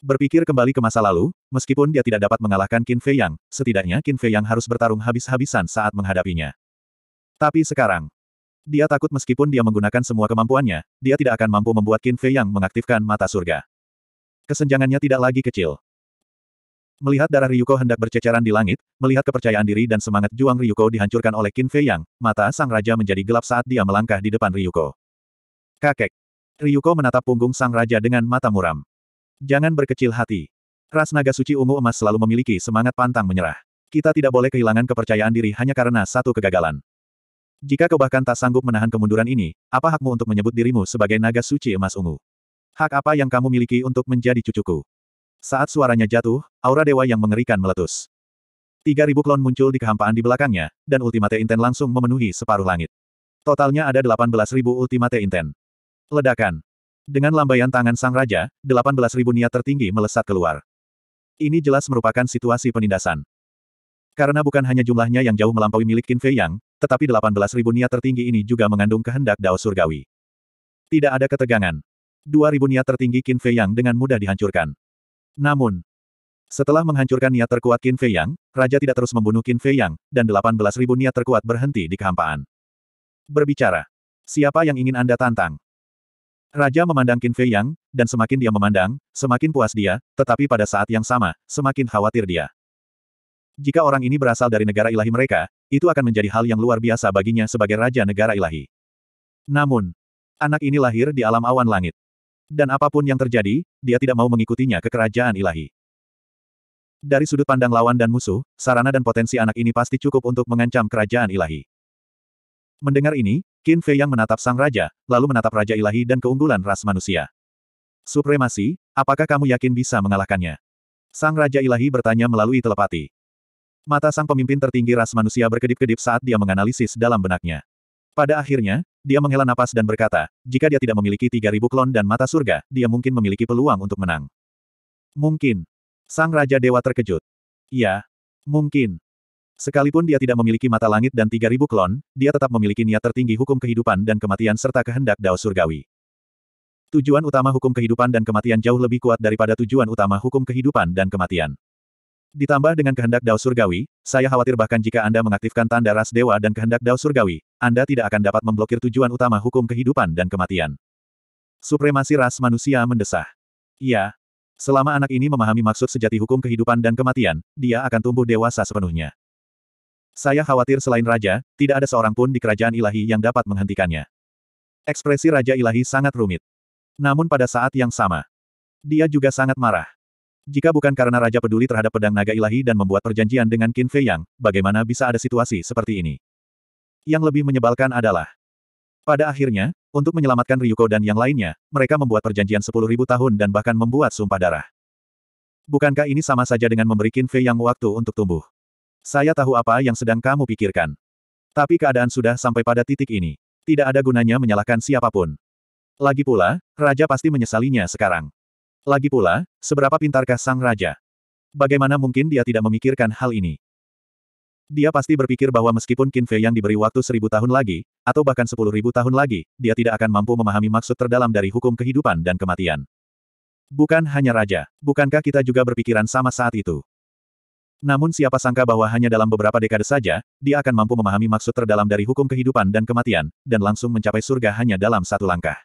Berpikir kembali ke masa lalu, meskipun dia tidak dapat mengalahkan Qin Fei Yang, setidaknya Qin Fei Yang harus bertarung habis-habisan saat menghadapinya. Tapi sekarang, dia takut meskipun dia menggunakan semua kemampuannya, dia tidak akan mampu membuat Qin Fei Yang mengaktifkan mata surga. Kesenjangannya tidak lagi kecil. Melihat darah Ryuko hendak berceceran di langit, melihat kepercayaan diri dan semangat juang Ryuko dihancurkan oleh Qin Fei Yang, mata sang raja menjadi gelap saat dia melangkah di depan Ryuko. Kakek. Ryuko menatap punggung sang raja dengan mata muram. Jangan berkecil hati. Ras naga suci ungu emas selalu memiliki semangat pantang menyerah. Kita tidak boleh kehilangan kepercayaan diri hanya karena satu kegagalan. Jika kau bahkan tak sanggup menahan kemunduran ini, apa hakmu untuk menyebut dirimu sebagai naga suci emas ungu? Hak apa yang kamu miliki untuk menjadi cucuku? Saat suaranya jatuh, aura dewa yang mengerikan meletus. Tiga ribu klon muncul di kehampaan di belakangnya, dan Ultimate Inten langsung memenuhi separuh langit. Totalnya ada 18.000 Ultimate Inten. Ledakan. Dengan lambaian tangan sang raja, 18.000 niat tertinggi melesat keluar. Ini jelas merupakan situasi penindasan. Karena bukan hanya jumlahnya yang jauh melampaui milik Qin Fei Yang, tetapi 18.000 niat tertinggi ini juga mengandung kehendak Dao Surgawi. Tidak ada ketegangan. 2.000 niat tertinggi Qin Fei Yang dengan mudah dihancurkan. Namun, setelah menghancurkan niat terkuat Qin Fei Yang, Raja tidak terus membunuh Qin Fei Yang, dan 18.000 niat terkuat berhenti di kehampaan. Berbicara, siapa yang ingin Anda tantang? Raja memandang Qin Fei Yang, dan semakin dia memandang, semakin puas dia, tetapi pada saat yang sama, semakin khawatir dia. Jika orang ini berasal dari negara ilahi mereka, itu akan menjadi hal yang luar biasa baginya sebagai raja negara ilahi. Namun, anak ini lahir di alam awan langit dan apapun yang terjadi, dia tidak mau mengikutinya ke kerajaan ilahi. Dari sudut pandang lawan dan musuh, sarana dan potensi anak ini pasti cukup untuk mengancam kerajaan ilahi. Mendengar ini, Qin Fei yang menatap sang raja, lalu menatap raja ilahi dan keunggulan ras manusia. Supremasi, apakah kamu yakin bisa mengalahkannya? Sang raja ilahi bertanya melalui telepati. Mata sang pemimpin tertinggi ras manusia berkedip-kedip saat dia menganalisis dalam benaknya. Pada akhirnya, dia menghela napas dan berkata, jika dia tidak memiliki 3.000 klon dan mata surga, dia mungkin memiliki peluang untuk menang. Mungkin. Sang Raja Dewa terkejut. Ya. Mungkin. Sekalipun dia tidak memiliki mata langit dan 3.000 klon, dia tetap memiliki niat tertinggi hukum kehidupan dan kematian serta kehendak Dao Surgawi. Tujuan utama hukum kehidupan dan kematian jauh lebih kuat daripada tujuan utama hukum kehidupan dan kematian. Ditambah dengan kehendak Dao Surgawi, saya khawatir bahkan jika Anda mengaktifkan tanda ras dewa dan kehendak Dao Surgawi, Anda tidak akan dapat memblokir tujuan utama hukum kehidupan dan kematian. Supremasi ras manusia mendesah. Iya. Selama anak ini memahami maksud sejati hukum kehidupan dan kematian, dia akan tumbuh dewasa sepenuhnya. Saya khawatir selain raja, tidak ada seorang pun di kerajaan ilahi yang dapat menghentikannya. Ekspresi raja ilahi sangat rumit. Namun pada saat yang sama, dia juga sangat marah. Jika bukan karena Raja peduli terhadap pedang naga ilahi dan membuat perjanjian dengan Qin Fei Yang, bagaimana bisa ada situasi seperti ini? Yang lebih menyebalkan adalah, pada akhirnya, untuk menyelamatkan Ryuko dan yang lainnya, mereka membuat perjanjian sepuluh ribu tahun dan bahkan membuat sumpah darah. Bukankah ini sama saja dengan memberi Qin Fei Yang waktu untuk tumbuh? Saya tahu apa yang sedang kamu pikirkan. Tapi keadaan sudah sampai pada titik ini. Tidak ada gunanya menyalahkan siapapun. Lagi pula, Raja pasti menyesalinya sekarang. Lagi pula, seberapa pintarkah sang raja? Bagaimana mungkin dia tidak memikirkan hal ini? Dia pasti berpikir bahwa meskipun Qin Fei yang diberi waktu seribu tahun lagi, atau bahkan sepuluh ribu tahun lagi, dia tidak akan mampu memahami maksud terdalam dari hukum kehidupan dan kematian. Bukan hanya raja, bukankah kita juga berpikiran sama saat itu? Namun siapa sangka bahwa hanya dalam beberapa dekade saja, dia akan mampu memahami maksud terdalam dari hukum kehidupan dan kematian, dan langsung mencapai surga hanya dalam satu langkah.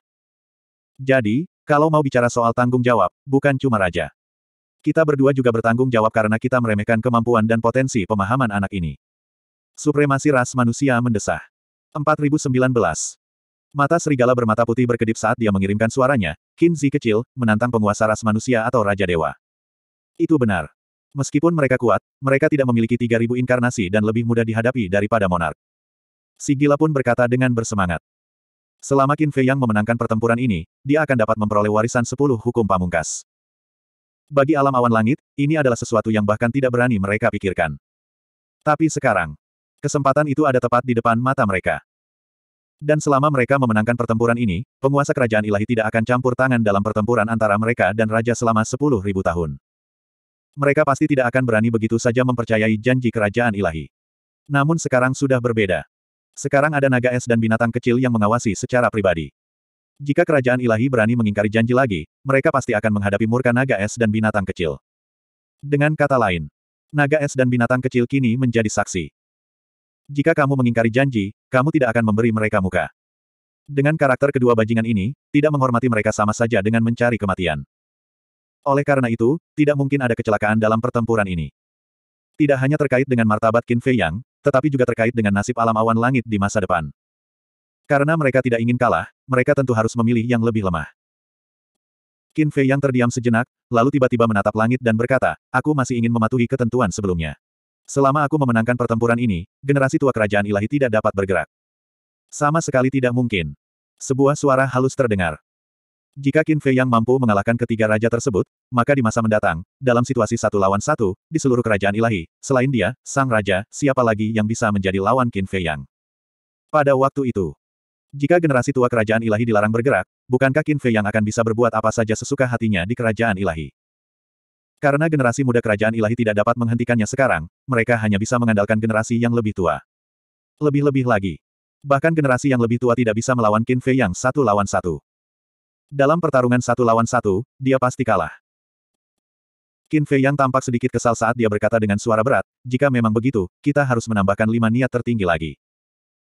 Jadi, kalau mau bicara soal tanggung jawab, bukan cuma raja. Kita berdua juga bertanggung jawab karena kita meremehkan kemampuan dan potensi pemahaman anak ini. Supremasi ras manusia mendesah. 4019. Mata serigala bermata putih berkedip saat dia mengirimkan suaranya, Kinzi kecil, menantang penguasa ras manusia atau Raja Dewa. Itu benar. Meskipun mereka kuat, mereka tidak memiliki 3000 inkarnasi dan lebih mudah dihadapi daripada monark. Sigila pun berkata dengan bersemangat. Selama Qin Fei yang memenangkan pertempuran ini, dia akan dapat memperoleh warisan sepuluh hukum pamungkas. Bagi alam awan langit, ini adalah sesuatu yang bahkan tidak berani mereka pikirkan. Tapi sekarang, kesempatan itu ada tepat di depan mata mereka. Dan selama mereka memenangkan pertempuran ini, penguasa kerajaan ilahi tidak akan campur tangan dalam pertempuran antara mereka dan raja selama sepuluh ribu tahun. Mereka pasti tidak akan berani begitu saja mempercayai janji kerajaan ilahi. Namun sekarang sudah berbeda. Sekarang ada naga es dan binatang kecil yang mengawasi secara pribadi. Jika kerajaan ilahi berani mengingkari janji lagi, mereka pasti akan menghadapi murka naga es dan binatang kecil. Dengan kata lain, naga es dan binatang kecil kini menjadi saksi. Jika kamu mengingkari janji, kamu tidak akan memberi mereka muka. Dengan karakter kedua bajingan ini, tidak menghormati mereka sama saja dengan mencari kematian. Oleh karena itu, tidak mungkin ada kecelakaan dalam pertempuran ini. Tidak hanya terkait dengan martabat Qin Fei Yang, tetapi juga terkait dengan nasib alam awan langit di masa depan. Karena mereka tidak ingin kalah, mereka tentu harus memilih yang lebih lemah. Qin Fei yang terdiam sejenak, lalu tiba-tiba menatap langit dan berkata, aku masih ingin mematuhi ketentuan sebelumnya. Selama aku memenangkan pertempuran ini, generasi tua kerajaan ilahi tidak dapat bergerak. Sama sekali tidak mungkin. Sebuah suara halus terdengar. Jika Qin Fei yang mampu mengalahkan ketiga raja tersebut, maka di masa mendatang, dalam situasi satu lawan satu, di seluruh kerajaan ilahi, selain dia, sang raja, siapa lagi yang bisa menjadi lawan Qin Fei yang? Pada waktu itu, jika generasi tua kerajaan ilahi dilarang bergerak, bukankah Qin Fei yang akan bisa berbuat apa saja sesuka hatinya di kerajaan ilahi? Karena generasi muda kerajaan ilahi tidak dapat menghentikannya sekarang, mereka hanya bisa mengandalkan generasi yang lebih tua. Lebih-lebih lagi. Bahkan generasi yang lebih tua tidak bisa melawan Qin Fei yang satu lawan satu. Dalam pertarungan satu lawan satu, dia pasti kalah. Qin Fei Yang tampak sedikit kesal saat dia berkata dengan suara berat, jika memang begitu, kita harus menambahkan lima niat tertinggi lagi.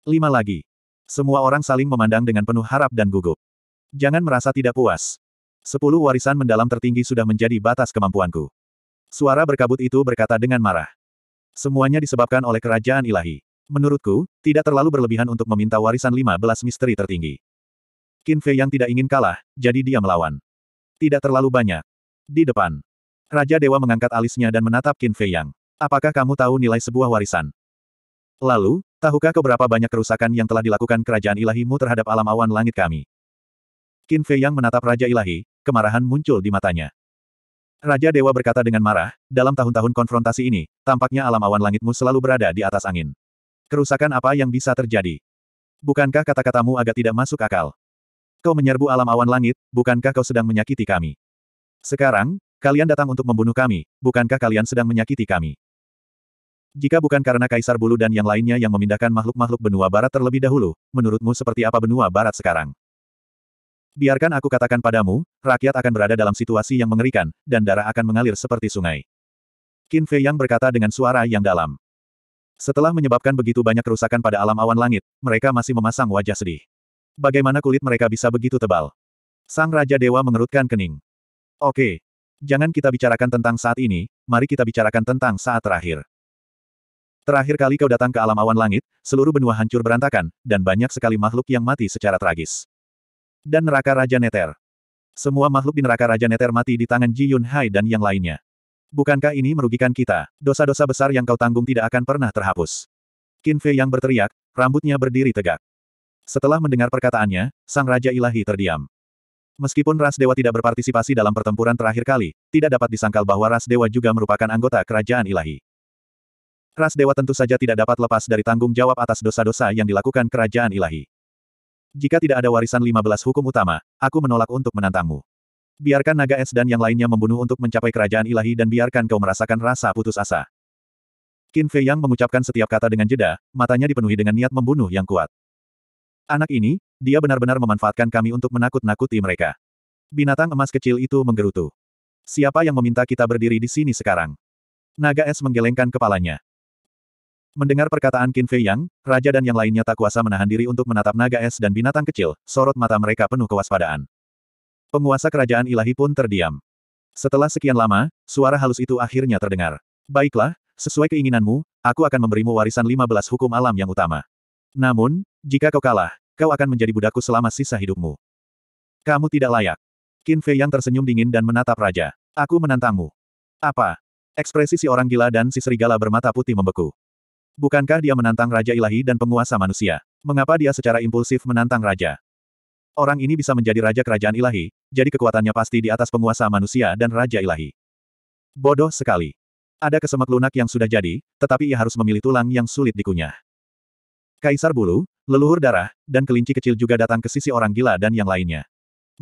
Lima lagi. Semua orang saling memandang dengan penuh harap dan gugup. Jangan merasa tidak puas. Sepuluh warisan mendalam tertinggi sudah menjadi batas kemampuanku. Suara berkabut itu berkata dengan marah. Semuanya disebabkan oleh kerajaan ilahi. Menurutku, tidak terlalu berlebihan untuk meminta warisan lima belas misteri tertinggi. Qin Fei yang tidak ingin kalah, jadi dia melawan. Tidak terlalu banyak. Di depan. Raja Dewa mengangkat alisnya dan menatap Qin Fei yang. Apakah kamu tahu nilai sebuah warisan? Lalu, tahukah keberapa banyak kerusakan yang telah dilakukan kerajaan ilahimu terhadap alam awan langit kami? Qin Fei yang menatap Raja Ilahi, kemarahan muncul di matanya. Raja Dewa berkata dengan marah, dalam tahun-tahun konfrontasi ini, tampaknya alam awan langitmu selalu berada di atas angin. Kerusakan apa yang bisa terjadi? Bukankah kata-katamu agak tidak masuk akal? Kau menyerbu alam awan langit, bukankah kau sedang menyakiti kami? Sekarang, kalian datang untuk membunuh kami, bukankah kalian sedang menyakiti kami? Jika bukan karena Kaisar Bulu dan yang lainnya yang memindahkan makhluk-makhluk benua barat terlebih dahulu, menurutmu seperti apa benua barat sekarang? Biarkan aku katakan padamu, rakyat akan berada dalam situasi yang mengerikan, dan darah akan mengalir seperti sungai. Qin Fei Yang berkata dengan suara yang dalam. Setelah menyebabkan begitu banyak kerusakan pada alam awan langit, mereka masih memasang wajah sedih. Bagaimana kulit mereka bisa begitu tebal? Sang Raja Dewa mengerutkan kening. Oke. Jangan kita bicarakan tentang saat ini, mari kita bicarakan tentang saat terakhir. Terakhir kali kau datang ke alam awan langit, seluruh benua hancur berantakan, dan banyak sekali makhluk yang mati secara tragis. Dan neraka Raja Neter. Semua makhluk di neraka Raja Neter mati di tangan Ji Yun Hai dan yang lainnya. Bukankah ini merugikan kita? Dosa-dosa besar yang kau tanggung tidak akan pernah terhapus. Qin Fei yang berteriak, rambutnya berdiri tegak. Setelah mendengar perkataannya, sang Raja Ilahi terdiam. Meskipun Ras Dewa tidak berpartisipasi dalam pertempuran terakhir kali, tidak dapat disangkal bahwa Ras Dewa juga merupakan anggota kerajaan ilahi. Ras Dewa tentu saja tidak dapat lepas dari tanggung jawab atas dosa-dosa yang dilakukan kerajaan ilahi. Jika tidak ada warisan 15 hukum utama, aku menolak untuk menantangmu. Biarkan naga es dan yang lainnya membunuh untuk mencapai kerajaan ilahi dan biarkan kau merasakan rasa putus asa. Qin Fei Yang mengucapkan setiap kata dengan jeda, matanya dipenuhi dengan niat membunuh yang kuat. Anak ini, dia benar-benar memanfaatkan kami untuk menakut-nakuti mereka. Binatang emas kecil itu menggerutu. Siapa yang meminta kita berdiri di sini sekarang? Naga es menggelengkan kepalanya. Mendengar perkataan Qin Fei Yang, raja dan yang lainnya tak kuasa menahan diri untuk menatap naga es dan binatang kecil, sorot mata mereka penuh kewaspadaan. Penguasa kerajaan ilahi pun terdiam. Setelah sekian lama, suara halus itu akhirnya terdengar. Baiklah, sesuai keinginanmu, aku akan memberimu warisan 15 hukum alam yang utama. Namun, jika kau kalah, kau akan menjadi budakku selama sisa hidupmu. Kamu tidak layak. Qin Fei yang tersenyum dingin dan menatap raja. Aku menantangmu. Apa? Ekspresi si orang gila dan si serigala bermata putih membeku. Bukankah dia menantang Raja Ilahi dan penguasa manusia? Mengapa dia secara impulsif menantang Raja? Orang ini bisa menjadi Raja Kerajaan Ilahi, jadi kekuatannya pasti di atas penguasa manusia dan Raja Ilahi. Bodoh sekali. Ada kesemek lunak yang sudah jadi, tetapi ia harus memilih tulang yang sulit dikunyah. Kaisar Bulu, Leluhur darah, dan kelinci kecil juga datang ke sisi orang gila dan yang lainnya.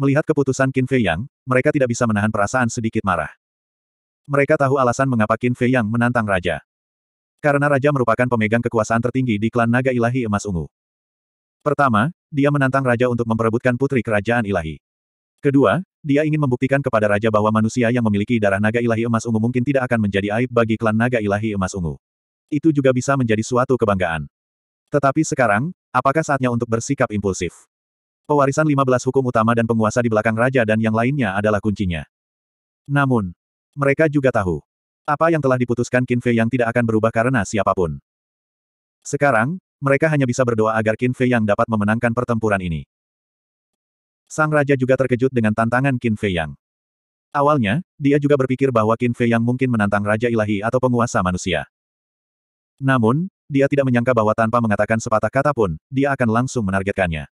Melihat keputusan Qin Fei Yang, mereka tidak bisa menahan perasaan sedikit marah. Mereka tahu alasan mengapa Qin Fei Yang menantang Raja. Karena Raja merupakan pemegang kekuasaan tertinggi di klan naga ilahi emas ungu. Pertama, dia menantang Raja untuk memperebutkan putri kerajaan ilahi. Kedua, dia ingin membuktikan kepada Raja bahwa manusia yang memiliki darah naga ilahi emas ungu mungkin tidak akan menjadi aib bagi klan naga ilahi emas ungu. Itu juga bisa menjadi suatu kebanggaan. Tetapi sekarang, Apakah saatnya untuk bersikap impulsif? Pewarisan 15 hukum utama dan penguasa di belakang raja dan yang lainnya adalah kuncinya. Namun, mereka juga tahu apa yang telah diputuskan Qin Fei yang tidak akan berubah karena siapapun. Sekarang, mereka hanya bisa berdoa agar Qin Fei yang dapat memenangkan pertempuran ini. Sang raja juga terkejut dengan tantangan Qin Fei yang. Awalnya, dia juga berpikir bahwa Qin Fei yang mungkin menantang raja ilahi atau penguasa manusia. Namun, dia tidak menyangka bahwa tanpa mengatakan sepatah kata pun, dia akan langsung menargetkannya.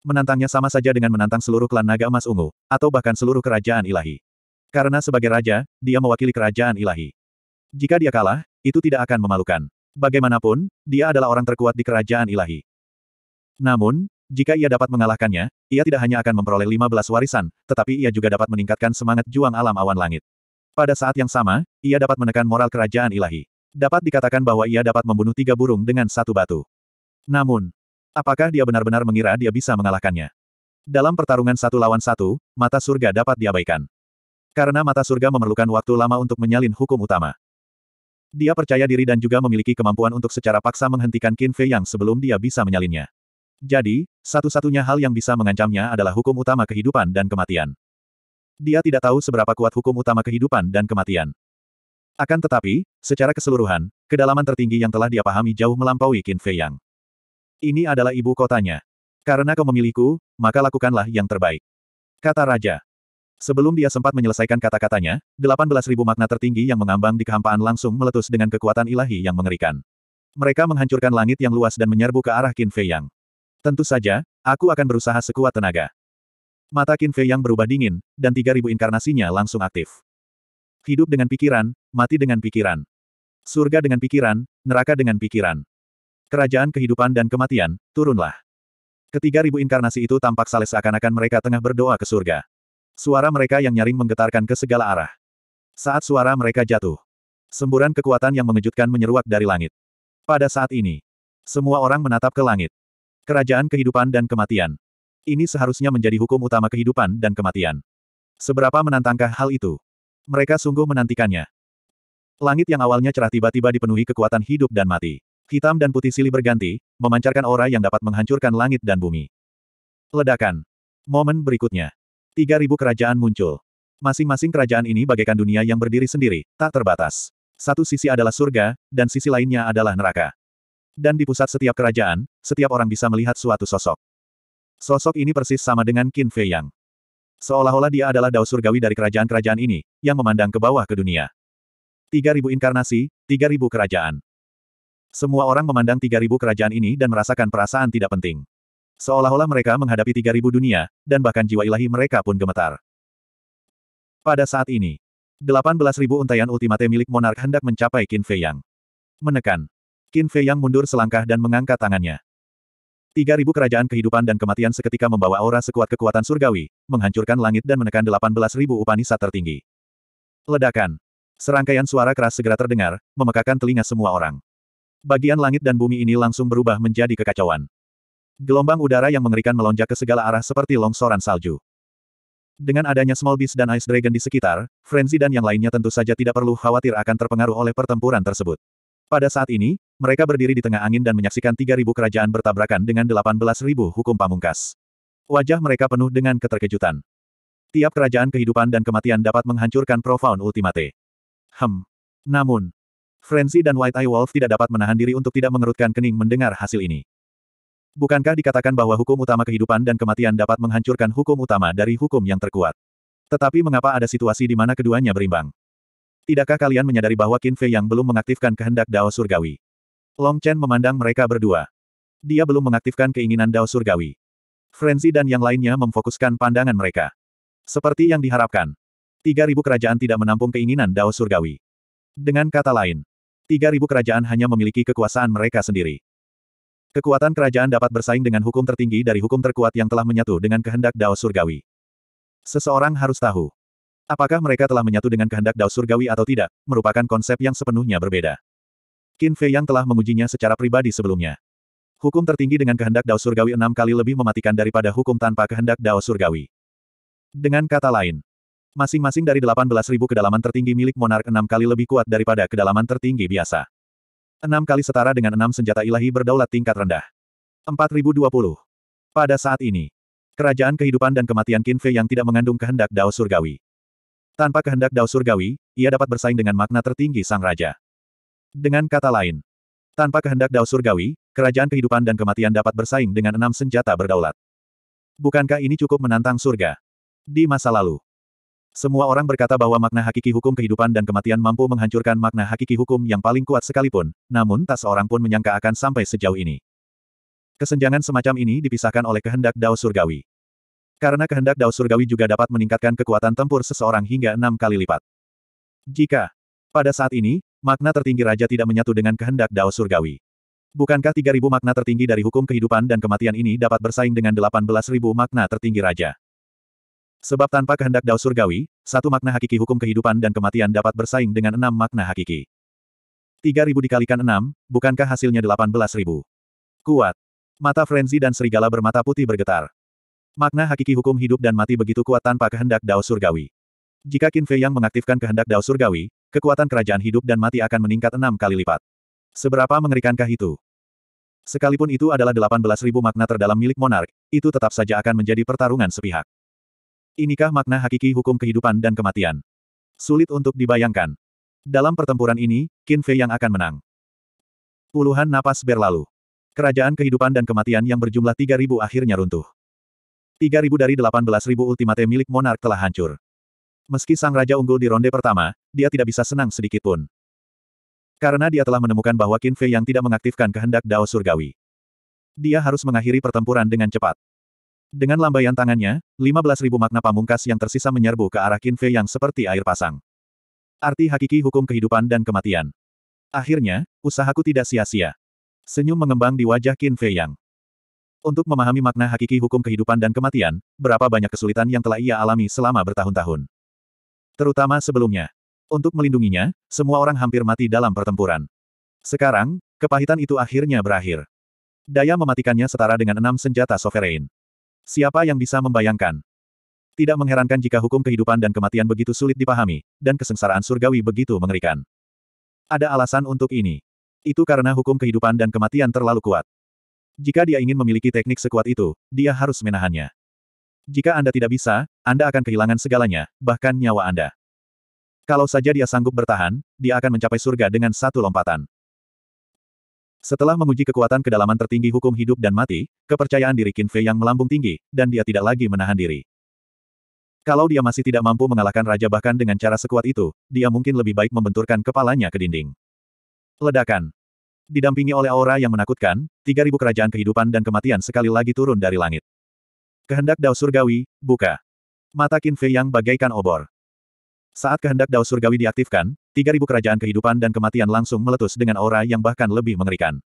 Menantangnya sama saja dengan menantang seluruh klan naga emas ungu, atau bahkan seluruh kerajaan ilahi. Karena sebagai raja, dia mewakili kerajaan ilahi. Jika dia kalah, itu tidak akan memalukan. Bagaimanapun, dia adalah orang terkuat di kerajaan ilahi. Namun, jika ia dapat mengalahkannya, ia tidak hanya akan memperoleh 15 warisan, tetapi ia juga dapat meningkatkan semangat juang alam awan langit. Pada saat yang sama, ia dapat menekan moral kerajaan ilahi. Dapat dikatakan bahwa ia dapat membunuh tiga burung dengan satu batu. Namun, apakah dia benar-benar mengira dia bisa mengalahkannya? Dalam pertarungan satu lawan satu, mata surga dapat diabaikan. Karena mata surga memerlukan waktu lama untuk menyalin hukum utama. Dia percaya diri dan juga memiliki kemampuan untuk secara paksa menghentikan Qin Fei yang sebelum dia bisa menyalinnya. Jadi, satu-satunya hal yang bisa mengancamnya adalah hukum utama kehidupan dan kematian. Dia tidak tahu seberapa kuat hukum utama kehidupan dan kematian. Akan tetapi, secara keseluruhan, kedalaman tertinggi yang telah dia pahami jauh melampaui Qin Fei Yang. Ini adalah ibu kotanya. Karena kau memilihku, maka lakukanlah yang terbaik. Kata Raja. Sebelum dia sempat menyelesaikan kata-katanya, 18.000 makna tertinggi yang mengambang di kehampaan langsung meletus dengan kekuatan ilahi yang mengerikan. Mereka menghancurkan langit yang luas dan menyerbu ke arah Qin Fei Yang. Tentu saja, aku akan berusaha sekuat tenaga. Mata Qin Fei Yang berubah dingin, dan 3.000 inkarnasinya langsung aktif. Hidup dengan pikiran, mati dengan pikiran. Surga dengan pikiran, neraka dengan pikiran. Kerajaan kehidupan dan kematian, turunlah. Ketiga ribu inkarnasi itu tampak sales seakan-akan mereka tengah berdoa ke surga. Suara mereka yang nyaring menggetarkan ke segala arah. Saat suara mereka jatuh, semburan kekuatan yang mengejutkan menyeruak dari langit. Pada saat ini, semua orang menatap ke langit. Kerajaan kehidupan dan kematian. Ini seharusnya menjadi hukum utama kehidupan dan kematian. Seberapa menantangkah hal itu? Mereka sungguh menantikannya. Langit yang awalnya cerah tiba-tiba dipenuhi kekuatan hidup dan mati. Hitam dan putih silih berganti, memancarkan aura yang dapat menghancurkan langit dan bumi. Ledakan. Momen berikutnya. 3.000 kerajaan muncul. Masing-masing kerajaan ini bagaikan dunia yang berdiri sendiri, tak terbatas. Satu sisi adalah surga, dan sisi lainnya adalah neraka. Dan di pusat setiap kerajaan, setiap orang bisa melihat suatu sosok. Sosok ini persis sama dengan Qin Fei Yang. Seolah-olah dia adalah dao surgawi dari kerajaan-kerajaan ini, yang memandang ke bawah ke dunia. 3.000 inkarnasi, 3.000 kerajaan. Semua orang memandang 3.000 kerajaan ini dan merasakan perasaan tidak penting. Seolah-olah mereka menghadapi 3.000 dunia, dan bahkan jiwa ilahi mereka pun gemetar. Pada saat ini, 18.000 untayan ultimate milik monark hendak mencapai Qin Fei Yang. Menekan. Qin Fei Yang mundur selangkah dan mengangkat tangannya. Tiga ribu kerajaan kehidupan dan kematian seketika membawa aura sekuat kekuatan surgawi, menghancurkan langit dan menekan delapan belas ribu upanisa tertinggi. Ledakan. Serangkaian suara keras segera terdengar, memekakan telinga semua orang. Bagian langit dan bumi ini langsung berubah menjadi kekacauan. Gelombang udara yang mengerikan melonjak ke segala arah seperti longsoran salju. Dengan adanya Small Beast dan Ice Dragon di sekitar, Frenzy dan yang lainnya tentu saja tidak perlu khawatir akan terpengaruh oleh pertempuran tersebut. Pada saat ini, mereka berdiri di tengah angin dan menyaksikan 3.000 kerajaan bertabrakan dengan 18.000 hukum pamungkas. Wajah mereka penuh dengan keterkejutan. Tiap kerajaan kehidupan dan kematian dapat menghancurkan Profound Ultimate. Hem. Namun, Frenzy dan White Eye Wolf tidak dapat menahan diri untuk tidak mengerutkan kening mendengar hasil ini. Bukankah dikatakan bahwa hukum utama kehidupan dan kematian dapat menghancurkan hukum utama dari hukum yang terkuat? Tetapi mengapa ada situasi di mana keduanya berimbang? Tidakkah kalian menyadari bahwa Qin Fei yang belum mengaktifkan kehendak Dao Surgawi? Long Chen memandang mereka berdua. Dia belum mengaktifkan keinginan Dao Surgawi. Frenzy dan yang lainnya memfokuskan pandangan mereka. Seperti yang diharapkan. 3.000 kerajaan tidak menampung keinginan Dao Surgawi. Dengan kata lain, 3.000 kerajaan hanya memiliki kekuasaan mereka sendiri. Kekuatan kerajaan dapat bersaing dengan hukum tertinggi dari hukum terkuat yang telah menyatu dengan kehendak Dao Surgawi. Seseorang harus tahu. Apakah mereka telah menyatu dengan kehendak Dao Surgawi atau tidak, merupakan konsep yang sepenuhnya berbeda. Qin Fei yang telah mengujinya secara pribadi sebelumnya. Hukum tertinggi dengan kehendak Dao Surgawi enam kali lebih mematikan daripada hukum tanpa kehendak Dao Surgawi. Dengan kata lain, masing-masing dari 18.000 kedalaman tertinggi milik monark enam kali lebih kuat daripada kedalaman tertinggi biasa. Enam kali setara dengan enam senjata ilahi berdaulat tingkat rendah. 4020. Pada saat ini, kerajaan kehidupan dan kematian Qin Fei yang tidak mengandung kehendak Dao Surgawi. Tanpa kehendak Dao Surgawi, ia dapat bersaing dengan makna tertinggi sang raja. Dengan kata lain, tanpa kehendak Dao Surgawi, kerajaan kehidupan dan kematian dapat bersaing dengan enam senjata berdaulat. Bukankah ini cukup menantang surga? Di masa lalu, semua orang berkata bahwa makna hakiki hukum kehidupan dan kematian mampu menghancurkan makna hakiki hukum yang paling kuat sekalipun, namun tak seorang pun menyangka akan sampai sejauh ini. Kesenjangan semacam ini dipisahkan oleh kehendak Dao Surgawi. Karena kehendak Dao Surgawi juga dapat meningkatkan kekuatan tempur seseorang hingga enam kali lipat. Jika pada saat ini, makna tertinggi raja tidak menyatu dengan kehendak Dao Surgawi. Bukankah 3.000 makna tertinggi dari hukum kehidupan dan kematian ini dapat bersaing dengan 18.000 makna tertinggi raja? Sebab tanpa kehendak Dao Surgawi, satu makna hakiki hukum kehidupan dan kematian dapat bersaing dengan enam makna hakiki. 3.000 dikalikan enam, bukankah hasilnya 18.000? Kuat. Mata Frenzy dan serigala bermata putih bergetar. Makna hakiki hukum hidup dan mati begitu kuat tanpa kehendak Dao Surgawi. Jika Qin Fei yang mengaktifkan kehendak Dao Surgawi, kekuatan kerajaan hidup dan mati akan meningkat enam kali lipat. Seberapa mengerikankah itu? Sekalipun itu adalah 18.000 makna terdalam milik monark, itu tetap saja akan menjadi pertarungan sepihak. Inikah makna hakiki hukum kehidupan dan kematian? Sulit untuk dibayangkan. Dalam pertempuran ini, Qin Fei yang akan menang. Puluhan napas berlalu. Kerajaan kehidupan dan kematian yang berjumlah 3.000 akhirnya runtuh. 3.000 dari 18.000 ultimate milik monark telah hancur. Meski sang raja unggul di ronde pertama, dia tidak bisa senang sedikitpun. Karena dia telah menemukan bahwa Qin Fei yang tidak mengaktifkan kehendak Dao Surgawi. Dia harus mengakhiri pertempuran dengan cepat. Dengan lambaian tangannya, 15.000 makna pamungkas yang tersisa menyerbu ke arah Qin Fei yang seperti air pasang. Arti hakiki hukum kehidupan dan kematian. Akhirnya, usahaku tidak sia-sia. Senyum mengembang di wajah Qin Fei Yang. Untuk memahami makna hakiki hukum kehidupan dan kematian, berapa banyak kesulitan yang telah ia alami selama bertahun-tahun. Terutama sebelumnya. Untuk melindunginya, semua orang hampir mati dalam pertempuran. Sekarang, kepahitan itu akhirnya berakhir. Daya mematikannya setara dengan enam senjata sovereign. Siapa yang bisa membayangkan? Tidak mengherankan jika hukum kehidupan dan kematian begitu sulit dipahami, dan kesengsaraan surgawi begitu mengerikan. Ada alasan untuk ini. Itu karena hukum kehidupan dan kematian terlalu kuat. Jika dia ingin memiliki teknik sekuat itu, dia harus menahannya. Jika Anda tidak bisa, Anda akan kehilangan segalanya, bahkan nyawa Anda. Kalau saja dia sanggup bertahan, dia akan mencapai surga dengan satu lompatan. Setelah menguji kekuatan kedalaman tertinggi hukum hidup dan mati, kepercayaan diri Qin Fei yang melambung tinggi, dan dia tidak lagi menahan diri. Kalau dia masih tidak mampu mengalahkan raja bahkan dengan cara sekuat itu, dia mungkin lebih baik membenturkan kepalanya ke dinding. Ledakan didampingi oleh aura yang menakutkan, 3000 kerajaan kehidupan dan kematian sekali lagi turun dari langit. Kehendak Dao Surgawi, buka. Mata Qin Fei yang bagaikan obor. Saat kehendak Dao Surgawi diaktifkan, 3000 kerajaan kehidupan dan kematian langsung meletus dengan aura yang bahkan lebih mengerikan.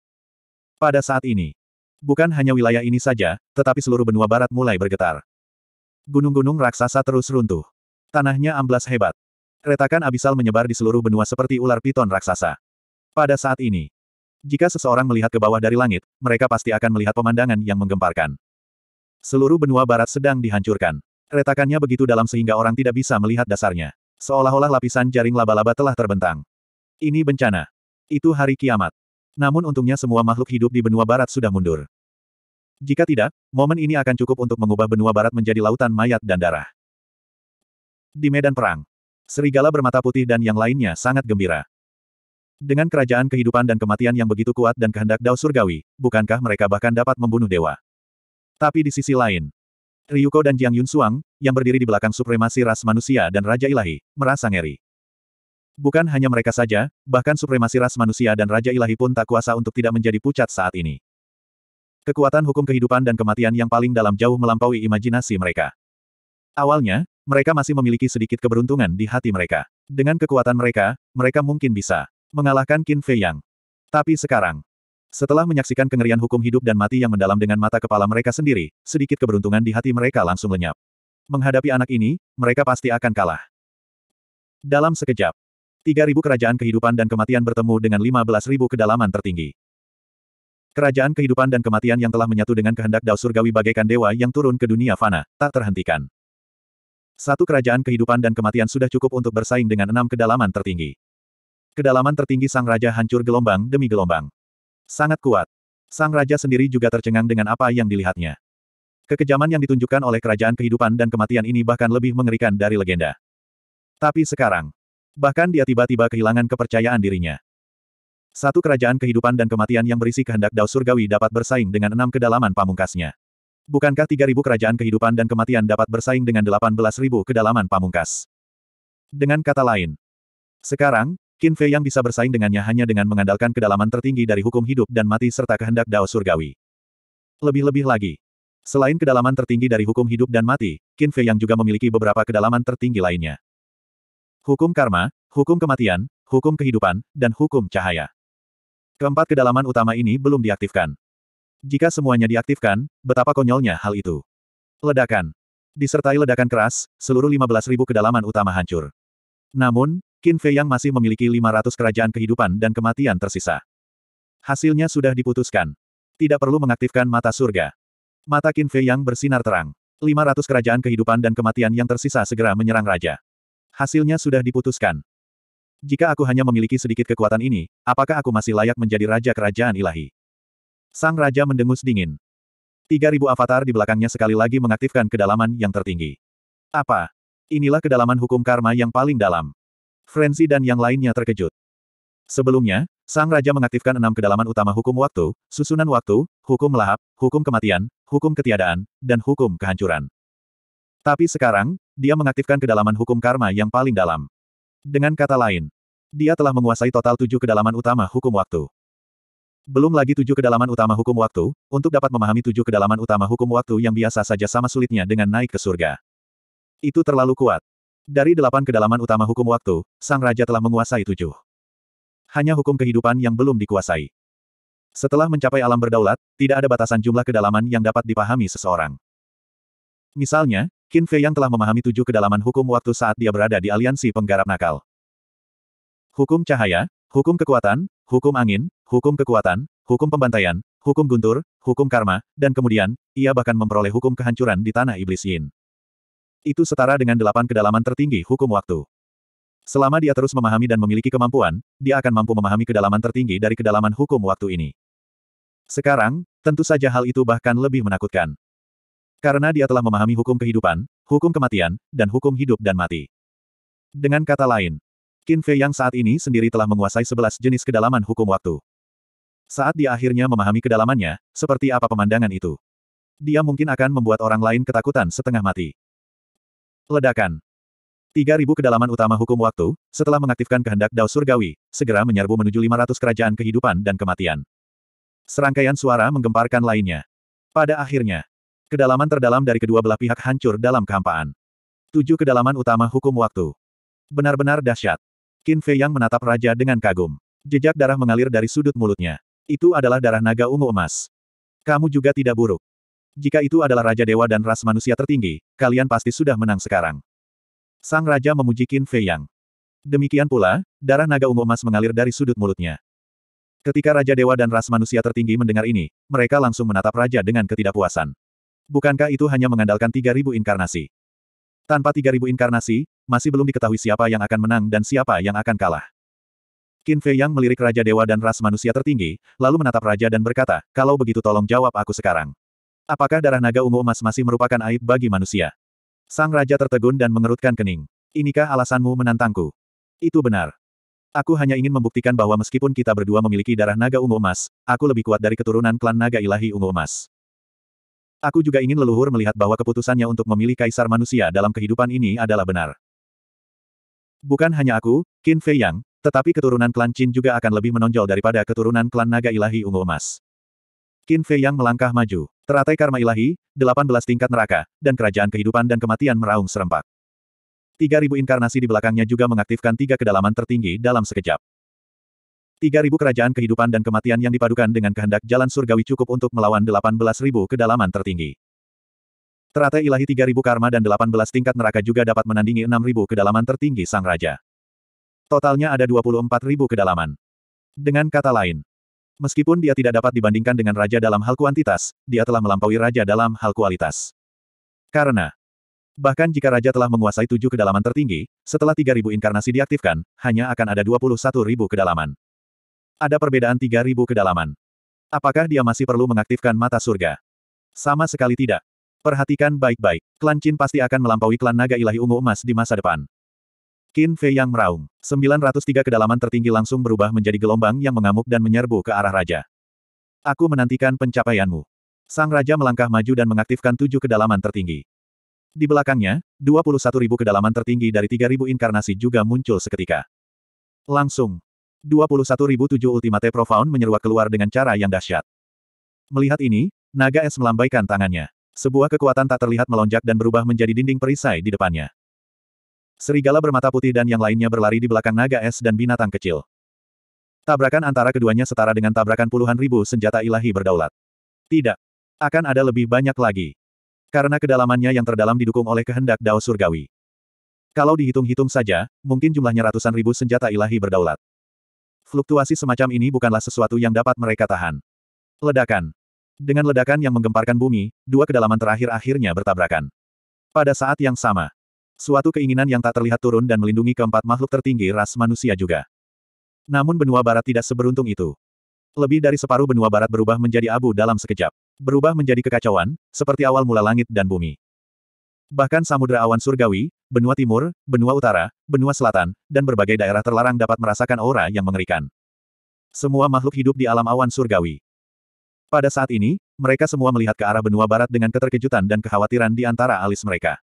Pada saat ini, bukan hanya wilayah ini saja, tetapi seluruh benua barat mulai bergetar. Gunung-gunung raksasa terus runtuh. Tanahnya amblas hebat. Retakan abisal menyebar di seluruh benua seperti ular piton raksasa. Pada saat ini, jika seseorang melihat ke bawah dari langit, mereka pasti akan melihat pemandangan yang menggemparkan. Seluruh benua barat sedang dihancurkan. Retakannya begitu dalam sehingga orang tidak bisa melihat dasarnya. Seolah-olah lapisan jaring laba-laba telah terbentang. Ini bencana. Itu hari kiamat. Namun untungnya semua makhluk hidup di benua barat sudah mundur. Jika tidak, momen ini akan cukup untuk mengubah benua barat menjadi lautan mayat dan darah. Di medan perang, serigala bermata putih dan yang lainnya sangat gembira. Dengan kerajaan kehidupan dan kematian yang begitu kuat dan kehendak Dao Surgawi, bukankah mereka bahkan dapat membunuh dewa? Tapi di sisi lain, Ryuko dan Jiang Yun Suang, yang berdiri di belakang supremasi ras manusia dan Raja Ilahi, merasa ngeri. Bukan hanya mereka saja, bahkan supremasi ras manusia dan Raja Ilahi pun tak kuasa untuk tidak menjadi pucat saat ini. Kekuatan hukum kehidupan dan kematian yang paling dalam jauh melampaui imajinasi mereka. Awalnya, mereka masih memiliki sedikit keberuntungan di hati mereka. Dengan kekuatan mereka, mereka mungkin bisa mengalahkan Qin Fei Yang. Tapi sekarang, setelah menyaksikan kengerian hukum hidup dan mati yang mendalam dengan mata kepala mereka sendiri, sedikit keberuntungan di hati mereka langsung lenyap. Menghadapi anak ini, mereka pasti akan kalah. Dalam sekejap, 3.000 kerajaan kehidupan dan kematian bertemu dengan 15.000 kedalaman tertinggi. Kerajaan kehidupan dan kematian yang telah menyatu dengan kehendak Dao Surgawi bagaikan dewa yang turun ke dunia fana, tak terhentikan. Satu kerajaan kehidupan dan kematian sudah cukup untuk bersaing dengan enam kedalaman tertinggi. Kedalaman tertinggi sang raja hancur gelombang demi gelombang. Sangat kuat. Sang raja sendiri juga tercengang dengan apa yang dilihatnya. Kekejaman yang ditunjukkan oleh kerajaan kehidupan dan kematian ini bahkan lebih mengerikan dari legenda. Tapi sekarang, bahkan dia tiba-tiba kehilangan kepercayaan dirinya. Satu kerajaan kehidupan dan kematian yang berisi kehendak Dao Surgawi dapat bersaing dengan enam kedalaman pamungkasnya. Bukankah tiga ribu kerajaan kehidupan dan kematian dapat bersaing dengan delapan belas ribu kedalaman pamungkas? Dengan kata lain, sekarang, Qin Fei yang bisa bersaing dengannya hanya dengan mengandalkan kedalaman tertinggi dari hukum hidup dan mati serta kehendak Dao Surgawi. Lebih-lebih lagi. Selain kedalaman tertinggi dari hukum hidup dan mati, Qin Fei yang juga memiliki beberapa kedalaman tertinggi lainnya. Hukum karma, hukum kematian, hukum kehidupan, dan hukum cahaya. Keempat kedalaman utama ini belum diaktifkan. Jika semuanya diaktifkan, betapa konyolnya hal itu. Ledakan. Disertai ledakan keras, seluruh 15.000 kedalaman utama hancur. Namun, Qin Fei yang masih memiliki 500 kerajaan kehidupan dan kematian tersisa. Hasilnya sudah diputuskan. Tidak perlu mengaktifkan mata surga. Mata Qin Fei yang bersinar terang. 500 kerajaan kehidupan dan kematian yang tersisa segera menyerang raja. Hasilnya sudah diputuskan. Jika aku hanya memiliki sedikit kekuatan ini, apakah aku masih layak menjadi raja kerajaan ilahi? Sang raja mendengus dingin. 3000 avatar di belakangnya sekali lagi mengaktifkan kedalaman yang tertinggi. Apa? Inilah kedalaman hukum karma yang paling dalam. Frenzy dan yang lainnya terkejut. Sebelumnya, Sang Raja mengaktifkan enam kedalaman utama hukum waktu, susunan waktu, hukum melahap, hukum kematian, hukum ketiadaan, dan hukum kehancuran. Tapi sekarang, dia mengaktifkan kedalaman hukum karma yang paling dalam. Dengan kata lain, dia telah menguasai total tujuh kedalaman utama hukum waktu. Belum lagi tujuh kedalaman utama hukum waktu, untuk dapat memahami tujuh kedalaman utama hukum waktu yang biasa saja sama sulitnya dengan naik ke surga. Itu terlalu kuat. Dari delapan kedalaman utama hukum waktu, Sang Raja telah menguasai tujuh. Hanya hukum kehidupan yang belum dikuasai. Setelah mencapai alam berdaulat, tidak ada batasan jumlah kedalaman yang dapat dipahami seseorang. Misalnya, Qin Fei yang telah memahami tujuh kedalaman hukum waktu saat dia berada di aliansi penggarap nakal. Hukum cahaya, hukum kekuatan, hukum angin, hukum kekuatan, hukum pembantaian, hukum guntur, hukum karma, dan kemudian, ia bahkan memperoleh hukum kehancuran di tanah iblis Yin. Itu setara dengan delapan kedalaman tertinggi hukum waktu. Selama dia terus memahami dan memiliki kemampuan, dia akan mampu memahami kedalaman tertinggi dari kedalaman hukum waktu ini. Sekarang, tentu saja hal itu bahkan lebih menakutkan. Karena dia telah memahami hukum kehidupan, hukum kematian, dan hukum hidup dan mati. Dengan kata lain, Qin Fei yang saat ini sendiri telah menguasai sebelas jenis kedalaman hukum waktu. Saat dia akhirnya memahami kedalamannya, seperti apa pemandangan itu. Dia mungkin akan membuat orang lain ketakutan setengah mati. Ledakan. 3000 kedalaman utama hukum waktu, setelah mengaktifkan kehendak Dao Surgawi, segera menyerbu menuju 500 kerajaan kehidupan dan kematian. Serangkaian suara menggemparkan lainnya. Pada akhirnya, kedalaman terdalam dari kedua belah pihak hancur dalam kehampaan. Tujuh kedalaman utama hukum waktu. Benar-benar dahsyat. Qin Fei yang menatap raja dengan kagum. Jejak darah mengalir dari sudut mulutnya. Itu adalah darah naga ungu emas. Kamu juga tidak buruk. Jika itu adalah Raja Dewa dan ras manusia tertinggi, kalian pasti sudah menang sekarang. Sang Raja memuji Qin Fei Yang. Demikian pula, darah naga ungu emas mengalir dari sudut mulutnya. Ketika Raja Dewa dan ras manusia tertinggi mendengar ini, mereka langsung menatap Raja dengan ketidakpuasan. Bukankah itu hanya mengandalkan 3.000 inkarnasi? Tanpa 3.000 inkarnasi, masih belum diketahui siapa yang akan menang dan siapa yang akan kalah. Qin Fei Yang melirik Raja Dewa dan ras manusia tertinggi, lalu menatap Raja dan berkata, kalau begitu tolong jawab aku sekarang. Apakah darah naga ungu emas masih merupakan aib bagi manusia? Sang Raja tertegun dan mengerutkan kening. Inikah alasanmu menantangku? Itu benar. Aku hanya ingin membuktikan bahwa meskipun kita berdua memiliki darah naga ungu emas, aku lebih kuat dari keturunan klan naga ilahi ungu emas. Aku juga ingin leluhur melihat bahwa keputusannya untuk memilih kaisar manusia dalam kehidupan ini adalah benar. Bukan hanya aku, Qin Fei Yang, tetapi keturunan klan Qin juga akan lebih menonjol daripada keturunan klan naga ilahi ungu emas. Qin Fei Yang melangkah maju. Teratai karma ilahi, 18 tingkat neraka, dan kerajaan kehidupan dan kematian meraung serempak. 3000 inkarnasi di belakangnya juga mengaktifkan tiga kedalaman tertinggi dalam sekejap. 3000 kerajaan kehidupan dan kematian yang dipadukan dengan kehendak jalan surgawi cukup untuk melawan 18.000 kedalaman tertinggi. Teratai ilahi 3000 karma dan 18 tingkat neraka juga dapat menandingi 6000 kedalaman tertinggi sang raja. Totalnya ada 24.000 kedalaman. Dengan kata lain, Meskipun dia tidak dapat dibandingkan dengan raja dalam hal kuantitas, dia telah melampaui raja dalam hal kualitas. Karena, bahkan jika raja telah menguasai tujuh kedalaman tertinggi, setelah 3.000 inkarnasi diaktifkan, hanya akan ada 21.000 kedalaman. Ada perbedaan 3.000 kedalaman. Apakah dia masih perlu mengaktifkan mata surga? Sama sekali tidak. Perhatikan baik-baik, klan Chin pasti akan melampaui klan naga ilahi ungu emas di masa depan. Qin Fei yang meraung. 903 kedalaman tertinggi langsung berubah menjadi gelombang yang mengamuk dan menyerbu ke arah raja. Aku menantikan pencapaianmu. Sang raja melangkah maju dan mengaktifkan tujuh kedalaman tertinggi. Di belakangnya, 21.000 kedalaman tertinggi dari 3.000 inkarnasi juga muncul seketika. Langsung. 21.007 Ultimate Profound menyeruak keluar dengan cara yang dahsyat. Melihat ini, naga es melambaikan tangannya. Sebuah kekuatan tak terlihat melonjak dan berubah menjadi dinding perisai di depannya. Serigala bermata putih dan yang lainnya berlari di belakang naga es dan binatang kecil. Tabrakan antara keduanya setara dengan tabrakan puluhan ribu senjata ilahi berdaulat. Tidak. Akan ada lebih banyak lagi. Karena kedalamannya yang terdalam didukung oleh kehendak Dao Surgawi. Kalau dihitung-hitung saja, mungkin jumlahnya ratusan ribu senjata ilahi berdaulat. Fluktuasi semacam ini bukanlah sesuatu yang dapat mereka tahan. Ledakan. Dengan ledakan yang menggemparkan bumi, dua kedalaman terakhir akhirnya bertabrakan. Pada saat yang sama, Suatu keinginan yang tak terlihat turun dan melindungi keempat makhluk tertinggi ras manusia juga. Namun benua barat tidak seberuntung itu. Lebih dari separuh benua barat berubah menjadi abu dalam sekejap. Berubah menjadi kekacauan, seperti awal mula langit dan bumi. Bahkan samudera awan surgawi, benua timur, benua utara, benua selatan, dan berbagai daerah terlarang dapat merasakan aura yang mengerikan. Semua makhluk hidup di alam awan surgawi. Pada saat ini, mereka semua melihat ke arah benua barat dengan keterkejutan dan kekhawatiran di antara alis mereka.